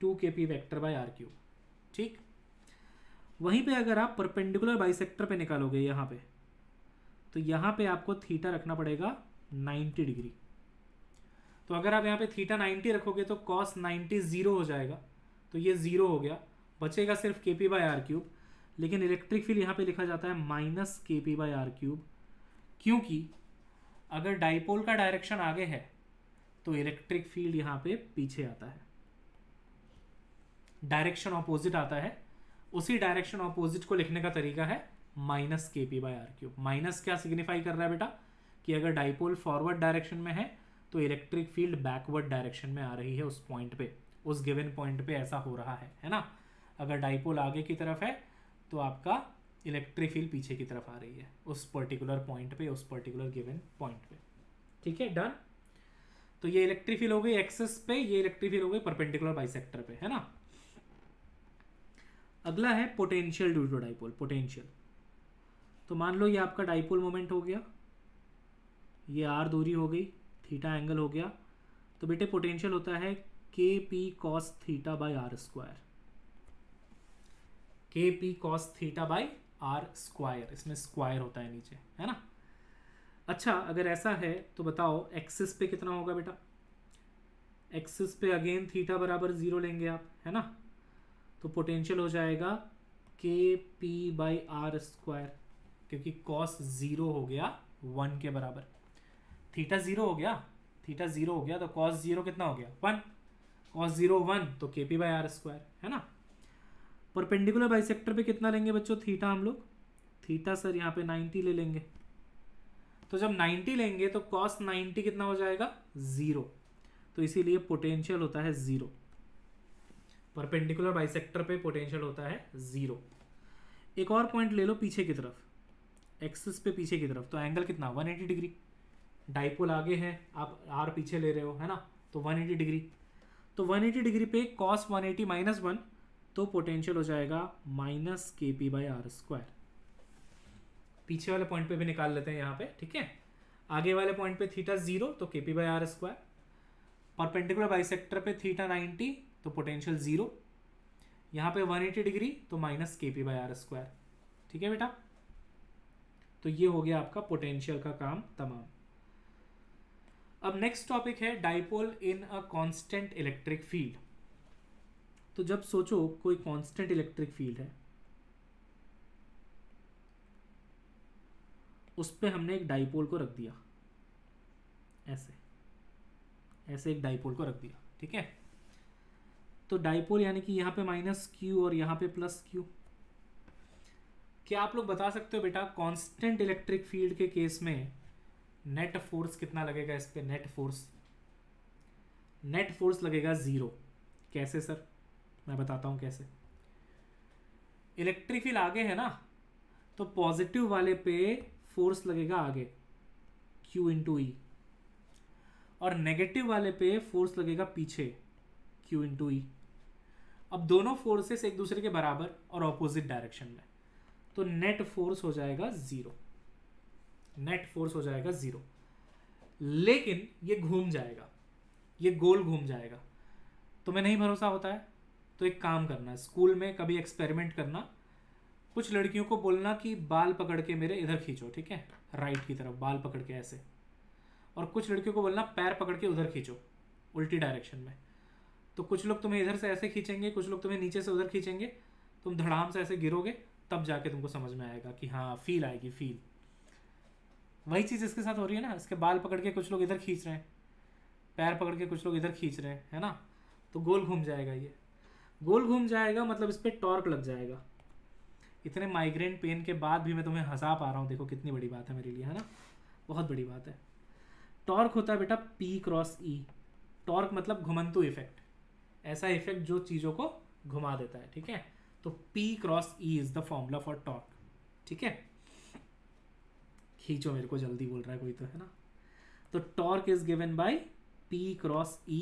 two K P vector by R cube ठीक वहीं पे अगर आप परपेंडिकुलर बाइसेक्टर पे निकालोगे यहाँ पे तो यहाँ पे आपको थीटा रखना पड़ेगा नाइन्टी डिग्री तो अगर आप यहाँ पे थीटा 90 रखोगे तो कॉस 90 ज़ीरो हो जाएगा तो ये ज़ीरो हो गया बचेगा सिर्फ K P by R cube लेकिन इलेक्ट्रिक फील्ड यहाँ पे लिखा जाता है minus K P by R cube क्योंकि अगर डाइपोल का डायरेक्शन आगे है तो इलेक्ट्रिक फील्ड यहाँ पे पीछे आता है डायरेक्शन ऑपोजिट आता है उसी डायरेक्शन ऑपोजिट को लिखने का तरीका है minus K P by R cube minus क्या सिग्निफाई कर रहा है बेटा कि अगर डाइपोल फॉरवर्ड डायरेक्शन में है तो इलेक्ट्रिक फील्ड बैकवर्ड डायरेक्शन में आ रही है उस पॉइंट पे उस गिवन पॉइंट पे ऐसा हो रहा है है ना अगर डाइपोल आगे की तरफ है तो आपका इलेक्ट्रिक फील्ड पीछे की तरफ आ रही है उस पर्टिकुलर पॉइंट पे उस पर्टिकुलर गिवन पॉइंट पे ठीक है डन तो ये इलेक्ट्रिक फील्ड हो गई एक्सेस पे ये इलेक्ट्रिक फील्ड हो गई परपेंडिकुलर बाइसेक्टर पे है ना अगला है potential due to dipole potential तो मान लो ये आपका डाइपोल मोमेंट हो गया ये आर दूरी हो गई थीटा एंगल हो गया तो बेटे पोटेंशियल होता है K P cos theta by are square K P cos theta by are square इसमें स्क्वायर होता है नीचे है ना अच्छा अगर ऐसा है तो बताओ एक्सिस पे कितना होगा बेटा एक्सिस पे अगेन थीटा बराबर ज़ीरो लेंगे आप है ना तो पोटेंशियल हो जाएगा K P by are square क्योंकि कॉस ज़ीरो हो गया वन के बराबर थीटा जीरो हो गया थीटा जीरो हो गया तो कॉस जीरो कितना हो गया वन कॉस जीरो वन तो K P by are square है ना परपेंडिकुलर सेक्टर पे कितना लेंगे बच्चों थीटा हम लोग थीटा सर यहाँ पे नाइन्टी ले लेंगे तो जब नाइन्टी लेंगे तो कॉस नाइन्टी कितना हो जाएगा ज़ीरो तो इसीलिए पोटेंशियल होता है ज़ीरो परपेंडिकुलर सेक्टर पे पोटेंशियल होता है ज़ीरो एक और पॉइंट ले लो पीछे की तरफ एक्सिस पे पीछे की तरफ तो एंगल कितना 180 डिग्री डाइपोल आगे है आप आर पीछे ले रहे हो है ना तो 180 डिग्री तो 180 डिग्री पे कॉस 180 एटी माइनस वन तो पोटेंशियल हो जाएगा minus K P by are square पीछे वाले पॉइंट पे भी निकाल लेते हैं यहाँ पे ठीक है आगे वाले पॉइंट पे थीटा जीरो तो K P by are square by bisector पे थीटा नाइन्टी तो पोटेंशियल जीरो यहाँ पे 180 डिग्री तो minus K P by are square ठीक है बेटा तो ये हो गया आपका पोटेंशियल का काम तमाम अब नेक्स्ट टॉपिक है dipole in a constant electric field तो जब सोचो कोई कांस्टेंट इलेक्ट्रिक फील्ड है उस पर हमने एक डाइपोल को रख दिया ऐसे ऐसे एक डाइपोल को रख दिया ठीक है तो डाइपोल यानी कि यहाँ पे माइनस क्यू और यहां पे प्लस क्यू क्या आप लोग बता सकते हो बेटा कांस्टेंट इलेक्ट्रिक फील्ड के केस में नेट फोर्स कितना लगेगा इस पर नेट फोर्स नेट फोर्स लगेगा ज़ीरो कैसे सर मैं बताता हूँ कैसे इलेक्ट्रिक फील्ड आगे है ना तो पॉजिटिव वाले पे फोर्स लगेगा आगे Q इंटू ई e. और नेगेटिव वाले पे फोर्स लगेगा पीछे Q इंटू ई e. अब दोनों फोर्सेस एक दूसरे के बराबर और ऑपोजिट डायरेक्शन में तो नेट फोर्स हो जाएगा ज़ीरो नेट फोर्स हो जाएगा ज़ीरो लेकिन ये घूम जाएगा ये गोल घूम जाएगा तुम्हें नहीं भरोसा होता है तो एक काम करना स्कूल में कभी एक्सपेरिमेंट करना कुछ लड़कियों को बोलना कि बाल पकड़ के मेरे इधर खींचो ठीक है राइट की तरफ बाल पकड़ के ऐसे और कुछ लड़कियों को बोलना पैर पकड़ के उधर खींचो उल्टी डायरेक्शन में तो कुछ लोग तुम्हें इधर से ऐसे खींचेंगे कुछ लोग तुम्हें नीचे से उधर खींचेंगे तुम धड़ाम से ऐसे गिरोगे तब जाके तुमको समझ में आएगा कि हाँ फील आएगी फील वही चीज़ इसके साथ हो रही है ना इसके बाल पकड़ के कुछ लोग इधर खींच रहे हैं पैर पकड़ के कुछ लोग इधर खींच रहे हैं है ना तो गोल घूम जाएगा ये गोल घूम जाएगा मतलब इस पर टॉर्क लग जाएगा इतने माइग्रेन पेन के बाद भी मैं तुम्हें हंसा पा रहा हूँ देखो कितनी बड़ी बात है मेरे लिए है ना बहुत बड़ी बात है टॉर्क होता है बेटा पी क्रॉस ई टॉर्क मतलब घुमंतु इफेक्ट ऐसा इफेक्ट जो चीज़ों को घुमा देता है ठीक है तो P cross E is the formula for torque ठीक है खींचो मेरे को जल्दी बोल रहा है कोई तो है ना तो torque is given by P cross E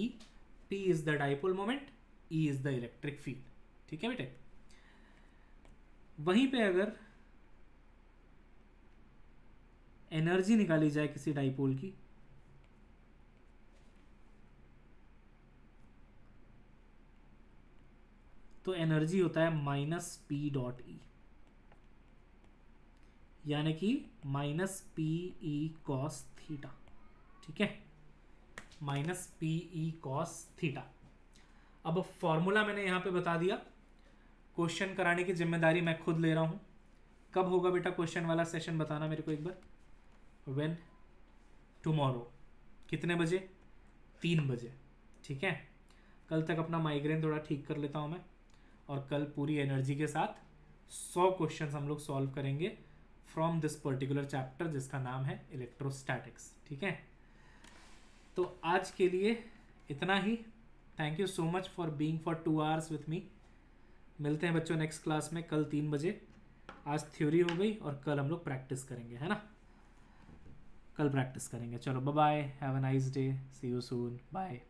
P is the dipole moment E is the electric field ठीक है बेटे वहीं पे अगर एनर्जी निकाली जाए किसी डाइपोल की तो एनर्जी होता है माइनस पी डॉट ई यानी कि minus P E cos theta ठीक है minus P E cos theta अब फॉर्मूला मैंने यहाँ पे बता दिया क्वेश्चन कराने की जिम्मेदारी मैं खुद ले रहा हूँ कब होगा बेटा क्वेश्चन वाला सेशन बताना मेरे को एक बार वेन टुमारो कितने बजे तीन बजे ठीक है कल तक अपना माइग्रेन थोड़ा ठीक कर लेता हूँ मैं और कल पूरी एनर्जी के साथ सौ क्वेश्चन हम लोग सॉल्व करेंगे फ्रॉम दिस पर्टिकुलर चैप्टर जिसका नाम है इलेक्ट्रोस्टैटिक्स ठीक है तो आज के लिए इतना ही thank you so much for being for two hours with me मिलते हैं बच्चों नेक्स्ट क्लास में कल तीन बजे आज थ्योरी हो गई और कल हम लोग प्रैक्टिस करेंगे है ना कल प्रैक्टिस करेंगे चलो bye have a nice day see you soon bye